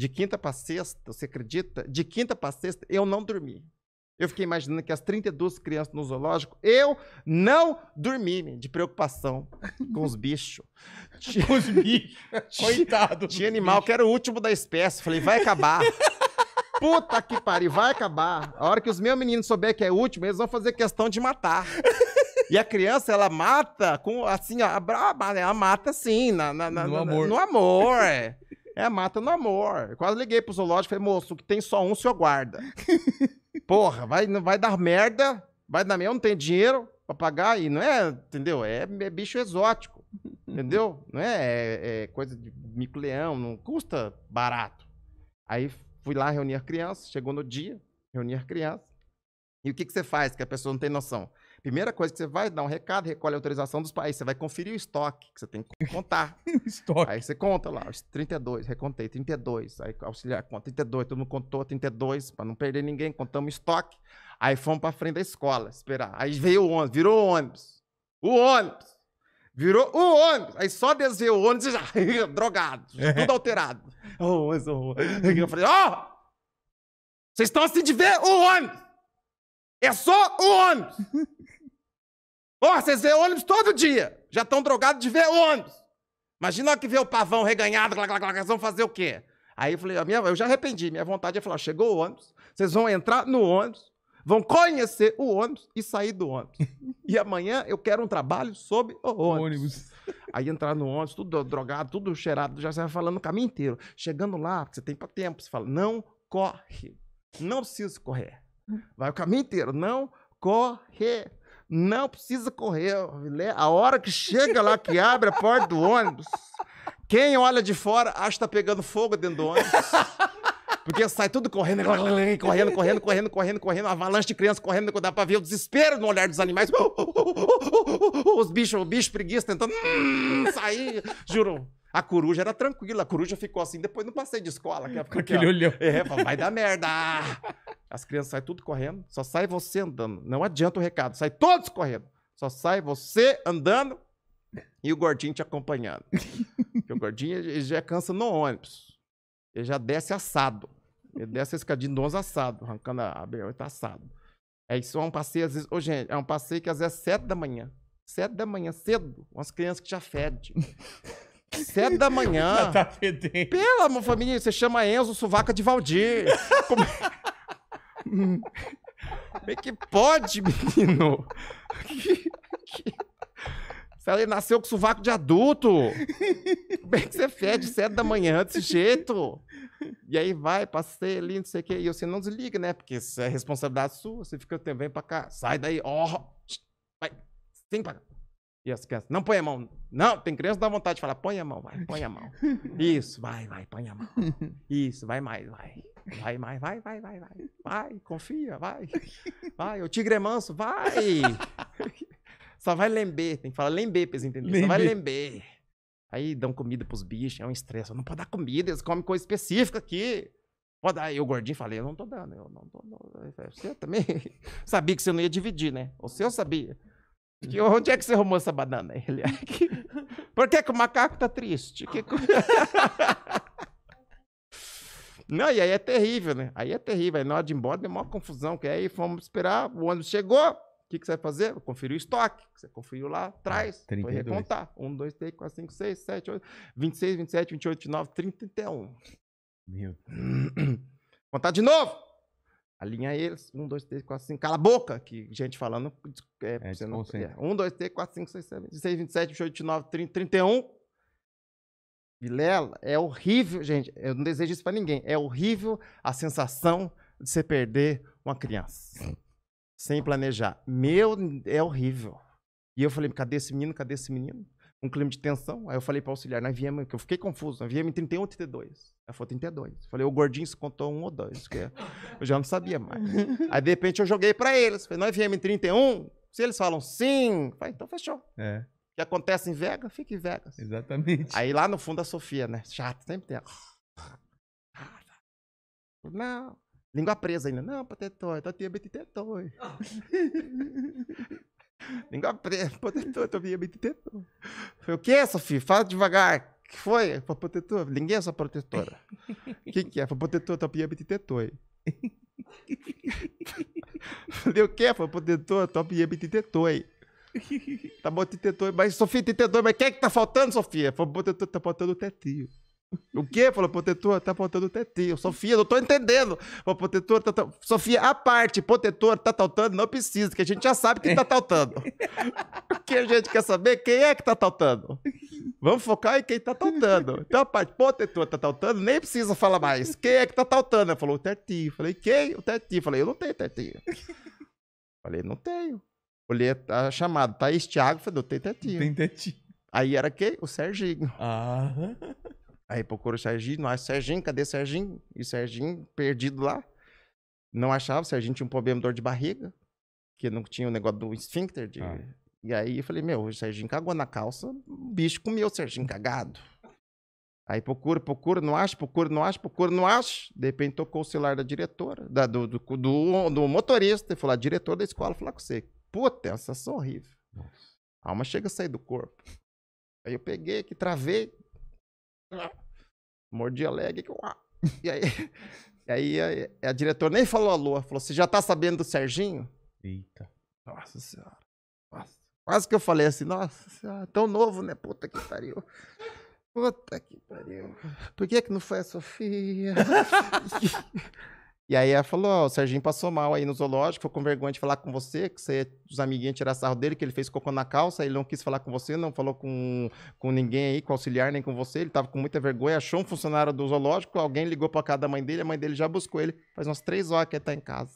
De quinta para sexta, você acredita? De quinta para sexta, eu não dormi. Eu fiquei imaginando que as 32 crianças no zoológico, eu não dormi de preocupação com os bichos. tinha, *laughs* com os bichos. *laughs* Coitado. Tinha animal que era o último da espécie. Falei, vai acabar. *laughs* Puta que pariu, vai acabar. A hora que os meus meninos souberem que é o último, eles vão fazer questão de matar. E a criança, ela mata com, assim, ó, a né? Ela mata, assim, na, na, na, no amor. No amor. É. É mata no amor. Eu quase liguei pro zoológico e falei, moço, que tem só um, o senhor guarda. *laughs* Porra, vai, vai dar merda, vai dar merda, eu não tenho dinheiro pra pagar, e não é, entendeu? É, é bicho exótico, *laughs* entendeu? Não é, é, é coisa de mico-leão, não custa barato. Aí fui lá reunir as crianças, chegou no dia, reunir as crianças. E o que, que você faz que a pessoa não tem noção? Primeira coisa que você vai dar um recado, recolhe a autorização dos pais, Você vai conferir o estoque, que você tem que contar. *laughs* estoque. Aí você conta lá, 32, recontei, 32. Aí auxiliar conta 32, todo mundo contou 32, para não perder ninguém, contamos estoque. Aí fomos para frente da escola, esperar. Aí veio o ônibus, virou o ônibus. O ônibus. Virou o ônibus. Aí só desceu o ônibus e já, *laughs* drogado, é. tudo alterado. Ônibus ônibus. oh. Eu falei, ó, oh, vocês estão assim de ver o ônibus. É só o ônibus. *laughs* Ó, vocês vê ônibus todo dia. Já estão drogados de ver ônibus. Imagina que vê o pavão reganhado, glá, glá, glá, vocês vão fazer o quê? Aí eu falei, minha, eu já arrependi, minha vontade é falar, chegou o ônibus, vocês vão entrar no ônibus, vão conhecer o ônibus e sair do ônibus. *laughs* E amanhã eu quero um trabalho sobre o ônibus. O ônibus. *laughs* Aí entrar no ônibus, tudo drogado, tudo cheirado, já vai falando o caminho inteiro. Chegando lá, você tem para tempo, você fala, não corre, não precisa correr. Vai o caminho inteiro. Não correr. Não precisa correr. Né? A hora que chega lá, que abre a porta do ônibus, quem olha de fora acha que está pegando fogo dentro do ônibus. Porque sai tudo correndo, correndo, correndo, correndo, correndo, correndo, avalanche de crianças correndo, dá pra ver o desespero no olhar dos animais. Os bichos, o bicho preguiça tentando hum, sair. Juro, a coruja era tranquila, a coruja ficou assim, depois não passei de escola. Que Com aquele olhão. É, vai dar merda. Ah. As crianças saem tudo correndo, só sai você andando. Não adianta o recado, sai todos correndo. Só sai você andando e o gordinho te acompanhando. Porque o gordinho ele já é cansa no ônibus. Ele já desce assado. Ele desce a escadinha do 11 assado, arrancando a B8 tá assado. É isso, é um passeio, às vezes. Ô, gente, é um passeio que às vezes é 7 da manhã. 7 da manhã, cedo, umas crianças que já fedem. Sete da manhã. *laughs* tá fedendo. Pela minha família, você chama Enzo Suvaca de Valdir. Como... É como é que pode, menino? Que, que... nasceu com suvaco de adulto. Como é que você fede sete da manhã desse jeito? E aí vai, passei ali, não sei o quê. E você não desliga, né? Porque isso é responsabilidade sua. Você fica também pra cá. Sai daí. Ó. Oh. Vai. Tem pra cá. E as crianças, não põe a mão. Não, tem criança que dá vontade de falar, põe a mão, vai, põe a mão. *laughs* Isso, vai, vai, põe a mão. Isso, vai mais, vai. Vai mais, vai, vai, vai, vai. Vai, confia, vai. Vai, o tigre é manso, vai. Só vai lember, tem que falar lember pra eles entenderem. Só vai lember. Aí dão comida pros bichos, é um estresse. Não pode dar comida, eles comem coisa específica aqui. Pode dar. Eu, gordinho, falei, eu não tô dando, eu não tô é, Você também *laughs* sabia que você não ia dividir, né? Ou se eu sabia. Que, onde é que você arrumou essa banana? *laughs* Ele, é aqui. *laughs* Por que, que o macaco tá triste? Que... *laughs* não, e aí é terrível, né? Aí é terrível. Aí na hora de ir embora deu uma confusão, que aí fomos esperar, o ônibus chegou. O que, que você vai fazer? Conferir o estoque. Você conferiu lá atrás. Ah, foi recontar. 1, 2, 3, 4, 5, 6, 7, 8, 26, 27, 28, 29, 30, 31. Meu Deus. *clears throat* Contar de novo. Alinha eles. Um, dois, três, quatro, cinco. Cala a boca! Que gente falando. É, é, você não, é. Um, dois, três, quatro, cinco, seis, sete, seis, vinte e sete, vinte e oito, nove, trinta, trinta e um. Vilela, é horrível, gente. Eu não desejo isso para ninguém. É horrível a sensação de você perder uma criança sem planejar. Meu, é horrível. E eu falei, cadê esse menino? Cadê esse menino? um clima de tensão. Aí eu falei para o auxiliar, nós viemos, que eu fiquei confuso, nós viemos em 31 ou 32? Ela falou 32. falei, o gordinho se contou um ou dois, que é, eu já não sabia mais. *laughs* Aí de repente eu joguei para eles, falei, nós viemos em 31? Se eles falam sim, falei, então fechou. É. O que acontece em Vegas, fica em Vegas. Exatamente. Aí lá no fundo a Sofia, né? Chato, sempre tem. Não, língua presa ainda. Não, patetoi, tati, betetetoi. Língua presa, protetor, tu vinha me Falei, o que, Sofia? Fala devagar. que foi? Foi protetor? Ninguém é sua protetora. O que, que é? Foi protetor, Tô vindo me tentou. Falei, o que? Foi protetor, Tô vindo me Tá bom, tentou, mas Sofia, tentou, mas quem é que tá faltando, Sofia? Foi protetor, tá faltando o tetinho. O quê? Falou, protetor, tá apontando o tetinho. Sofia, não tô entendendo. Falou, protetor, tá, tá... Sofia, a parte, protetor, tá tautando, não precisa, que a gente já sabe quem tá tautando. o *laughs* que a gente quer saber? Quem é que tá tautando? Vamos focar em quem tá tautando. Então a parte, protetor, tá tautando, nem precisa falar mais. Quem é que tá tautando? Ela falou, o tetinho. Falei, quem? O tetinho. Falei, eu não tenho tetinho. Falei, não tenho. Olhei a chamada, tá aí Thiago? Falei, não tenho tetinho. Tem tetinho. Aí era quem? O Serginho. Ah. *laughs* Aí procura o Serginho, não ah, acha Serginho, cadê Serginho? E Serginho perdido lá. Não achava, o Serginho tinha um problema de dor de barriga, que não tinha o negócio do esfíncter. De... Ah. E aí eu falei, meu, o Serginho cagou na calça, o bicho comeu o Serginho cagado. Aí procura, procura, não acha, procura, não acha, procura, não acha. De repente tocou o celular da diretora, da, do, do, do, do motorista, e falou, diretor da escola, falar com você. Puta, essa uma sensação horrível. Nossa. A alma chega a sair do corpo. Aí eu peguei que travei, Mordi a leg. Ah. *laughs* E aí, e aí a, a, diretora nem falou a lua Falou, você já tá sabendo do Serginho? Eita. Nossa senhora. Nossa. Quase que eu falei assim, nossa senhora, tão novo, né? Puta que pariu. Puta que pariu. Por que, que não foi a Sofia? *laughs* E aí ela falou: Ó, oh, o Serginho passou mal aí no zoológico, ficou com vergonha de falar com você, que você, os amiguinhos tiraram sarro dele, que ele fez cocô na calça, ele não quis falar com você, não falou com, com ninguém aí, com auxiliar, nem com você. Ele tava com muita vergonha, achou um funcionário do zoológico, alguém ligou pra casa da mãe dele, a mãe dele já buscou ele. Faz umas três horas que ele tá em casa.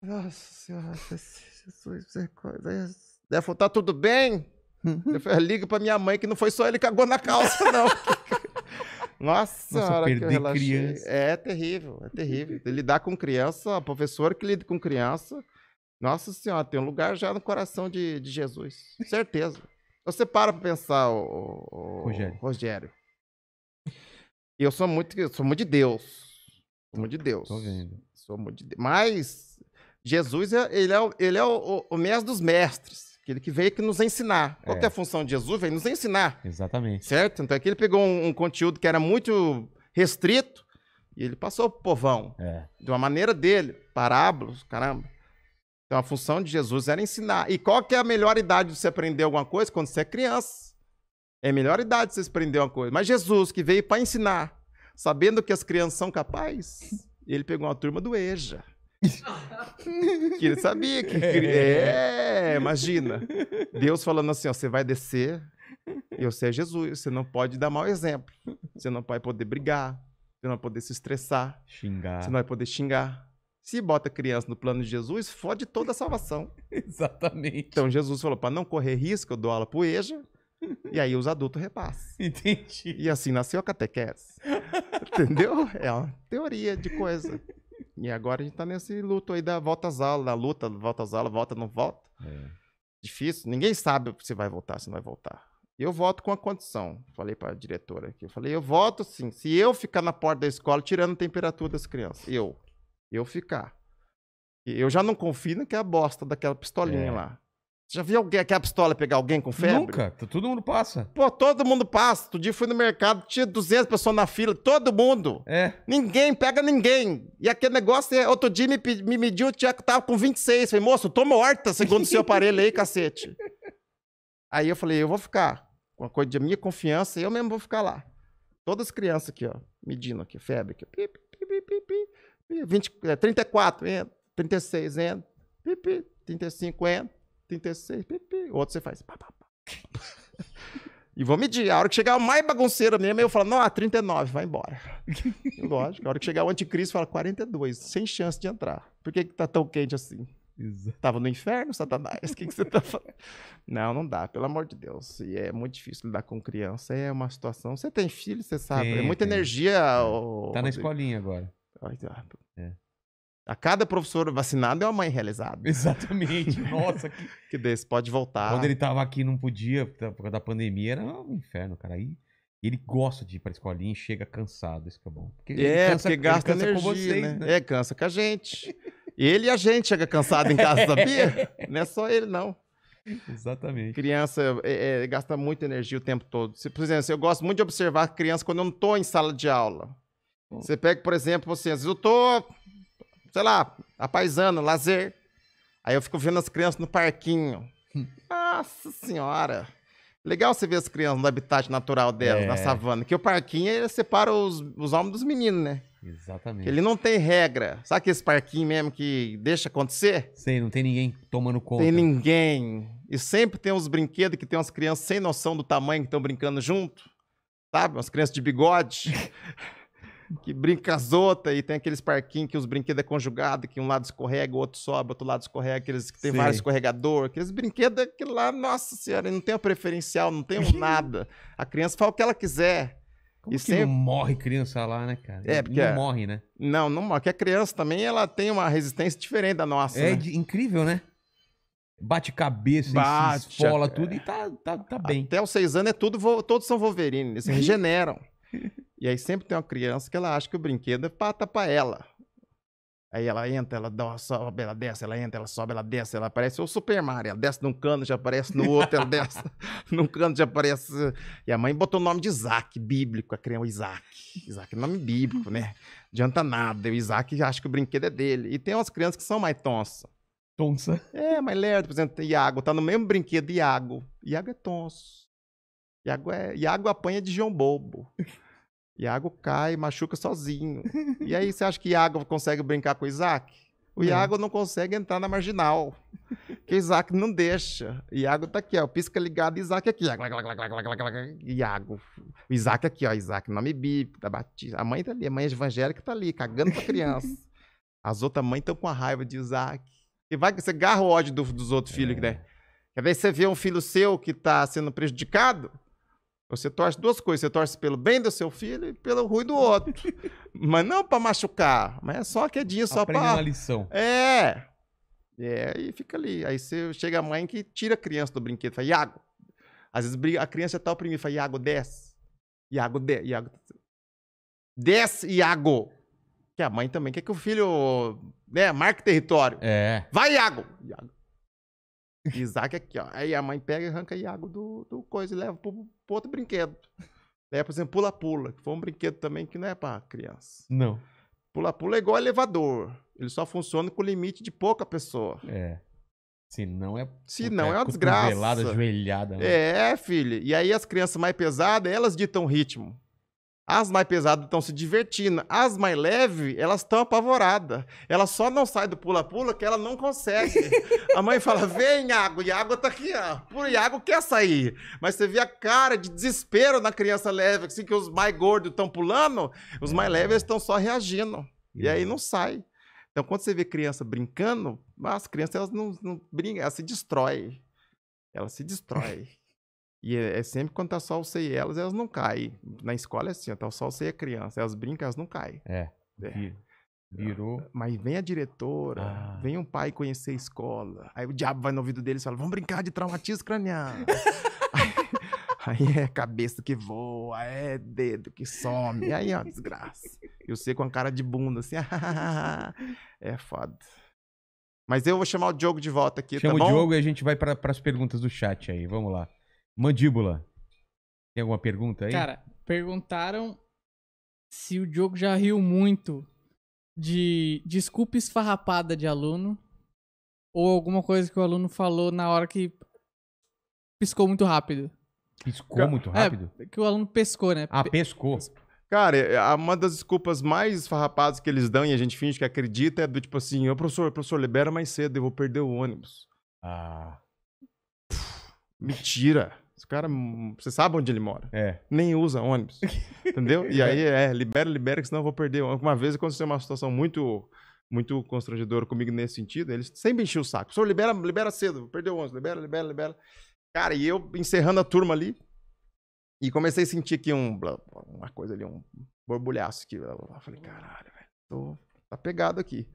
Nossa Senhora, Jesus, misericórdia. É é ela falou: tá tudo bem? Uhum. liga pra minha mãe que não foi só ele que cagou na calça, não. *laughs* Nossa, Nossa perder criança. É, é terrível, é terrível. Lidar com criança, professor que lida com criança, nossa senhora, tem um lugar já no coração de, de Jesus. Certeza. Você para pra pensar, o, o Rogério. Rogério. Eu sou muito, eu sou muito de Deus. Sou muito de Deus. Tô vendo. Sou muito de Deus. Mas Jesus, é, ele é, ele é o, o, o mestre dos mestres. Aquele que veio que nos ensinar. Qual é. a é. função de Jesus? Veio nos ensinar. Exatamente. Certo? Então aqui ele pegou um, um conteúdo que era muito restrito e ele passou pro povão. É. De uma maneira dele. Parábolas, caramba. Então a função de Jesus era ensinar. E qual que é a melhor idade de você aprender alguma coisa? Quando você é criança. É a melhor idade de você aprender uma coisa. Mas Jesus, que veio para ensinar, sabendo que as crianças são capazes, ele pegou uma turma do EJA. *laughs* que ele sabia que. É. é, imagina. Deus falando assim: ó, você vai descer, e você é Jesus. Você não pode dar mau exemplo. Você não vai poder brigar. Você não vai poder se estressar. Xingar. Você não vai poder xingar. Se bota criança no plano de Jesus, fode toda a salvação. *laughs* Exatamente. Então Jesus falou: para não correr risco, eu dou aula pro EJA. E aí os adultos repassam. *laughs* Entendi. E assim nasceu a catequese. Entendeu? É uma teoria de coisa. E agora a gente tá nesse luto aí da volta às aulas, da luta, volta às aulas, volta, não volta. É. Difícil, ninguém sabe se vai voltar, se não vai voltar. Eu voto com a condição, falei para a diretora aqui. Eu falei, eu voto sim, se eu ficar na porta da escola tirando a temperatura das crianças. Eu. Eu ficar. Eu já não confio no que é a bosta daquela pistolinha é. lá. Já viu alguém aqui a pistola pegar alguém com febre? Nunca, todo mundo passa. Pô, todo mundo passa. Outro dia fui no mercado, tinha 200 pessoas na fila, todo mundo. É. Ninguém pega ninguém. E aquele negócio, é, outro dia me, me mediu, tinha que tava com 26. Falei, moço, tô morta segundo o seu aparelho aí, cacete. *laughs* Aí eu falei, eu vou ficar. Uma coisa de minha confiança, eu mesmo vou ficar lá. Todas as crianças aqui, ó, medindo aqui, febre aqui. Pi, pi, pi, pi, pi. 20, é, 34, entra. 36, entra. Pi, pi, 35, entra. 36, pipi. O outro você faz. Pá, pá, pá. *laughs* e vou medir. A hora que chegar o mais bagunceiro mesmo, eu falo, não, ah, 39, vai embora. *laughs* Lógico. A hora que chegar o anticristo, fala 42, sem chance de entrar. Por que, que tá tão quente assim? Exato. Tava no inferno, Satanás? O que, que você tá falando? *laughs* Não, não dá, pelo amor de Deus. E é muito difícil lidar com criança. É uma situação. Você tem filho, você sabe. É tem, é muita tem. energia. É. Ou... Tá na escolinha agora. Tá. É. A cada professor vacinado é uma mãe realizada. Exatamente. *laughs* Nossa, que... que desse, pode voltar. Quando ele tava aqui não podia, tá, por causa da pandemia, era um inferno, cara. Aí ele gosta de ir pra escolinha e chega cansado, isso que é bom. Porque é, cansa, porque gasta energia, vocês, né? né? É, cansa com a gente. Ele e a gente chega cansado em casa, sabia? *laughs* não é só ele, não. Exatamente. Criança é, é, gasta muita energia o tempo todo. Se, por exemplo, eu gosto muito de observar criança quando eu não estou em sala de aula. Você pega, por exemplo, assim, às vezes eu estou sei lá, a paisana, lazer. Aí eu fico vendo as crianças no parquinho. Hum. Nossa senhora! Legal você ver as crianças no habitat natural delas, é. na savana. Que o parquinho ele separa os, os homens dos meninos, né? Exatamente. Ele não tem regra. Sabe que esse parquinho mesmo que deixa acontecer? Sim, não tem ninguém tomando conta. Tem ninguém. E sempre tem uns brinquedos que tem umas crianças sem noção do tamanho que estão brincando junto. Sabe? Umas crianças de bigode. *laughs* que brinca zota e tem aqueles parquinhos que os brinquedos é conjugado, que um lado escorrega, o outro sobe, outro lado escorrega, aqueles que tem Sim. vários escorregador, aqueles brinquedos que lá, nossa senhora, não tem o preferencial, não tem o *laughs* nada. A criança fala o que ela quiser. Como e que sempre... não morre criança lá, né, cara? É, porque... Não é. morre, né? Não, não morre. Porque a criança também, ela tem uma resistência diferente da nossa, É né? De... incrível, né? bate cabeça, bate, se esfola, é. tudo e tá, tá, tá bem. Até os seis anos é tudo, todos são Wolverine, eles *laughs* regeneram. E aí sempre tem uma criança que ela acha que o brinquedo é pata pra ela. Aí ela entra, ela dá, sobe, ela desce, ela entra, ela sobe, ela desce, ela aparece o Super Mario. Ela desce num canto, já aparece no outro, ela desce *laughs* num canto, já aparece. E a mãe botou o nome de Isaac, bíblico, a criança, o Isaac. Isaac é nome bíblico, né? Adianta nada. O Isaac acha que o brinquedo é dele. E tem umas crianças que são mais tonsa. Tonsa? É, mais lerdo. Por exemplo, Iago, tá no mesmo brinquedo, Iago. Iago é tonso. Iago, é... Iago apanha de João Bobo. Iago cai, machuca sozinho. *laughs* E aí, você acha que Iago consegue brincar com o Isaac? O Iago é. não consegue entrar na marginal. Porque *laughs* Isaac não deixa. Iago tá aqui, ó. Pisca ligado, Isaac aqui. Iago. Isaac aqui, ó. Isaac, nome bíblico, da tá batido. A mãe tá ali, a mãe evangélica tá ali, cagando pra criança. *laughs* As outras mães estão com a raiva de Isaac. E vai, você garra o ódio do, dos outros é. filhos, né? Quer ver você vê um filho seu que tá sendo prejudicado? Você torce duas coisas, você torce pelo bem do seu filho e pelo ruim do outro. *laughs* mas não para machucar, mas é só quedinho, só para... Aprende uma lição. É, é, e fica ali. Aí você chega a mãe que tira a criança do brinquedo, fala, Iago. Às vezes a criança tá oprimida, fala, Iago, desce. Iago, desce. Iago. Desce, Iago. Que a mãe também quer que o filho, né, marque território. É. Vai, Iago. Iago. Isaac aqui, ó. Aí a mãe pega e arranca Iago do, do coisa e leva pro, pro outro brinquedo. Leva, é, por exemplo, pula-pula, que foi um brinquedo também que não é pra criança. Não. Pula-pula é igual elevador. Ele só funciona com o limite de pouca pessoa. É. Se não é. Se não é, é uma desgraça. ajoelhada. né? É, filho. E aí as crianças mais pesadas, elas ditam o ritmo. As mais pesadas estão se divertindo. As mais leves, elas estão apavoradas. Ela só não sai do pula-pula que ela não consegue. *laughs* a mãe fala: vem, Iago, Iago tá aqui, ó. Puro Iago quer sair. Mas você vê a cara de desespero na criança leve, assim que os mais gordos estão pulando, os mais é. leves estão só reagindo. E aí é. não sai. Então, quando você vê criança brincando, as crianças elas não, não brincam, elas se destrói, Ela se destrói. *laughs* E é, é, sempre quando tá só você e elas, elas não caem. Na escola é assim, ó, tá só você e a criança. Elas brincam, elas não caem. É. é. Virou. Ah, mas vem a diretora, ah. vem um pai conhecer a escola. Aí o diabo vai no ouvido dele e fala: vamos brincar de traumatismo craniano. *laughs* aí, aí é cabeça que voa, é dedo que some. Aí ó é desgraça. Eu sei com a cara de bunda, assim. *laughs* é foda. Mas eu vou chamar o Diogo de volta aqui, Chama tá bom? Chama o Diogo e a gente vai para as perguntas do chat aí. Vamos lá. Mandíbula. Tem alguma pergunta aí? Cara, perguntaram se o Diogo já riu muito de desculpa esfarrapada de aluno ou alguma coisa que o aluno falou na hora que piscou muito rápido. Piscou Ca... muito é, rápido? É, que o aluno pescou, né? Ah, pescou. Cara, é, uma das desculpas mais esfarrapadas que eles dão e a gente finge que acredita é do tipo assim, ô professor, professor, libera mais cedo, eu vou perder o ônibus. Ah. Mentira. Esse cara, hum, você sabe onde ele mora. É. Nem usa ônibus. entendeu? *laughs* E aí é, libera, libera, que senão eu vou perder. Uma vez aconteceu uma situação muito muito constrangedora comigo nesse sentido. Eles sempre enchiam o saco. Só libera, libera cedo, perdeu o ônibus, libera, libera, libera. Cara, e eu encerrando a turma ali. E comecei a sentir aqui um, uma coisa ali, um borbulhaço aqui. Eu falei, caralho, velho, tô tá pegado aqui.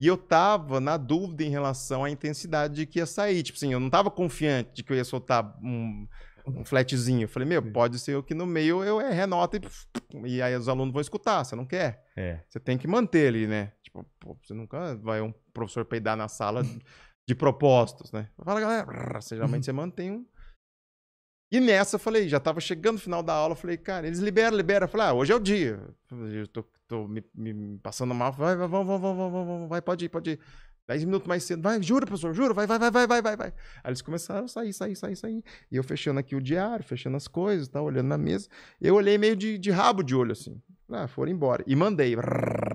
E eu tava na dúvida em relação à intensidade de que ia sair. Tipo assim, eu não tava confiante de que eu ia soltar um, um flatzinho. Eu falei, meu, pode ser o que no meio eu é, renota e, e aí os alunos vão escutar. Você não quer. É. Você tem que manter ali, né? Tipo, pô, você nunca vai um professor peidar na sala de propósitos, né? Fala, galera, geralmente uhum. você mantém um e nessa eu falei, já estava chegando no final da aula, eu falei, cara, eles liberam, liberam. Eu falei, ah, hoje é o dia. Eu tô, tô me, me, passando mal. Vai, vai, vamos, vamos, vamos, vamos, vai, pode ir, pode ir. Dez minutos mais cedo, vai, juro professor, juro vai, vai, vai, vai, vai, vai, vai. Aí eles começaram a sair, sair, sair, sair. E eu fechando aqui o diário, fechando as coisas, tá, olhando na mesa. Eu olhei meio de, de rabo de olho, assim. Ah, foram embora. E mandei.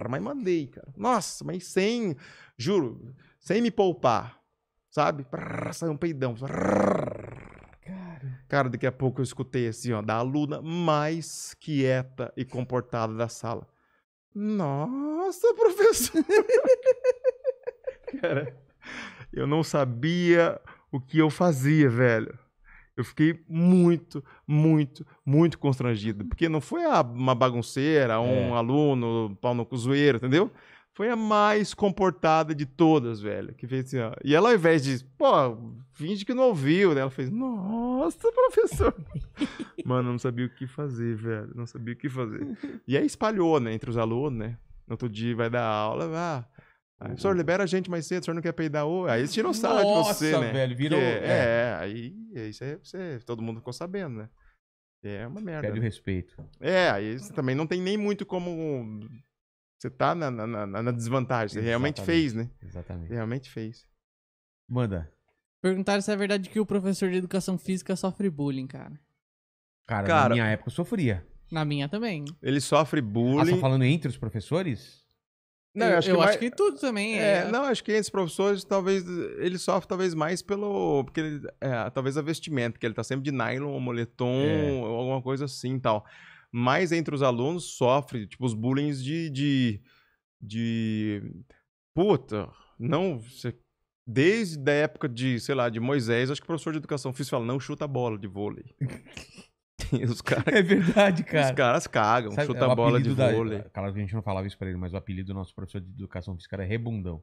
Mas mandei, cara. Nossa, mas sem, juro, sem me poupar. Sabe? Saiu um peidão. Cara, daqui a pouco eu escutei assim, ó, da aluna mais quieta e comportada da sala. Nossa, *laughs* professor! Cara, eu não sabia o que eu fazia, velho. Eu fiquei muito, muito, muito constrangido. Porque não foi ah, uma bagunceira, um é. aluno, pau no cozoeiro, entendeu? foi a mais comportada de todas, velho. Que fez assim, ó. E ela, ao invés de, pô, finge que não ouviu, né? Ela fez, nossa, professor. *laughs* Mano, não sabia o que fazer, velho. Não sabia o que fazer. E aí espalhou, né, entre os alunos, né? No outro dia vai dar aula, ah, Aí, ah, uhum. o senhor libera a gente mais cedo, o senhor não quer peidar o. Aí eles tiram sala de você, né? Nossa, velho, virou. Porque, é, é, aí é, é você, todo mundo ficou sabendo, né? É uma merda. Perde o respeito. É, aí você também não tem nem muito como você tá na, na, na, na desvantagem. Você realmente fez, né? Exatamente. Você realmente fez. Manda. Perguntaram se é verdade que o professor de educação física sofre bullying, cara. Cara, Cara, na minha época eu sofria. Na minha também. Ele sofre ah, tá bullying. Ah, tá falando entre os professores? Não, eu acho, eu que, acho que tudo também é... é... Não, acho que entre os professores talvez ele sofre talvez mais pelo. Porque ele, é, talvez a vestimenta, que ele tá sempre de nylon, moletom, é. alguma coisa assim e tal mais entre os alunos sofre, tipo, os bullying de, de, de... Puta, não... Desde a época de, sei lá, de Moisés, acho que o professor de educação física fala, não chuta a bola de vôlei. *laughs* os cara... É verdade, cara. Os caras cagam, Sabe, chuta a bola de da... vôlei. que a gente não falava isso pra ele, mas o apelido do nosso professor de educação física era Rebundão.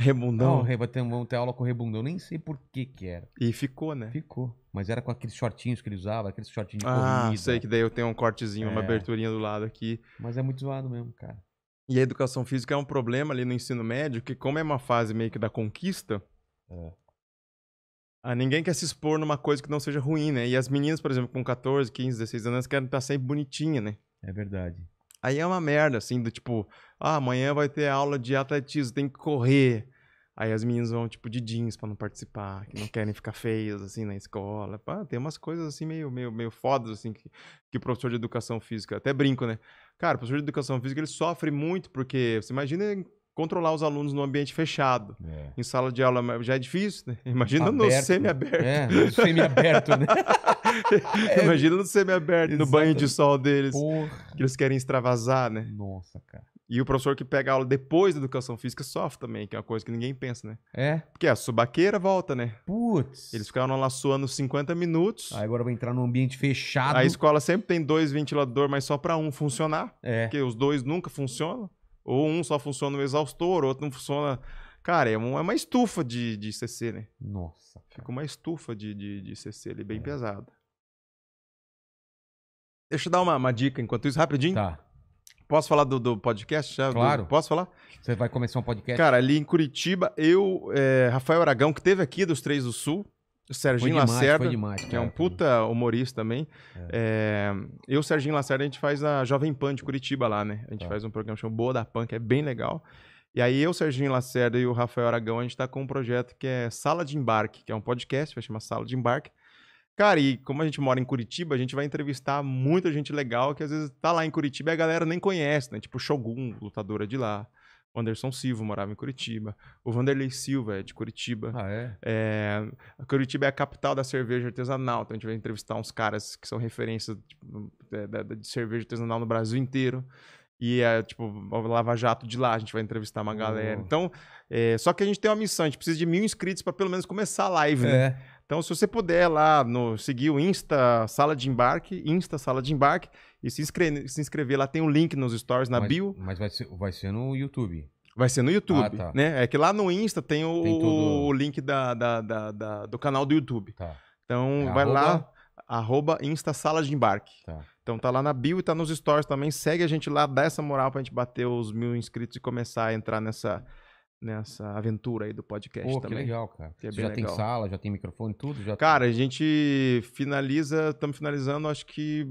Rebundão. Não, vai ter, vamos ter aula com rebundão. Nem sei por que que era. E ficou, né? Ficou. Mas era com aqueles shortinhos que ele usava, aqueles shortinhos de ah, corrida. Ah, sei que daí eu tenho um cortezinho, é. uma aberturinha do lado aqui. Mas é muito zoado mesmo, cara. E a educação física é um problema ali no ensino médio, que como é uma fase meio que da conquista, é. Ah, ninguém quer se expor numa coisa que não seja ruim, né? E as meninas, por exemplo, com 14, 15, 16 anos, querem estar sempre bonitinha, né? É verdade. Aí é uma merda, assim, do tipo, ah, amanhã vai ter aula de atletismo, tem que correr. Aí as meninas vão, tipo, de jeans pra não participar, que não querem ficar feias, assim, na escola. Pá, tem umas coisas, assim, meio, meio, meio fodas, assim, que, que o professor de educação física... Até brinco, né? Cara, o professor de educação física, ele sofre muito, porque você imagina controlar os alunos num ambiente fechado. É. Em sala de aula é já é difícil, né? *laughs* Imagina aberto. no semi-aberto. É, no semi-aberto, né? *laughs* *laughs* É... Imagina no semi-aberto, no banho de sol deles. Porra. Que eles querem extravasar, né? Nossa, cara. E o professor que pega aula depois da educação física sofre também, que é uma coisa que ninguém pensa, né? É. Porque a subaqueira volta, né? Putz. Eles ficaram lá suando 50 minutos. Aí agora vai entrar num ambiente fechado. A escola sempre tem dois ventiladores, mas só para um funcionar. É. Porque os dois nunca funcionam. Ou um só funciona no exaustor, outro não funciona. Cara, é, é uma estufa de, de CC, né? Nossa. Cara. Fica uma estufa de, de, de CC ali, bem é. pesada. Deixa eu dar uma, uma dica enquanto isso, rapidinho. Tá. Posso falar do, do podcast? Já? Claro. Do, posso falar? Você vai começar um podcast? Cara, ali em Curitiba, eu, é, Rafael Aragão, que teve aqui dos Três do Sul, Serginho demais, Lacerda, demais, que é um puta humorista também. É. É, eu, Serginho Lacerda, a gente faz a Jovem Pan de Curitiba lá, né? A gente tá. faz um programa chamado Boa da Pan, que é bem legal. E aí eu, Serginho Lacerda e o Rafael Aragão, a gente está com um projeto que é Sala de Embarque, que é um podcast, vai chamar Sala de Embarque, Cara, e como a gente mora em Curitiba, a gente vai entrevistar muita gente legal que às vezes tá lá em Curitiba e a galera nem conhece, né? Tipo Shogun, lutadora de lá. O Anderson Silva morava em Curitiba. O Vanderlei Silva é de Curitiba. Ah, é? é? Curitiba é a capital da cerveja artesanal. Então a gente vai entrevistar uns caras que são referências tipo, é, de cerveja artesanal no Brasil inteiro. E é, tipo, o Lava Jato de lá, a gente vai entrevistar uma galera. Uhum. Então, é, só que a gente tem uma missão, a gente precisa de mil inscritos para pelo menos começar a live, né? É. Então, se você puder lá no, seguir o Insta Sala de Embarque, Insta Sala de Embarque, e se, se inscrever lá, tem um link nos stories, na mas, bio. Mas vai ser, vai ser no YouTube. Vai ser no YouTube, ah, tá. né? É que lá no Insta tem o, tem tudo... o link da, da, da, da, do canal do YouTube. Tá. Então, é vai arroba... lá, arroba Insta Sala de Embarque. Tá. Então tá lá na bio e tá nos stories também. Segue a gente lá, dá essa moral pra gente bater os mil inscritos e começar a entrar nessa nessa aventura aí do podcast Pô, também. Que legal, cara. Que é já legal. tem sala, já tem microfone, tudo? Já cara, tem... a gente finaliza, estamos finalizando, acho que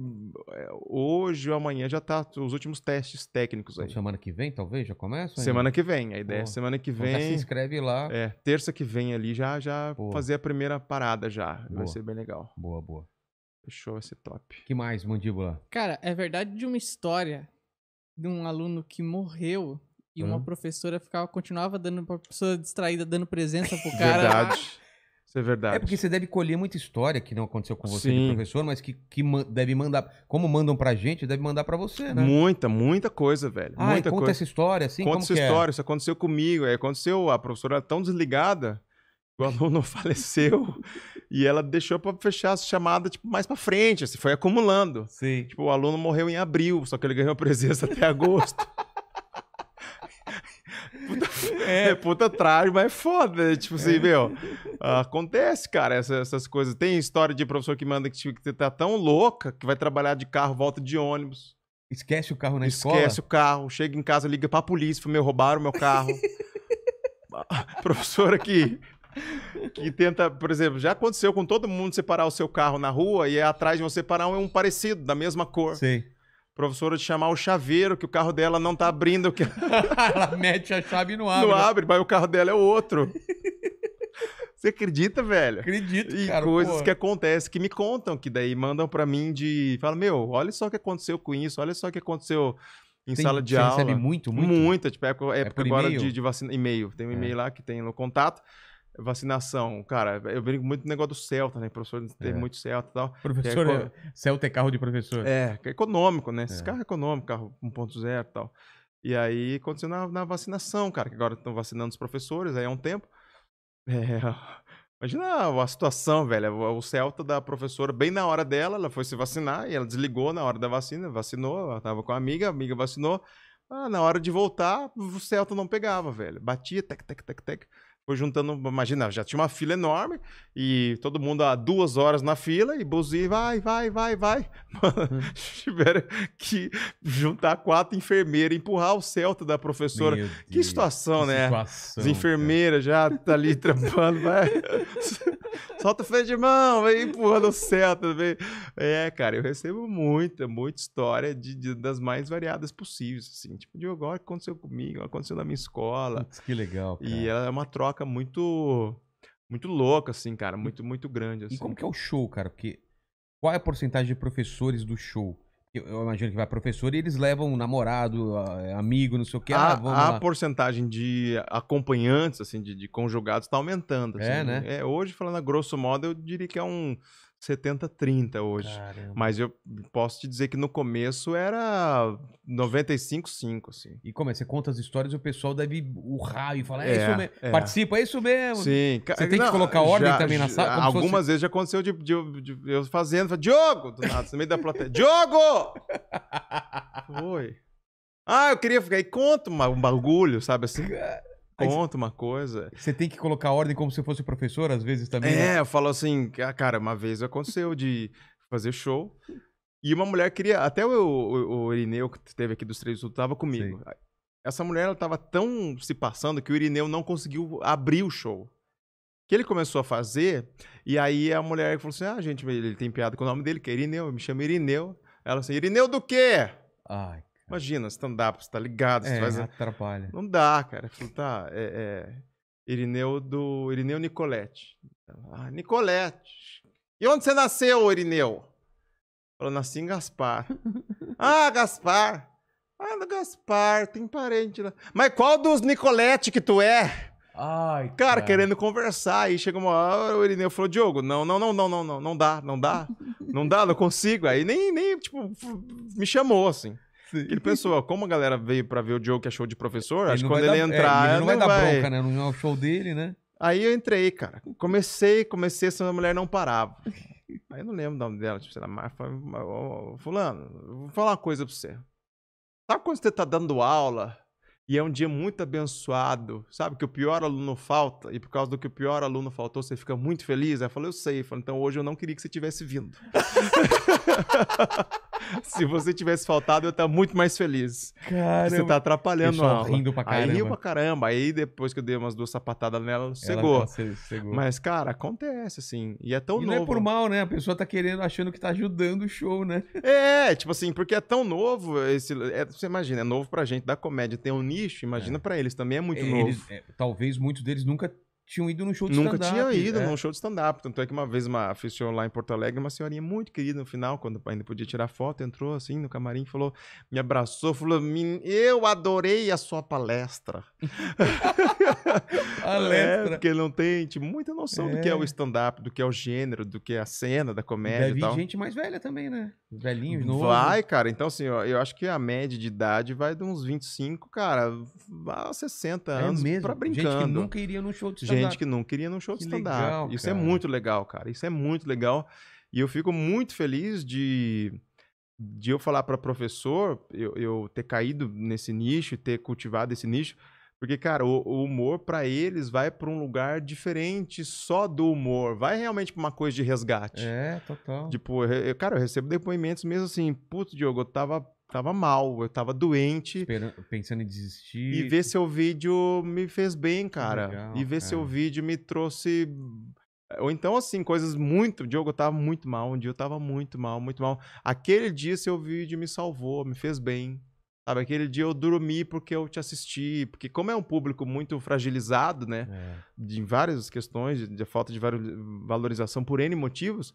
é, hoje ou amanhã já tá os últimos testes técnicos então, aí. semana que vem, talvez, já começa? Semana que vem, a ideia é Pô. é semana que então vem. Então, se inscreve lá. É, terça que vem ali já, já Pô. fazer a primeira parada já. Boa. Vai ser bem legal. Boa, boa. Fechou ser top. que mais, Mandíbula? Cara, é verdade de uma história de um aluno que morreu e hum. uma professora ficava, continuava dando, uma pessoa distraída, dando presença pro *laughs* cara. Verdade. Isso é verdade. É porque você deve colher muita história que não aconteceu com você, Sim. professor, mas que, que deve mandar. Como mandam pra gente, deve mandar pra você, né? Muita, muita coisa, velho. Ah, muita conta coisa. essa história, assim? Conta essa é? história, é? isso aconteceu comigo. Aí aconteceu, a professora era tão desligada o aluno *laughs* faleceu e ela deixou para fechar a chamada tipo, mais para frente, assim, foi acumulando. Sim. Tipo, o aluno morreu em abril, só que ele ganhou presença *laughs* até agosto puta, *laughs* é. é. puta trágico, mas é foda. Né? Tipo assim, é. meu. Acontece, cara, essas coisas. Tem história de professor que manda que, tipo, que tá tão louca que vai trabalhar de carro, volta de ônibus. Esquece o carro na Esquece escola? Esquece o carro, chega em casa, liga pra polícia, me meu, roubaram meu carro. *laughs* professora que que tenta, por exemplo, já aconteceu com todo mundo separar o seu carro na rua e é atrás de você parar um é parecido, da mesma cor. Sim professora de chamar o chaveiro, que o carro dela não tá abrindo. Que... *laughs* ela mete a chave e não abre. Não né? abre, mas o carro dela é outro. Você acredita, velho? Acredito, e cara. E coisas porra. que acontecem, que me contam, que daí mandam para mim de... Fala, meu, olha só o que aconteceu com isso, olha só o que aconteceu em tem, sala de aula. Você recebe muito, muito? Muita, tipo, é época, época, época agora de, de vacina. E-mail. Tem um é. e-mail lá que tem no contato vacinação, cara, eu brinco muito no negócio do Celta, né? Professor tem é. muito Celta e tal. Professor, é, é, Celta é carro de professor. É, é econômico, né? Esse é. carro é econômico, carro 1.0 e tal. E aí aconteceu na, na vacinação, cara, que agora estão vacinando os professores aí há um tempo. *laughs* É, imagina a, situação, velho. O Celta da professora, bem na hora dela, ela foi se vacinar e ela desligou na hora da vacina, vacinou, ela tava com a amiga, a amiga vacinou. Ah, na hora de voltar, o Celta não pegava, velho. Batia, tec, tec, tec, tec. Foi juntando, imagina, já tinha uma fila enorme e todo mundo há duas horas na fila e Buzi vai, vai, vai, vai. *laughs* Mano, hum. tiveram que juntar quatro enfermeiras, empurrar o Celta da professora. Meu que Deus, situação, que né? Situação, As enfermeiras cara. já tá ali trampando, vai. *laughs* Solta o freio de mão, vem empurrando o Celta. Vem. É, cara, eu recebo muita, muita história de, de das mais variadas possíveis, assim. Tipo, de olha aconteceu comigo, aconteceu na minha escola. que legal, cara. E ela é uma troca troca muito muito louca, assim, cara. Muito, muito grande. Assim. E como assim. que é o show, cara? Porque qual é a porcentagem de professores do show? Eu, eu imagino que vai professor e eles levam um namorado, é, amigo, não sei o que. A, ah, a porcentagem de acompanhantes, assim, de, de conjugados, tá aumentando. É, assim, é, né? É, hoje, falando a grosso modo, eu diria que é um 70-30 hoje. Caramba. Mas eu posso te dizer que no começo era 95-5, assim. E como é? Você conta as histórias e o pessoal deve urrar e falar, é, é isso é, mesmo, é. participa, é isso mesmo. Sim. Você tem Não, que colocar ordem já, também na sala? Algumas fosse... vezes já aconteceu de, de, de, de eu fazendo, falando, Diogo! Do nada, no meio da plateia, Diogo! *laughs* Foi. Ah, eu queria ficar aí, conta um bagulho, sabe assim? conta uma coisa. Você tem que colocar ordem como se fosse professor, às vezes também. Né? É, né? eu falo assim, ah, cara, uma vez aconteceu de fazer show e uma mulher queria. Até o, o, o Irineu, que teve aqui dos três, tava comigo. Sim. Essa mulher, ela tava tão se passando que o Irineu não conseguiu abrir o show que ele começou a fazer, e aí a mulher falou assim: ah, gente, ele tem piada com o nome dele, que é Irineu, me chama Irineu. Ela assim: Irineu do quê? Ai, Imagina, stand-up, você tá ligado, você é, faz... atrapalha. Não dá, cara. Eu falei, tá, é, é, Irineu do... Irineu Nicolete. Ah, Nicolete. E onde você nasceu, Irineu? Falou, nasci em Gaspar. *laughs* ah, Gaspar. Ah, no Gaspar, tem parente lá. Mas qual dos Nicolete que tu é? Ai, cara, cara, querendo conversar. Aí chega uma hora, o Irineu falou: Diogo, não, não, não, não, não, não, não dá, não dá, não dá, não *laughs* consigo. Aí nem, nem, tipo, me chamou assim. Sim. Aquele pessoal, como a galera veio pra ver o Joe que é show de professor, ele acho que quando ele dar, é, entrar. É, ele não, vai da dar vai... bronca, né? Não é o show dele, né? Aí eu entrei, cara. Comecei, comecei, essa mulher não parava. Aí eu não lembro o nome dela, tipo, sei lá, Marfa. Fulano, vou falar uma coisa pra você. Sabe quando você tá dando aula e é um dia muito abençoado, sabe? Que o pior aluno falta, e por causa do que o pior aluno faltou, você fica muito feliz. Aí eu falei, eu sei. Eu falei, então hoje eu não queria que você tivesse vindo. *laughs* Se você tivesse faltado, eu ia tá muito mais feliz. Tá caramba. Você está atrapalhando a aula. rindo pra caramba. Aí riu pra caramba. Aí depois que eu dei umas duas sapatadas nela, cegou. Tá cegou. Mas, cara, acontece, assim. E é tão e novo. não é por mal, né? A pessoa tá querendo, achando que tá ajudando o show, né? É, tipo assim, porque é tão novo. Esse, é, você imagina, é novo pra gente da comédia. Tem um nível nicho, imagina é. para eles, também é muito é, novo. É, talvez muitos deles nunca tinham ido num show de stand-up. Nunca stand tinha ido é. num show de stand-up. Tanto é que uma vez uma, fiz show lá em Porto Alegre, uma senhorinha muito querida no final, quando ainda podia tirar foto, entrou assim no camarim, falou, me abraçou, falou: Eu adorei a sua palestra. *laughs* palestra. É, porque não tem tipo, muita noção é. do que é o é. stand-up, do que é o gênero, do que é a cena da comédia. Deve e tal. gente mais velha também, né? Velhinhos, novos. Vai, cara. Então, assim, ó, eu acho que a média de idade vai de uns 25, cara, a 60 é anos mesmo? pra brincando. Gente que nunca iria num show de stand-up gente que não queria num show de stand-up. Isso é cara. é muito legal, cara. Isso é muito legal. E eu fico muito feliz de, de eu falar para professor, eu, eu, ter caído nesse nicho, ter cultivado esse nicho, porque, cara, o, o humor para eles vai para um lugar diferente só do humor, vai realmente para uma coisa de resgate. É, total. Tipo, eu, cara, eu recebo depoimentos mesmo assim, putz, Diogo, eu tava tava mal, eu tava doente. Esperando, pensando em desistir. E ver seu vídeo me fez bem, cara. Legal, e ver cara. seu vídeo me trouxe. Eh, ou então, assim, coisas muito. Diogo, eu tava muito mal. Um dia eu tava muito mal, muito mal. Aquele dia seu vídeo me salvou, me fez bem. Sabe, aquele dia eu dormi porque eu te assisti. Porque, como é um público muito fragilizado, né? É. De, em várias questões, de, de falta de valorização por N motivos,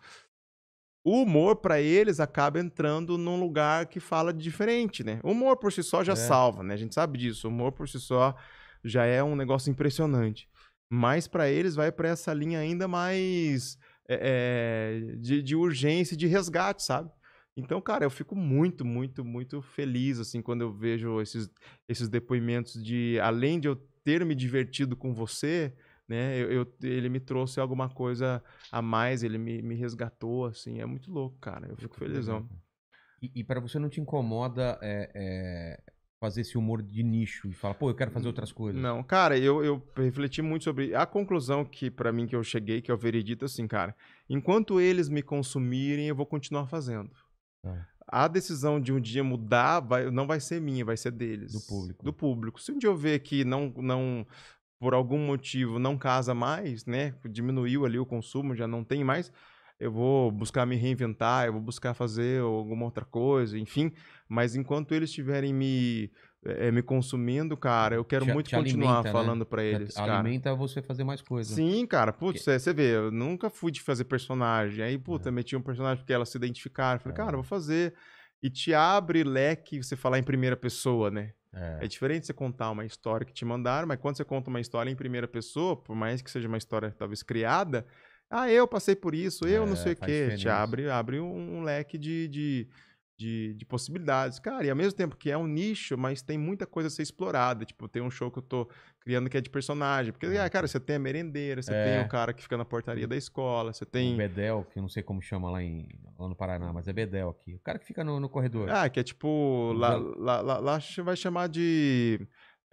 o humor para eles acaba entrando num lugar que fala diferente, né? O humor por si só já é. salva, né? A gente sabe disso. O humor por si só já é um negócio impressionante. Mas para eles vai para essa linha ainda mais é, de, de urgência, de resgate, sabe? Então, cara, eu fico muito, muito, muito feliz, assim, quando eu vejo esses, esses depoimentos de, além de eu ter me divertido com você, né? Eu, eu, ele me trouxe alguma coisa a mais, ele me, me resgatou, assim, é muito louco, cara. Eu fico felizão. E, e para você não te incomoda é, é, fazer esse humor de nicho e falar, pô, eu quero fazer outras coisas? Não, cara, eu, eu refleti muito sobre a conclusão que para mim que eu cheguei, que é o veredito, assim, cara. Enquanto eles me consumirem, eu vou continuar fazendo. Ah. a decisão de um dia mudar vai, não vai ser minha, vai ser deles. Do público. Do público. Se um dia eu ver que não, não, por algum motivo não casa mais, né? Diminuiu ali o consumo, já não tem mais. Eu vou buscar me reinventar, eu vou buscar fazer alguma outra coisa, enfim. Mas enquanto eles estiverem me, é, me consumindo, cara, eu quero te, muito te continuar alimenta, né? falando né? para eles, te, cara. Alimenta você fazer mais coisas. Sim, cara. Putz, é, você que... vê, eu nunca fui de fazer personagem. Aí, puta, é. meti um personagem porque elas se identificaram. Falei, é. cara, vou fazer. E te abre leque você falar em primeira pessoa, né? É. é. diferente você contar uma história que te mandaram, mas quando você conta uma história em primeira pessoa, por mais que seja uma história talvez criada, ah, eu passei por isso, eu é, não sei o quê, diferença. te abre, abre um leque de, de de, de, possibilidades. Cara, e ao mesmo tempo que é um nicho, mas tem muita coisa a ser explorada. Tipo, tem um show que eu tô criando que é de personagem. Porque, é. Ah, cara, você tem a merendeira, você é. tem o cara que fica na portaria hum. da escola, você tem. O Bedel, que eu não sei como chama lá, em, lá no Paraná, mas é Bedel aqui. O cara que fica no, no corredor. Ah, que é tipo. É? Lá, lá, lá, lá vai chamar de.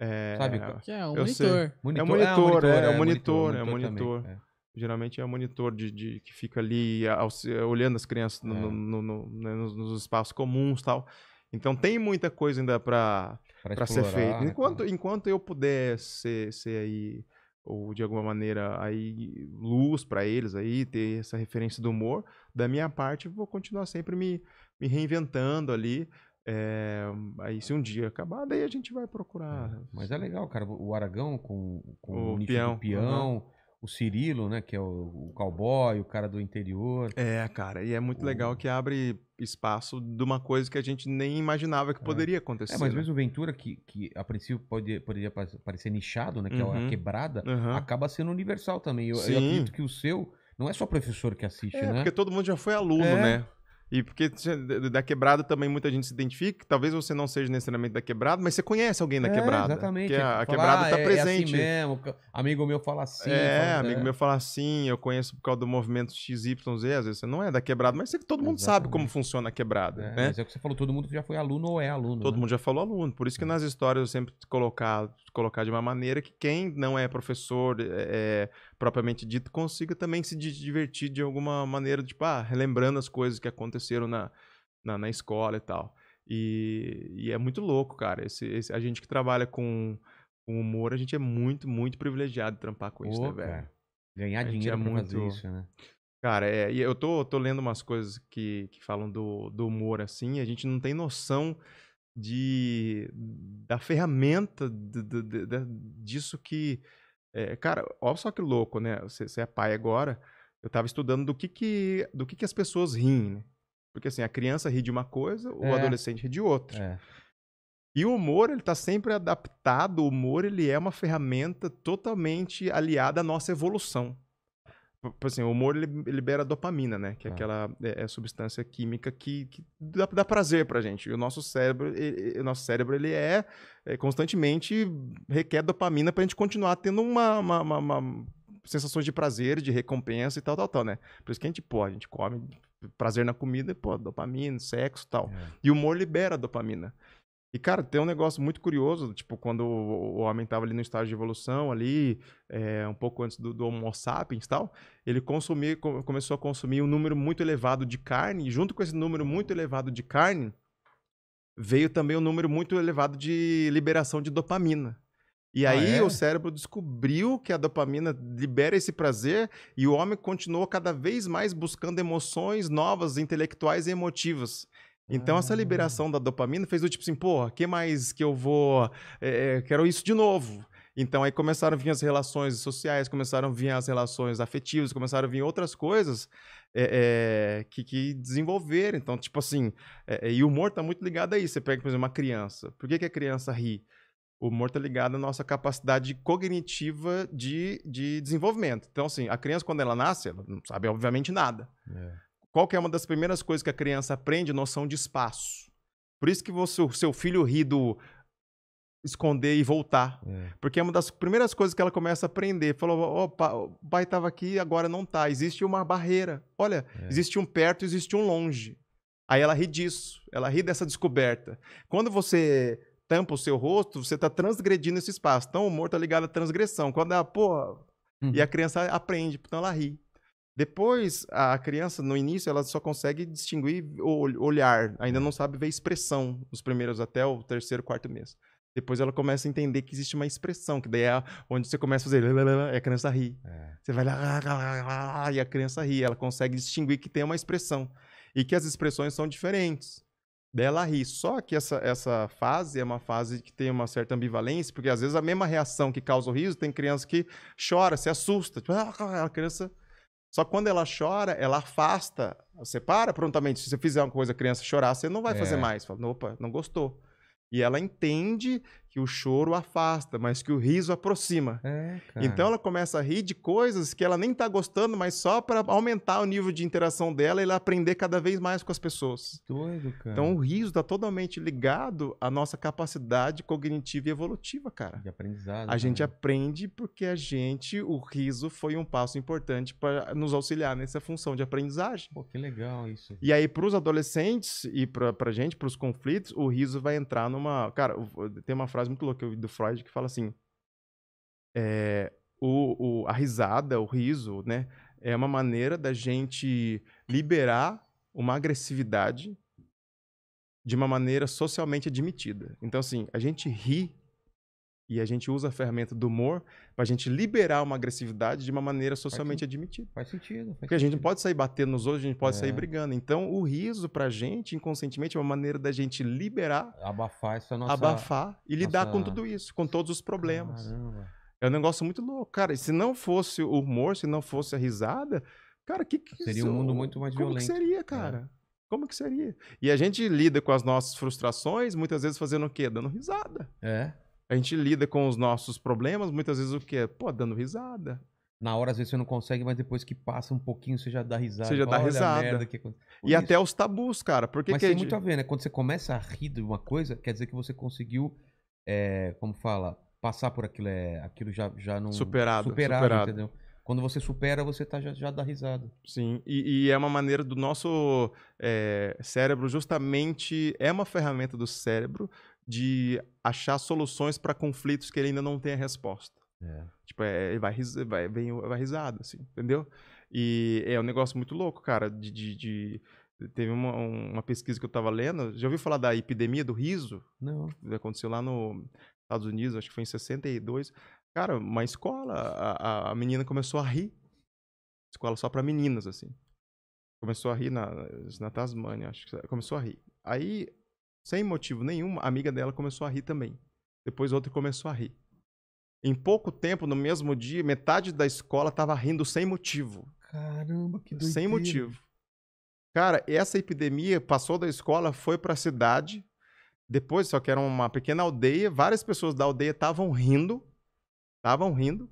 É... Sabe? Que é um monitor. monitor. É um monitor, é, um monitor, é um monitor. monitor, monitor Geralmente é o monitor de, de que fica ali é, ao, é, olhando as crianças no, é. no, no, né, nos, nos, espaços comuns tal. Então tem muita coisa ainda para ser feita. Enquanto, né? enquanto eu puder ser, ser aí ou de alguma maneira aí luz para eles aí ter essa referência do humor da minha parte vou continuar sempre me, me reinventando ali é, aí se um dia acabar daí a gente vai procurar é, mas é legal cara o Aragão com, com o, o peão, peão uhum o Cirilo, né? Que é o, o cowboy, o cara do interior. É, cara, e é muito o... legal que abre espaço de uma coisa que a gente nem imaginava que é. poderia é, acontecer. É, mas né? mesmo Ventura, que, que a princípio pode, poderia parecer nichado, né? Que é uhum. é a quebrada, uhum. acaba sendo universal também. Eu, eu acredito que o seu não é só professor que assiste, é, né? Porque todo mundo já foi aluno, é. né? E porque da quebrada também muita gente se identifica. Talvez você não seja necessariamente da quebrada, mas você conhece alguém da é, quebrada. Exatamente. Que a, a quebrada está é, presente. É assim mesmo. Amigo meu fala assim. É, amigo é. meu fala assim. Eu conheço por causa do movimento XYZ. Às vezes você não é da quebrada, mas todo mundo sabe como funciona a quebrada. É, né? Mas é o que você falou. Todo mundo já foi aluno ou é aluno. Todo né? mundo já falou aluno. Por isso que é. nas histórias eu sempre colocar colocar de uma maneira que quem não é professor é, propriamente dito consiga também se divertir de alguma maneira, tipo, ah, relembrando as coisas que aconteceram na, na, na escola e tal. E, e, é muito louco, cara. Esse, esse, a gente que trabalha com, com, humor, a gente é muito, muito privilegiado de trampar com isso, né, velho? Ganhar é dinheiro é muito isso, né? Cara, é, eu tô, tô lendo umas coisas que, que falam do, do humor assim, a gente não tem noção de da ferramenta de, de, de, disso que é, cara olha só que louco né você, você é pai agora eu tava estudando do que que do que que as pessoas riem né? porque assim a criança ri de uma coisa é. o adolescente ri de outra é. e o humor ele está sempre adaptado o humor ele é uma ferramenta totalmente aliada à nossa evolução Tipo assim, o humor libera dopamina, né? Que é, é. aquela é, é, substância química que, que dá, dá, prazer pra gente. E o nosso cérebro, ele, o nosso cérebro, ele é, é, constantemente requer dopamina pra gente continuar tendo uma, uma, uma, uma sensações de prazer, de recompensa e tal, tal, tal, né? Por isso que a gente pô, a gente come prazer na comida, pô, dopamina, sexo, tal. É. E o humor libera dopamina. E, cara, tem um negócio muito curioso, tipo, quando o homem estava ali no estágio de evolução, ali, é, um pouco antes do, do Homo sapiens e tal, ele consumia, começou a consumir um número muito elevado de carne, e junto com esse número muito elevado de carne, veio também um número muito elevado de liberação de dopamina. E ah, aí é? o cérebro descobriu que a dopamina libera esse prazer e o homem continuou cada vez mais buscando emoções novas, intelectuais e emotivas. Então, essa liberação da dopamina fez o tipo assim, pô, que mais que eu vou. É, quero isso de novo. Então, aí começaram a vir as relações sociais, começaram a vir as relações afetivas, começaram a vir outras coisas é, é, que, que desenvolveram. Então, tipo assim, e o humor está muito ligado a isso. Você pega, por exemplo, uma criança. Por que, que a criança ri? O humor está ligado à nossa capacidade cognitiva de, de desenvolvimento. Então, assim, a criança, quando ela nasce, ela não sabe, obviamente, nada. É qual que é uma das primeiras coisas que a criança aprende? Noção de espaço. Por isso que você, seu filho ri do esconder e voltar. É. Porque é uma das primeiras coisas que ela começa a aprender. Falou, opa, o pai estava aqui, agora não está. Existe uma barreira. Olha, é. existe um perto, existe um longe. Aí ela ri disso, ela ri dessa descoberta. Quando você tampa o seu rosto, você está transgredindo esse espaço. Então o humor está ligado à transgressão. Quando ela, pô, e a uhum. criança aprende, então ela ri. Depois, a criança, no início, ela só consegue distinguir o olhar, ainda não sabe ver expressão nos primeiros até o terceiro, quarto mês. Depois ela começa a entender que existe uma expressão, que daí é onde você começa a fazer, e a criança ri. É. Você vai lá, e a criança ri. Ela consegue distinguir que tem uma expressão e que as expressões são diferentes. Daí ela ri. Só que essa, essa fase é uma fase que tem uma certa ambivalência, porque às vezes a mesma reação que causa o riso, tem criança que chora, se assusta. Tipo, *laughs* a criança só que quando ela chora, ela afasta, você para prontamente. Se você fizer uma coisa, a criança chorar, você não vai é. fazer mais. Fala, opa, não gostou. E ela entende que o choro afasta, mas que o riso aproxima. É, então ela começa a rir de coisas que ela nem está gostando, mas só para aumentar o nível de interação dela e ela aprender cada vez mais com as pessoas. Doido, cara. Então o riso está totalmente ligado à nossa capacidade cognitiva e evolutiva, cara. De aprendizado. A cara. gente né? aprende porque a gente, o riso foi um passo importante para nos auxiliar nessa função de aprendizagem. Pô, que legal isso. E aí para os adolescentes e para pra gente, para os conflitos, o riso vai entrar numa, cara, tem uma frase frase muito louca que eu vi do Freud que fala assim: é, o, o, a risada, o riso, né, é uma maneira da gente liberar uma agressividade de uma maneira socialmente admitida. Então, assim, a gente ri e a gente usa a ferramenta do humor para a gente liberar uma agressividade de uma maneira socialmente faz admitida. Faz sentido. Faz Porque a gente não pode sair batendo nos outros, a gente pode é. sair brigando. Então, o riso para a gente, inconscientemente, é uma maneira da gente liberar. Abafar essa nossa. Abafar e nossa... lidar com tudo isso, com todos os problemas. Caramba. É um negócio muito louco. Cara, se não fosse o humor, se não fosse a risada, cara, o que, que Seria isso? um mundo muito mais Como violento. Como que seria, é. cara? É. Como que seria? E a gente lida com as nossas frustrações, muitas vezes fazendo o quê? Dando risada. É. A gente lida com os nossos problemas, muitas vezes o quê? Pô, dando risada. Na hora, às vezes, você não consegue, mas depois que passa um pouquinho, você já dá risada. Você já dá Olha risada. Que... E isso. até os tabus, cara. Porque mas que tem gente... muito a ver, né? Quando você começa a rir de uma coisa, quer dizer que você conseguiu, é, como fala, passar por aquilo. É, aquilo já, já não... Superado. Superado, superado. entendeu? Quando você supera, você tá, já, já dá risada. Sim, e, e é uma maneira do nosso é, cérebro, justamente, é uma ferramenta do cérebro de achar soluções para conflitos que ele ainda não tem a resposta. É. Tipo, é, vai, vai, vem, vai risada, assim, entendeu? E é um negócio muito louco, cara, de... de, de... Teve uma, uma, pesquisa que eu estava lendo. Já ouviu falar da epidemia do riso? Não. Que aconteceu lá nos Estados Unidos, acho que foi em 62. Cara, uma escola, a, a menina começou a rir. Escola só para meninas, assim. Começou a rir na, na Tasmania acho que começou a rir. Aí sem motivo nenhum, a amiga dela começou a rir também. Depois outra começou a rir. Em pouco tempo, no mesmo dia, metade da escola estava rindo sem motivo. Caramba, que doideira. Sem motivo. Cara, essa epidemia passou da escola, foi para a cidade. Depois, só que era uma pequena aldeia, várias pessoas da aldeia estavam rindo. Estavam rindo.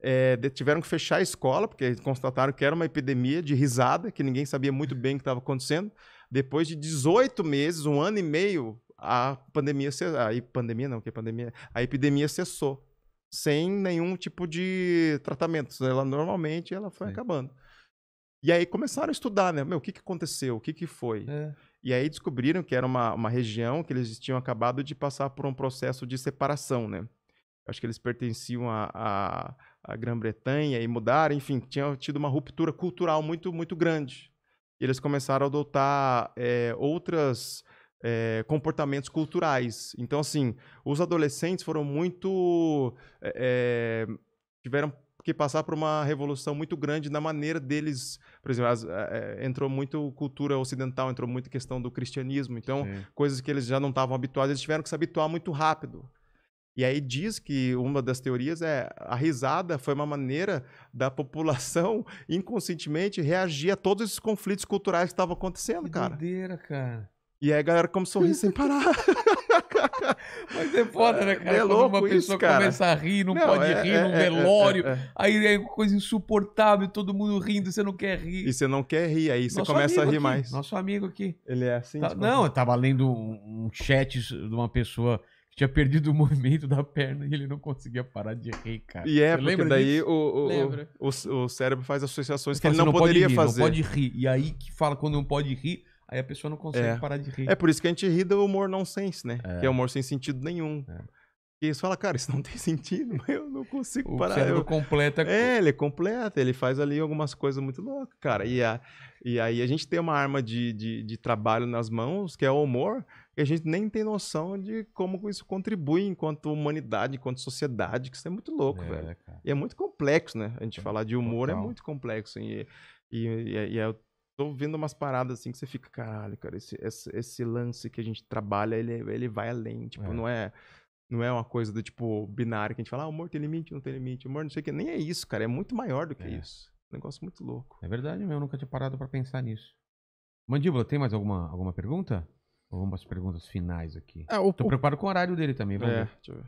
É, tiveram que fechar a escola, porque constataram que era uma epidemia de risada, que ninguém sabia muito bem o que estava acontecendo depois de 18 meses, um ano e meio, a pandemia, a pandemia não, que pandemia, a epidemia cessou, sem nenhum tipo de tratamento. Né? Ela normalmente ela foi Sim. acabando. E aí começaram a estudar, né? Meu, o que, que aconteceu? O que, que foi? É. E aí descobriram que era uma, uma região que eles tinham acabado de passar por um processo de separação, né? Acho que eles pertenciam à a, a, a Grã-Bretanha e mudaram, enfim, tinham tido uma ruptura cultural muito, muito grande e eles começaram a adotar é, outras é, comportamentos culturais. Então, assim, os adolescentes foram muito. É, tiveram que passar por uma revolução muito grande na maneira deles. Por exemplo, as, é, entrou muito cultura ocidental, entrou muito questão do cristianismo. Então, Sim. coisas que eles já não estavam habituados, eles tiveram que se habituar muito rápido. E aí diz que uma das teorias é a risada foi uma maneira da população *laughs* inconscientemente reagir a todos esses conflitos culturais que estavam acontecendo, que cara. Doideira, cara. E aí a galera começou a rir sem parar. *laughs* Mas é foda, né, é, cara? É Quando uma pessoa isso, cara. começa a rir, não, não pode é, rir é, num é, é, velório, é, aí é coisa insuportável, todo mundo rindo, você não quer rir. E você não quer rir, aí você nosso começa a rir aqui, mais. Nosso amigo aqui. Ele é assim? Tá, tipo... Não, assim. eu tava lendo um chat de uma pessoa tinha perdido o movimento da perna e ele não conseguia parar de rir, cara. E é, Você porque daí o, o, o, o, cérebro faz associações que ele não, poderia fazer. Não pode rir. E aí que fala quando não pode rir, aí a pessoa não consegue é. parar de rir. É por isso que a gente ri do humor nonsense, né? É. Que é humor sem sentido nenhum. É. E você fala cara, isso não tem *laughs* sentido, mas eu não consigo o parar. O cérebro eu... completa. É, ele é completa, ele faz ali algumas coisas muito loucas, cara. E, a, e aí a gente tem uma arma de, de, de trabalho nas mãos, que é o humor, que a gente nem tem noção de como isso contribui enquanto humanidade, enquanto sociedade, que isso é muito louco, é, velho. Cara. E é muito complexo, né? A gente é, falar de humor é total. é muito complexo. E, e, e, e, eu tô vendo umas paradas assim que você fica, caralho, cara, esse, esse, esse lance que a gente trabalha, ele, ele vai além. Tipo, é. não é. Não é uma coisa do tipo binário que a gente fala, ah, humor tem limite, não tem limite, humor não sei o que. Nem é isso, cara. É muito maior do que é. isso. Um negócio muito louco. É verdade mesmo, eu nunca tinha parado para pensar nisso. Mandíbula, tem mais alguma, alguma pergunta? Vamos para as perguntas finais aqui. Estou o, Tô o... preocupado com o horário dele também, é, ver. Deixa eu ver.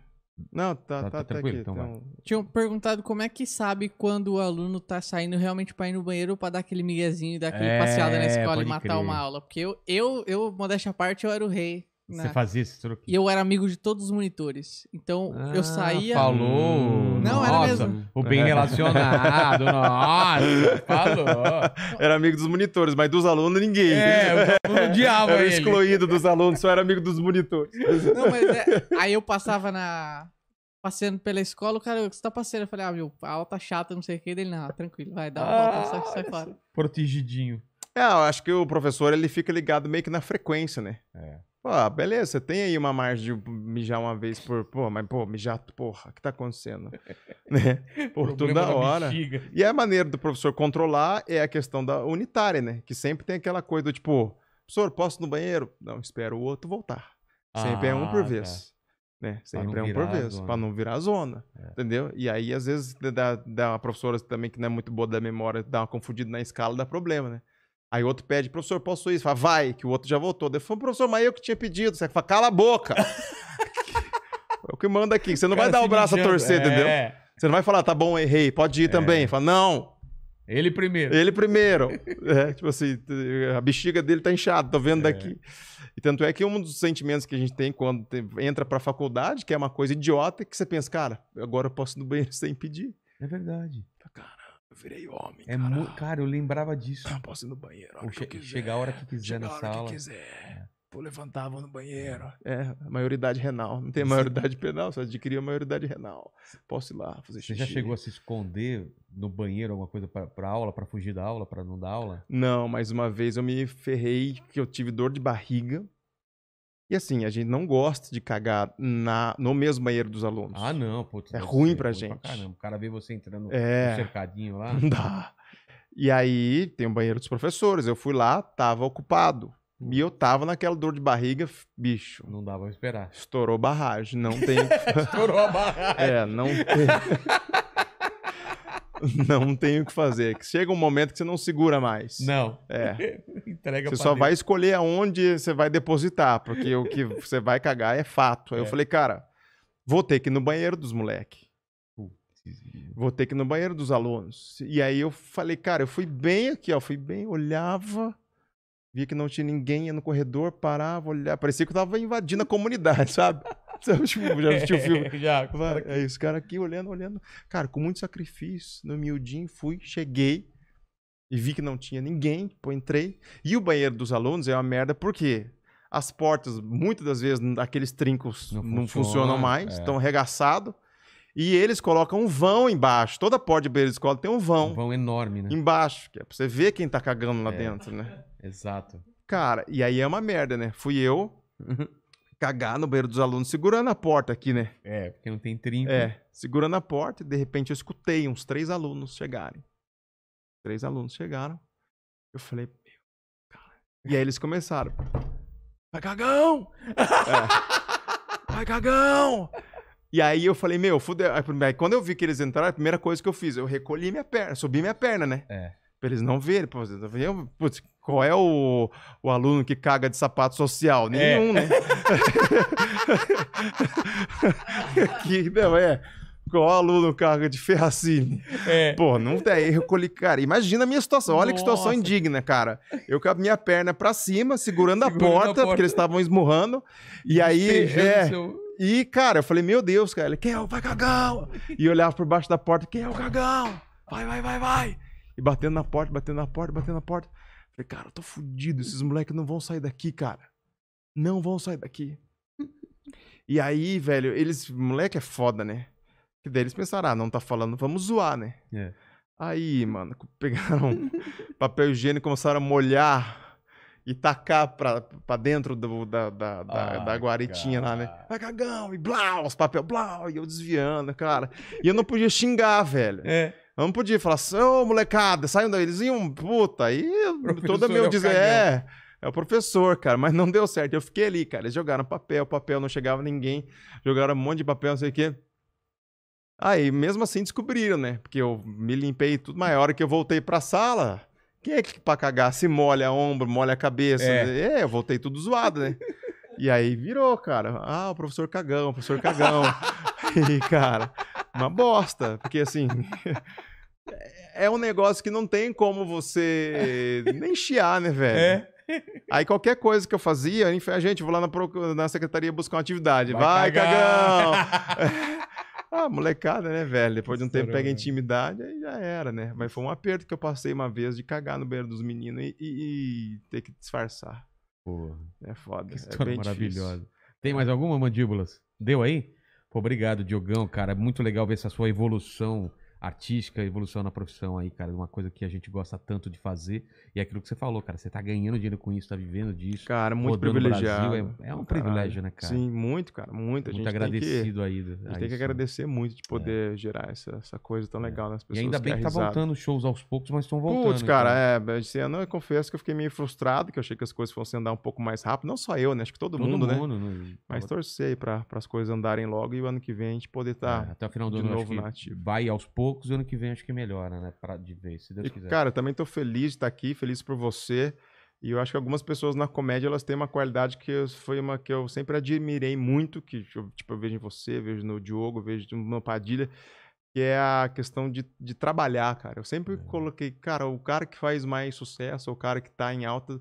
Não, tá, tá, tá, tá aqui. Então, Tinham perguntado como é que sabe quando o aluno tá saindo realmente para ir no banheiro para dar aquele miguezinho, dar aquele é, passeada na escola e matar crer. uma aula. Porque eu, eu, eu, modéstia à parte, eu era o rei você né? fazia esse truque? E eu era amigo de todos os monitores. Então ah, eu saía. Falou! Não, nossa, era mesmo. O bem é. relacionado, nossa, falou. *laughs* Era amigo dos monitores, mas dos alunos ninguém. É, *laughs* o diabo. Era ele. excluído dos alunos, só era amigo dos monitores. Não, mas é... aí eu passava na. Passeando pela escola, o cara, o que você tá passeando? Eu falei, ah, meu, a aula tá chata, não sei o que. Dele, não, tranquilo, vai, dá uma volta, ah, sai fora. Protegidinho. É, eu acho que o professor ele fica ligado meio que na frequência, né? É. Pô, beleza, você tem aí uma margem de mijar uma vez por. Pô, mas, pô, mijar, porra, o que tá acontecendo? *laughs* né? Por toda hora. E a maneira do professor controlar é a questão da unitária, né? Que sempre tem aquela coisa do tipo, professor, posso ir no banheiro? Não, espero o outro voltar. Sempre ah, é um por ah, tá. vez. Né? Sempre é um por vez, para não virar zona. É. Entendeu? E aí, às vezes, dá uma professora também que não é muito boa da memória, dá uma confundida na escala, dá problema, né? Aí o outro pede, professor, posso ir? Fala, vai, que o outro já voltou. Daí falou, professor, mas eu que tinha pedido. Você fala, cala a boca. *laughs* é o que manda aqui. Você não vai dar o braço a é, torcer, é. entendeu? Você não vai falar, tá bom, errei, pode ir é. também. Fala, não. Ele primeiro. Ele primeiro. é, tipo assim, a bexiga dele tá inchada, tô vendo é. daqui. E tanto é que um dos sentimentos que a gente tem quando entra pra faculdade, que é uma coisa idiota, é que você pensa, cara, agora eu posso ir no banheiro *laughs* sem pedir. É verdade. Cara, eu virei homem, é cara. cara, eu lembrava disso. Eu posso ir no banheiro. che chegar a hora que quiser chegar na sala. a hora que quiser. É. Pô, levantava no banheiro. É, é maioridade renal. Não tem maioridade penal, só adquiria maioridade renal. Posso ir lá fazer xixi. Você já chegou a se esconder no banheiro, alguma coisa para aula, para fugir da aula, para não dar aula? Não, mas uma vez eu me ferrei que eu tive dor de barriga e assim, a gente não gosta de cagar na, no mesmo banheiro dos alunos. Ah, não, putz. É ruim pra gente. Pra caramba, o cara vê você entrando é... no cercadinho lá. *laughs* Não dá. E aí tem o banheiro dos professores. Eu fui lá, tava ocupado. E eu tava naquela dor de barriga, bicho. Não dava pra esperar. Estourou barragem, não tem. *laughs* Estourou a barragem. É, não tem. *laughs* não tem o que fazer. É chega um momento que você não segura mais. Não. É. *laughs* Entrega você só Deus. vai escolher aonde você vai depositar, porque o que *laughs* você vai cagar é fato. Aí é. eu falei, cara, vou ter que ir no banheiro dos moleques. Vou ter que ir no banheiro dos alunos. E aí eu falei, cara, eu fui bem aqui, ó. Fui bem, olhava. Via que não tinha ninguém, ia no corredor, parava, olhava. Parecia que eu tava invadindo a comunidade, sabe? tipo, já assistiu o filme? já, *laughs* é isso, cara aqui olhando, olhando. Cara, com muito sacrifício, no miudinho, fui, cheguei e vi que não tinha ninguém, pô, entrei. E o banheiro dos alunos é uma merda, por quê? As portas, muitas das vezes, aqueles trincos não, não funciona, funcionam mais, é. estão arregaçados. E eles colocam um vão embaixo. Toda porta de banheiro de escola tem um vão. Um vão enorme, né? Embaixo, que é pra você ver quem tá cagando lá é. dentro, né? Exato. Cara, e aí é uma merda, né? Fui eu, *laughs* cagar no banheiro dos alunos, segurando a porta aqui, né? É, porque não tem trinco É, segurando a porta e de repente eu escutei uns três alunos chegarem. Três alunos chegaram. Eu falei, meu, cara. E aí eles começaram. Vai cagão! É. *laughs* Vai cagão! E aí eu falei, meu, fudeu. Aí quando eu vi que eles entraram, a primeira coisa que eu fiz, eu recolhi minha perna, subi minha perna, né? É. Pra eles não verem. Putz, qual é o, o aluno que caga de sapato social? É. Nenhum, é. né? *laughs* que, não, é. Qual aluno carga de ferracine? É. Pô, não tem é, erro cara. Imagina a minha situação. Olha Nossa. que situação indigna, cara. Eu com a minha perna para cima, segurando, segurando a, porta, a, porta, porque eles estavam esmurrando. E aí. É, e, cara, eu falei, meu Deus, cara. Ele, quem é o vai cagão? E eu olhava por baixo da porta, quem é o cagão? Vai, vai, vai, vai. E batendo na porta, batendo na porta, batendo na porta. Falei, cara, eu tô fudido, esses moleques não vão sair daqui, cara. Não vão sair daqui. e aí, velho, eles. Moleque é foda, né? Que daí eles pensaram, ah, não tá falando, vamos zoar, né? É. Aí, mano, *laughs* pegaram papel higiênico, começaram a molhar e tacar pra, pra dentro do, da, da, da, ah, da guaritinha cara. lá, né? Vai cagão, e blau, os papel, blau, e eu desviando, cara. E eu não podia xingar, velho. É não podia falar assim, ô oh, molecada, saiam daí. Eles iam, puta, aí todo meu dizer, é, é o professor, cara, mas não deu certo. Eu fiquei ali, cara. Eles jogaram papel, papel, não chegava ninguém, jogaram um monte de papel, não sei o quê. Aí, mesmo assim, descobriram, né? Porque eu me limpei tudo, mas a hora que eu voltei pra sala, quem é que pra cagar se molha ombro, molha a cabeça? É, é eu voltei tudo zoado, né? e aí virou, cara. Ah, o professor cagão, o professor cagão. *laughs* *laughs* E cara uma bosta. Porque assim. é um negócio que não tem como você nem chiar, né, velho? É. Aí qualquer coisa que eu fazia, a gente, vou lá na, na secretaria buscar uma atividade. Vai, Vai cagão! *laughs* ah, molecada, né, velho? Depois de um tempo pega intimidade, aí já era, né? Mas foi um aperto que eu passei uma vez de cagar no banheiro dos meninos e, e, e ter que disfarçar. Porra. É foda. Que é bem maravilhosa. Difícil. Tem mais alguma, mandíbulas? Deu aí? Pô, obrigado, Diogão, cara. Muito legal ver essa sua evolução artística, evolução na profissão aí, cara, uma coisa que a gente gosta tanto de fazer. E é aquilo que você falou, cara, você tá ganhando dinheiro com isso, tá vivendo disso. Cara, muito privilegiado. é, é, um Caralho. privilégio, né, cara? Sim, muito, cara, muito. A gente muito agradecido aí. A gente tem isso. que né? agradecer muito de é. poder é. gerar essa, essa coisa tão é. legal nas pessoas. E ainda bem que, que tá voltando shows aos poucos, mas estão voltando. Putz, cara, é, esse ano eu confesso que eu fiquei meio frustrado, que eu achei que as coisas fossem andar um pouco mais rápido. Não só eu, né? Acho que todo, todo mundo, né? mundo, né? mundo. Mas torcer para as coisas andarem logo e o ano que vem a gente poder estar. Tá é, até o final do ano novo nativo. Vai aos poucos poucos e ano que vem acho que melhora, né? Pra, de vez, se Deus e, quiser. Cara, também tô feliz de estar tá aqui, feliz por você. E eu acho que algumas pessoas na comédia elas têm uma qualidade que eu, foi uma que eu sempre admirei muito, que eu, tipo, eu vejo em você, vejo no Diogo, vejo no Padilha, que é a questão de, de trabalhar, cara. Eu sempre é. coloquei, cara, o cara que faz mais sucesso, o cara que tá em alta,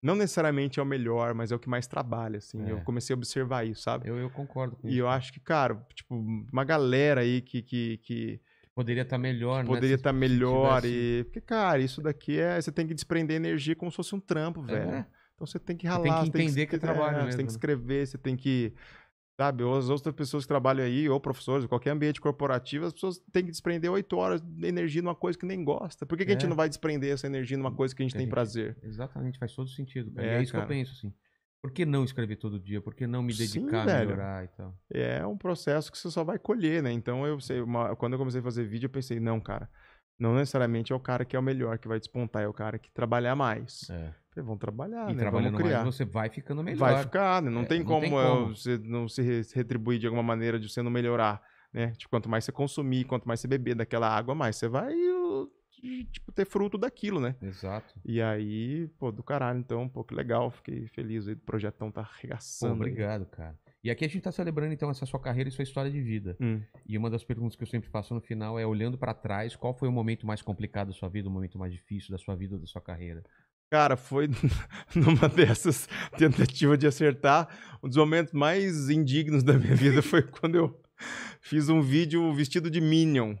não necessariamente é o melhor, mas é o que mais trabalha, assim. É. Eu comecei a observar isso, sabe? Eu, eu concordo com e isso. E eu acho que, cara, tipo, uma galera aí que, que, que Poderia estar tá melhor, né, Poderia estar tá melhor tivesse... e... Porque, cara, isso daqui é... Você tem que desprender energia como se fosse um trampo, é. velho. É. Então você tem que ralar. Você tem que entender tem que, que, que é trabalho mesmo. É, você tem que né? escrever, você tem que... Sabe, as outras pessoas que trabalham aí, ou professores, ou qualquer ambiente corporativo, as pessoas têm que desprender oito horas de energia numa coisa que nem gosta. Por que, que a gente é. não vai desprender essa energia numa hum, coisa que a gente tem, tem prazer? Exatamente, faz todo sentido. É, é, isso cara. que eu penso, assim. Por que não escrever todo dia? Por que não me dedicar Sim, a melhorar e tal? É um processo que você só vai colher, né? Então, eu sei, uma, quando eu comecei a fazer vídeo, eu pensei, não, cara, não necessariamente é o cara que é o melhor que vai despontar, é o cara que trabalhar mais. É. Falei, vão trabalhar, e né? Vamos criar. Mais, você vai ficando melhor. Vai ficar, né? Não, é, tem, não como tem, como você não se retribuir de alguma maneira de você não melhorar, né? Tipo, quanto mais você consumir, quanto mais você beber daquela água, mais você vai de, tipo, ter fruto daquilo, né? Exato. E aí, pô, do caralho, então, pô, que legal, fiquei feliz aí do projetão tá arregaçando. Pô, obrigado, aí. cara. E aqui a gente tá celebrando, então, essa sua carreira e sua história de vida. Hum. E uma das perguntas que eu sempre faço no final é, olhando para trás, qual foi o momento mais complicado da sua vida, o momento mais difícil da sua vida ou da sua carreira? Cara, foi *laughs* numa dessas *laughs* tentativas de acertar. Um dos momentos mais indignos da minha vida *laughs* foi quando eu fiz um vídeo vestido de Minion.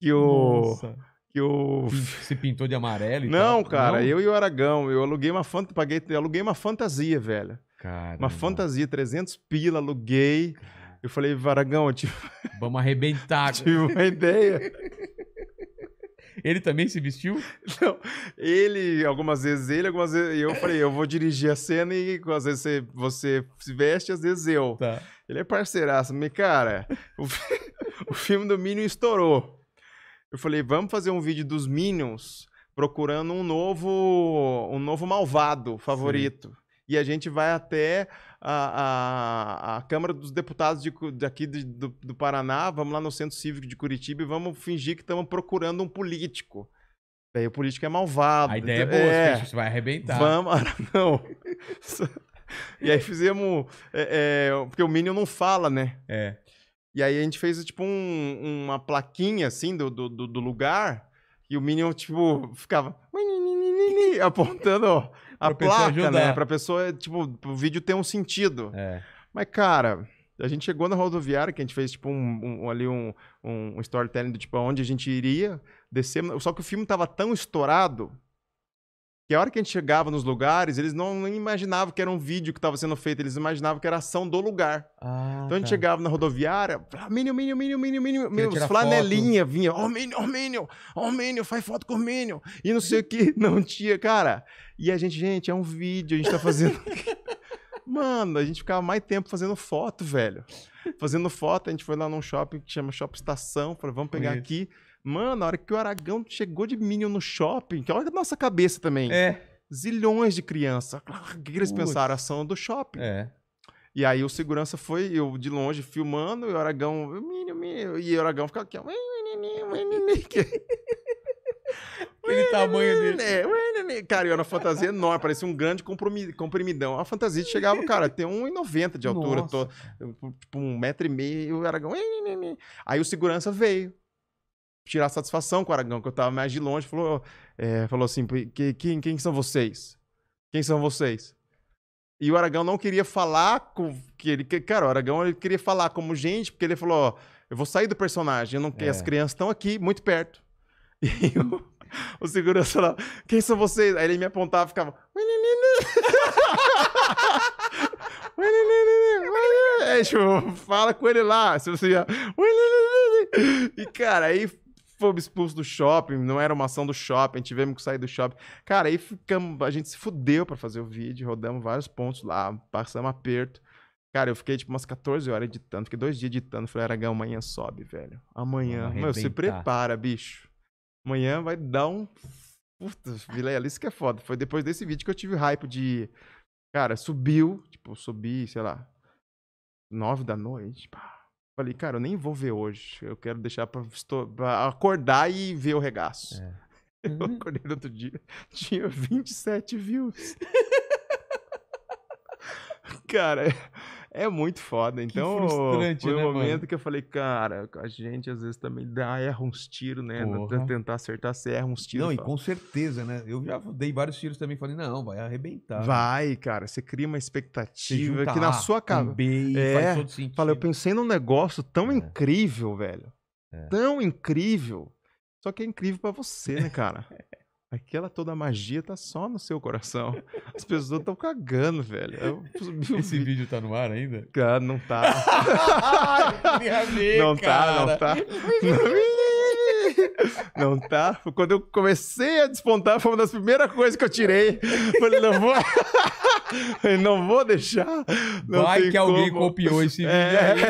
Que o. Nossa que eu. Se pintou de amarelo e Não, tal. cara, Não? eu e o Aragão, eu aluguei uma fant... paguei, aluguei uma fantasia, velho. Caramba. Uma fantasia, 300 pila, aluguei. Eu falei, Aragão, *laughs* vamos arrebentar. *laughs* tive uma ideia. *laughs* Ele também se vestiu? Não. Ele, algumas vezes ele, algumas vezes eu falei, eu vou dirigir a cena e às vezes você, você se veste, às vezes eu. Tá. Ele é parceiraço. Me, cara, o, o filme do Minion estourou. Eu falei, vamos fazer um vídeo dos Minions procurando um novo, um novo malvado favorito. Sim. E a gente vai até a, a, a Câmara dos Deputados de, daqui de, do, do Paraná, vamos lá no Centro Cívico de Curitiba e vamos fingir que estamos procurando um político. Daí o político é malvado. A ideia é boa, é, você vai arrebentar. Vamos, ah, *laughs* não. *laughs* e aí fizemos. É, é, porque o Minion não fala, né? É. E aí a gente fez, tipo, um, uma plaquinha, assim, do, do, do lugar. E o Minion, tipo, ficava apontando a *laughs* pra placa, pessoa né? Pra pessoa, tipo, o vídeo ter um sentido. É. Mas, cara, a gente chegou na rodoviária, que a gente fez, tipo, um, um ali um, um storytelling do tipo, onde a gente iria, descer Só que o filme tava tão estourado que a hora que a gente chegava nos lugares, eles não imaginavam que era um vídeo que estava sendo feito, eles imaginavam que era ação do lugar. Ah, então a gente tá. chegava na rodoviária, Minion, Minion, Minion, Minion, Minion, os flanelinha foto. vinha, ó oh, Minion, ó oh, Minion, ó oh, Minion, faz foto com o Minion, e não sei o *laughs* que, não tinha, cara. E a gente, gente, é um vídeo, a gente tá fazendo... *laughs* Mano, a gente ficava mais tempo fazendo foto, velho. Fazendo foto, a gente foi lá num shopping que chama Shopping Estação, falei, vamos pegar Isso. aqui Mano, a hora que o Aragão chegou de Minion no shopping, que olha a nossa cabeça também. É. Zilhões de crianças. O que eles Putz. pensaram? Ação do shopping. É. E aí o segurança foi, eu de longe, filmando, e o Aragão, Minion, Minion. E o Aragão ficava aqui, ó. *laughs* Aquele tamanho dele. É, cara, eu era uma fantasia enorme, parecia um grande comprimidão. A fantasia chegava, *laughs* cara, tem 1,90 de altura, tô, tipo um metro e meio, e o Aragão. Aí o segurança veio tirar satisfação com o Aragão, que eu estava mais de longe, falou, é, falou assim, que, quem, quem são vocês? Quem são vocês? E o Aragão não queria falar com que ele, cara, o Aragão ele queria falar como gente, porque ele falou, ó, eu vou sair do personagem, eu não, é. as crianças estão aqui, muito perto. *laughs* E o, o segurança lá, quem são vocês? Aí ele me apontava e ficava. *laughs* é, tipo, fala com ele lá. Se você E, cara, aí fomos expulsos do shopping, não era uma ação do shopping, tivemos que sair do shopping. Cara, aí ficamos, a gente se fudeu para fazer o vídeo, rodamos vários pontos lá, passamos aperto. Cara, eu fiquei tipo umas 14 horas editando, fiquei dois dias editando. Falei, Aragão, amanhã sobe, velho. Amanhã. Meu, se prepara, bicho. Amanhã vai dar um. Puta, Vilela, isso que é foda. Foi depois desse vídeo que eu tive hype de. Cara, subiu, tipo, subi, sei lá, Nove da noite, pá Falei, cara, eu nem vou ver hoje. Eu quero deixar pra, estou, pra acordar e ver o regaço. É. *laughs* Eu uhum. acordei no outro dia, *laughs* tinha 27 views. *laughs* cara, é muito foda. Então, foi um né, momento mano? que eu falei, cara, a gente às vezes também dá, erra uns tiros, né? né Porra. Tentar acertar, você erra uns tiros. Não, e fala. com certeza, né? Eu já dei vários tiros também, falei, não, vai arrebentar. Né? Vai, cara. Você cria uma expectativa que na sua cabeça. é, fala, eu pensei num negócio tão é. incrível, velho. É. Tão incrível. Só que é incrível para você, né, cara? *laughs* Aquela toda magia tá só no seu coração. As pessoas estão cagando, velho. Eu, eu, Esse vi... vídeo tá no ar ainda? Cara, não tá. tá não cara. tá, não *laughs* tá. Não tá? Quando eu comecei a despontar, foi uma das primeiras coisas que eu tirei. Falei, não vou. *laughs* não vou deixar. Não Vai que alguém como. copiou esse vídeo é. aí,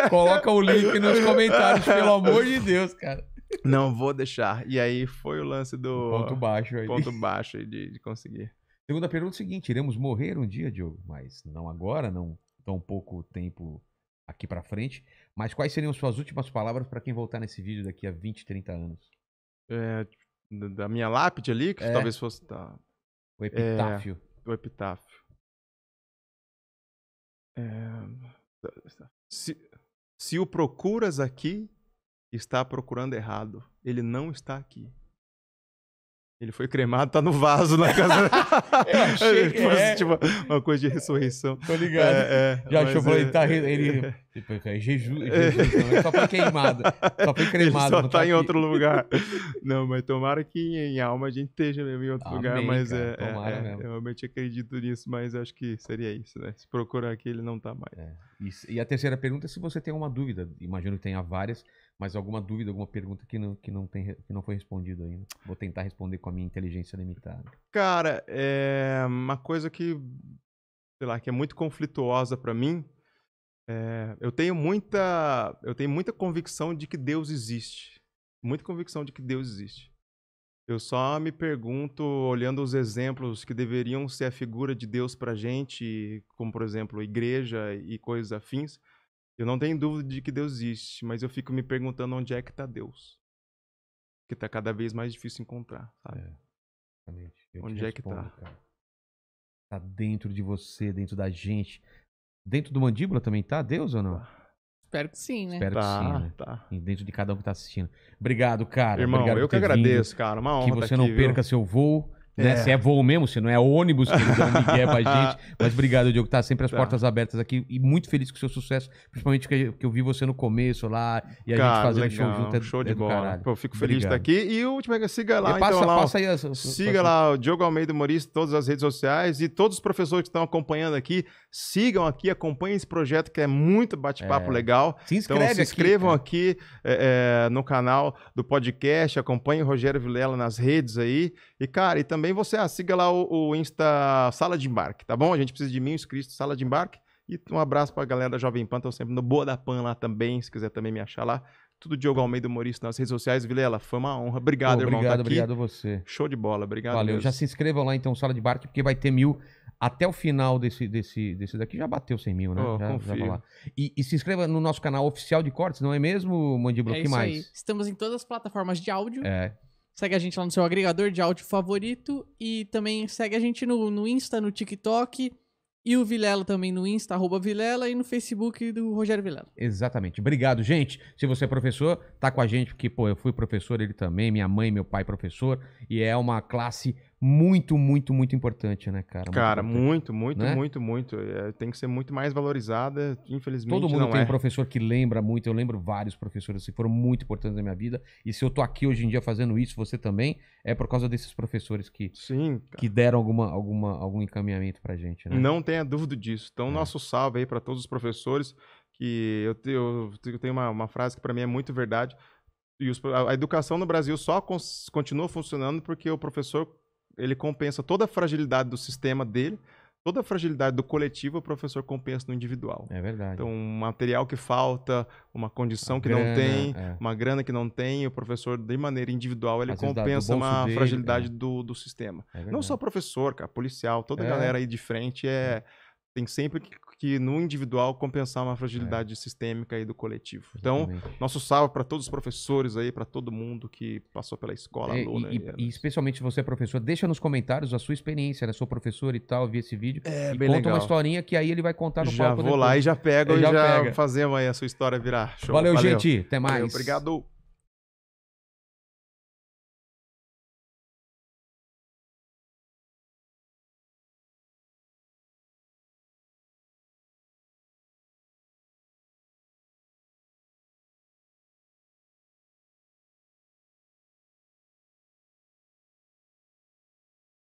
né? Coloca o link nos comentários, pelo amor de Deus, cara. Não vou deixar. E aí foi o lance do. Ponto baixo aí. Ponto *laughs* baixo aí de, de conseguir. Segunda pergunta é o seguinte: iremos morrer um dia, Diogo, mas não agora, não tão pouco tempo aqui para frente. Mas quais seriam suas últimas palavras para quem voltar nesse vídeo daqui a 20, 30 anos? É, da minha lápide ali, que é. talvez fosse. Tá. O epitáfio. É, o epitáfio. É, se, se o procuras aqui, está procurando errado. Ele não está aqui. Ele foi cremado, tá no vaso na né? *laughs* casa. *laughs* eu achei que é. tipo, uma coisa de ressurreição. Tô ligado. É, é, Já achou, falei, é, tá, é, ele... É. Tipo, é jejum é. só foi queimado. Só foi cremado. Ele só tá, tá em outro lugar. *laughs* Não, mas tomara que em alma a gente esteja mesmo em outro Amém, lugar, mas cara, é, Eu realmente acredito nisso, mas acho que seria isso, né? Se procurar aqui, ele não tá mais. E, e a terceira pergunta é se você tem uma dúvida. Imagino que tenha várias. Mas alguma dúvida, alguma pergunta que não, que não, tem, que não foi respondida ainda? Né? Vou tentar responder com a minha inteligência limitada. Cara, é uma coisa que, sei lá, que é muito conflituosa para mim. É, eu tenho muita, eu tenho muita convicção de que Deus existe. Muita convicção de que Deus existe. Eu só me pergunto, olhando os exemplos que deveriam ser a figura de Deus para gente, como por exemplo igreja e coisas afins, eu não tenho dúvida de que Deus existe, mas eu fico me perguntando onde é que está Deus. Que está cada vez mais difícil encontrar, sabe? É, exatamente. onde é tá? respondo, que está? Está dentro de você, dentro da gente. Dentro do mandíbula também tá Deus ou não? Tá. Espero que sim, né? Espero tá, que sim, né? Tá. dentro de cada um que tá assistindo. Obrigado, cara. Irmão, Obrigado eu que agradeço, vindo. cara. Uma honra. Que você tá não aqui, perca viu? seu voo. Né? É. Se é voo mesmo, se não é ônibus que dá um pra *laughs* gente. Mas obrigado, Diogo. Tá sempre as tá. portas abertas aqui e muito feliz com o seu sucesso. Principalmente porque eu vi você no começo lá e a Cara, gente fazendo legal. show junto. É, show é de é bola. Pô, eu fico feliz de estar aqui. E o Ultimaga, é siga lá. passa, então, lá, passa aí. siga passa. lá o Diogo Almeida Maurício, todas as redes sociais e todos os professores que estão acompanhando aqui, sigam aqui, acompanhem esse projeto que é muito bate-papo é. legal. Se então, inscreve então, se inscrevam aqui, aqui é, no canal do podcast, acompanhem o Rogério Vilela nas redes aí e, cara, e também você ah, siga lá o, o, Insta Sala de Embarque, tá bom? A gente precisa de mil inscritos Sala de Embarque. E um abraço pra galera da Jovem Pan, estão sempre no Boa da Pan lá também, se quiser também me achar lá. Tudo Diogo Almeida Maurício nas redes sociais. Vilela, foi uma honra. Obrigado, Pô, irmão. Obrigado, tá obrigado você. Show de bola, obrigado. Valeu. Já se inscrevam lá então, Sala de Embarque, porque vai ter mil até o final desse, desse, desse daqui já bateu 100 mil, né? Oh, já, confio. e, e, se inscreva no nosso canal oficial de cortes, não é mesmo, Mandíbula? É que mais? Aí. Estamos em todas as plataformas de áudio. É. Segue a gente lá no seu agregador de áudio favorito e também segue a gente no, no Insta, no TikTok e o Vilela também no Insta, arroba Vilela e no Facebook do Rogério Vilela. Exatamente. Obrigado, gente. Se você é professor, tá com a gente, porque, pô, eu fui professor, ele também, minha mãe, meu pai professor, e é uma classe muito, muito, muito importante, né, cara? cara, muito, muito, né? muito, muito. É, tem que ser muito mais valorizada, infelizmente. Todo mundo tem é. um professor que lembra muito, eu lembro vários professores que foram muito importantes na minha vida. E se eu tô aqui hoje em dia fazendo isso, você também, é por causa desses professores que, Sim, que deram alguma, alguma, algum encaminhamento pra gente, né? Não tenha dúvida disso. Então, é. nosso salve aí para todos os professores, que eu, eu, eu tenho uma, uma frase que para mim é muito verdade. E os, a, a educação no Brasil só cons, continua funcionando porque o professor ele compensa toda a fragilidade do sistema dele, toda a fragilidade do coletivo, o professor compensa no individual. É verdade. Então, um material que falta, uma condição que grana, não tem, é. uma grana que não tem, o professor, de maneira individual, ele Às compensa uma dele, fragilidade é. do, do sistema. É não só professor, cara, policial, toda a é. galera aí de frente é, é. tem sempre que que no individual compensar uma fragilidade é. sistêmica aí do coletivo. Então, Exatamente. Então, nosso salve para todos os professores aí, para todo mundo que passou pela escola, é, E, e, né? e, especialmente você, professor, deixa nos comentários a sua experiência, né? Sou professor e tal, vi esse vídeo. É, e bem conta legal. uma historinha que aí ele vai contar no já palco. Já vou depois. lá e já pego é, e já, já fazemos aí a sua história virar show. Valeu, Valeu. gente. Até mais. Valeu, obrigado.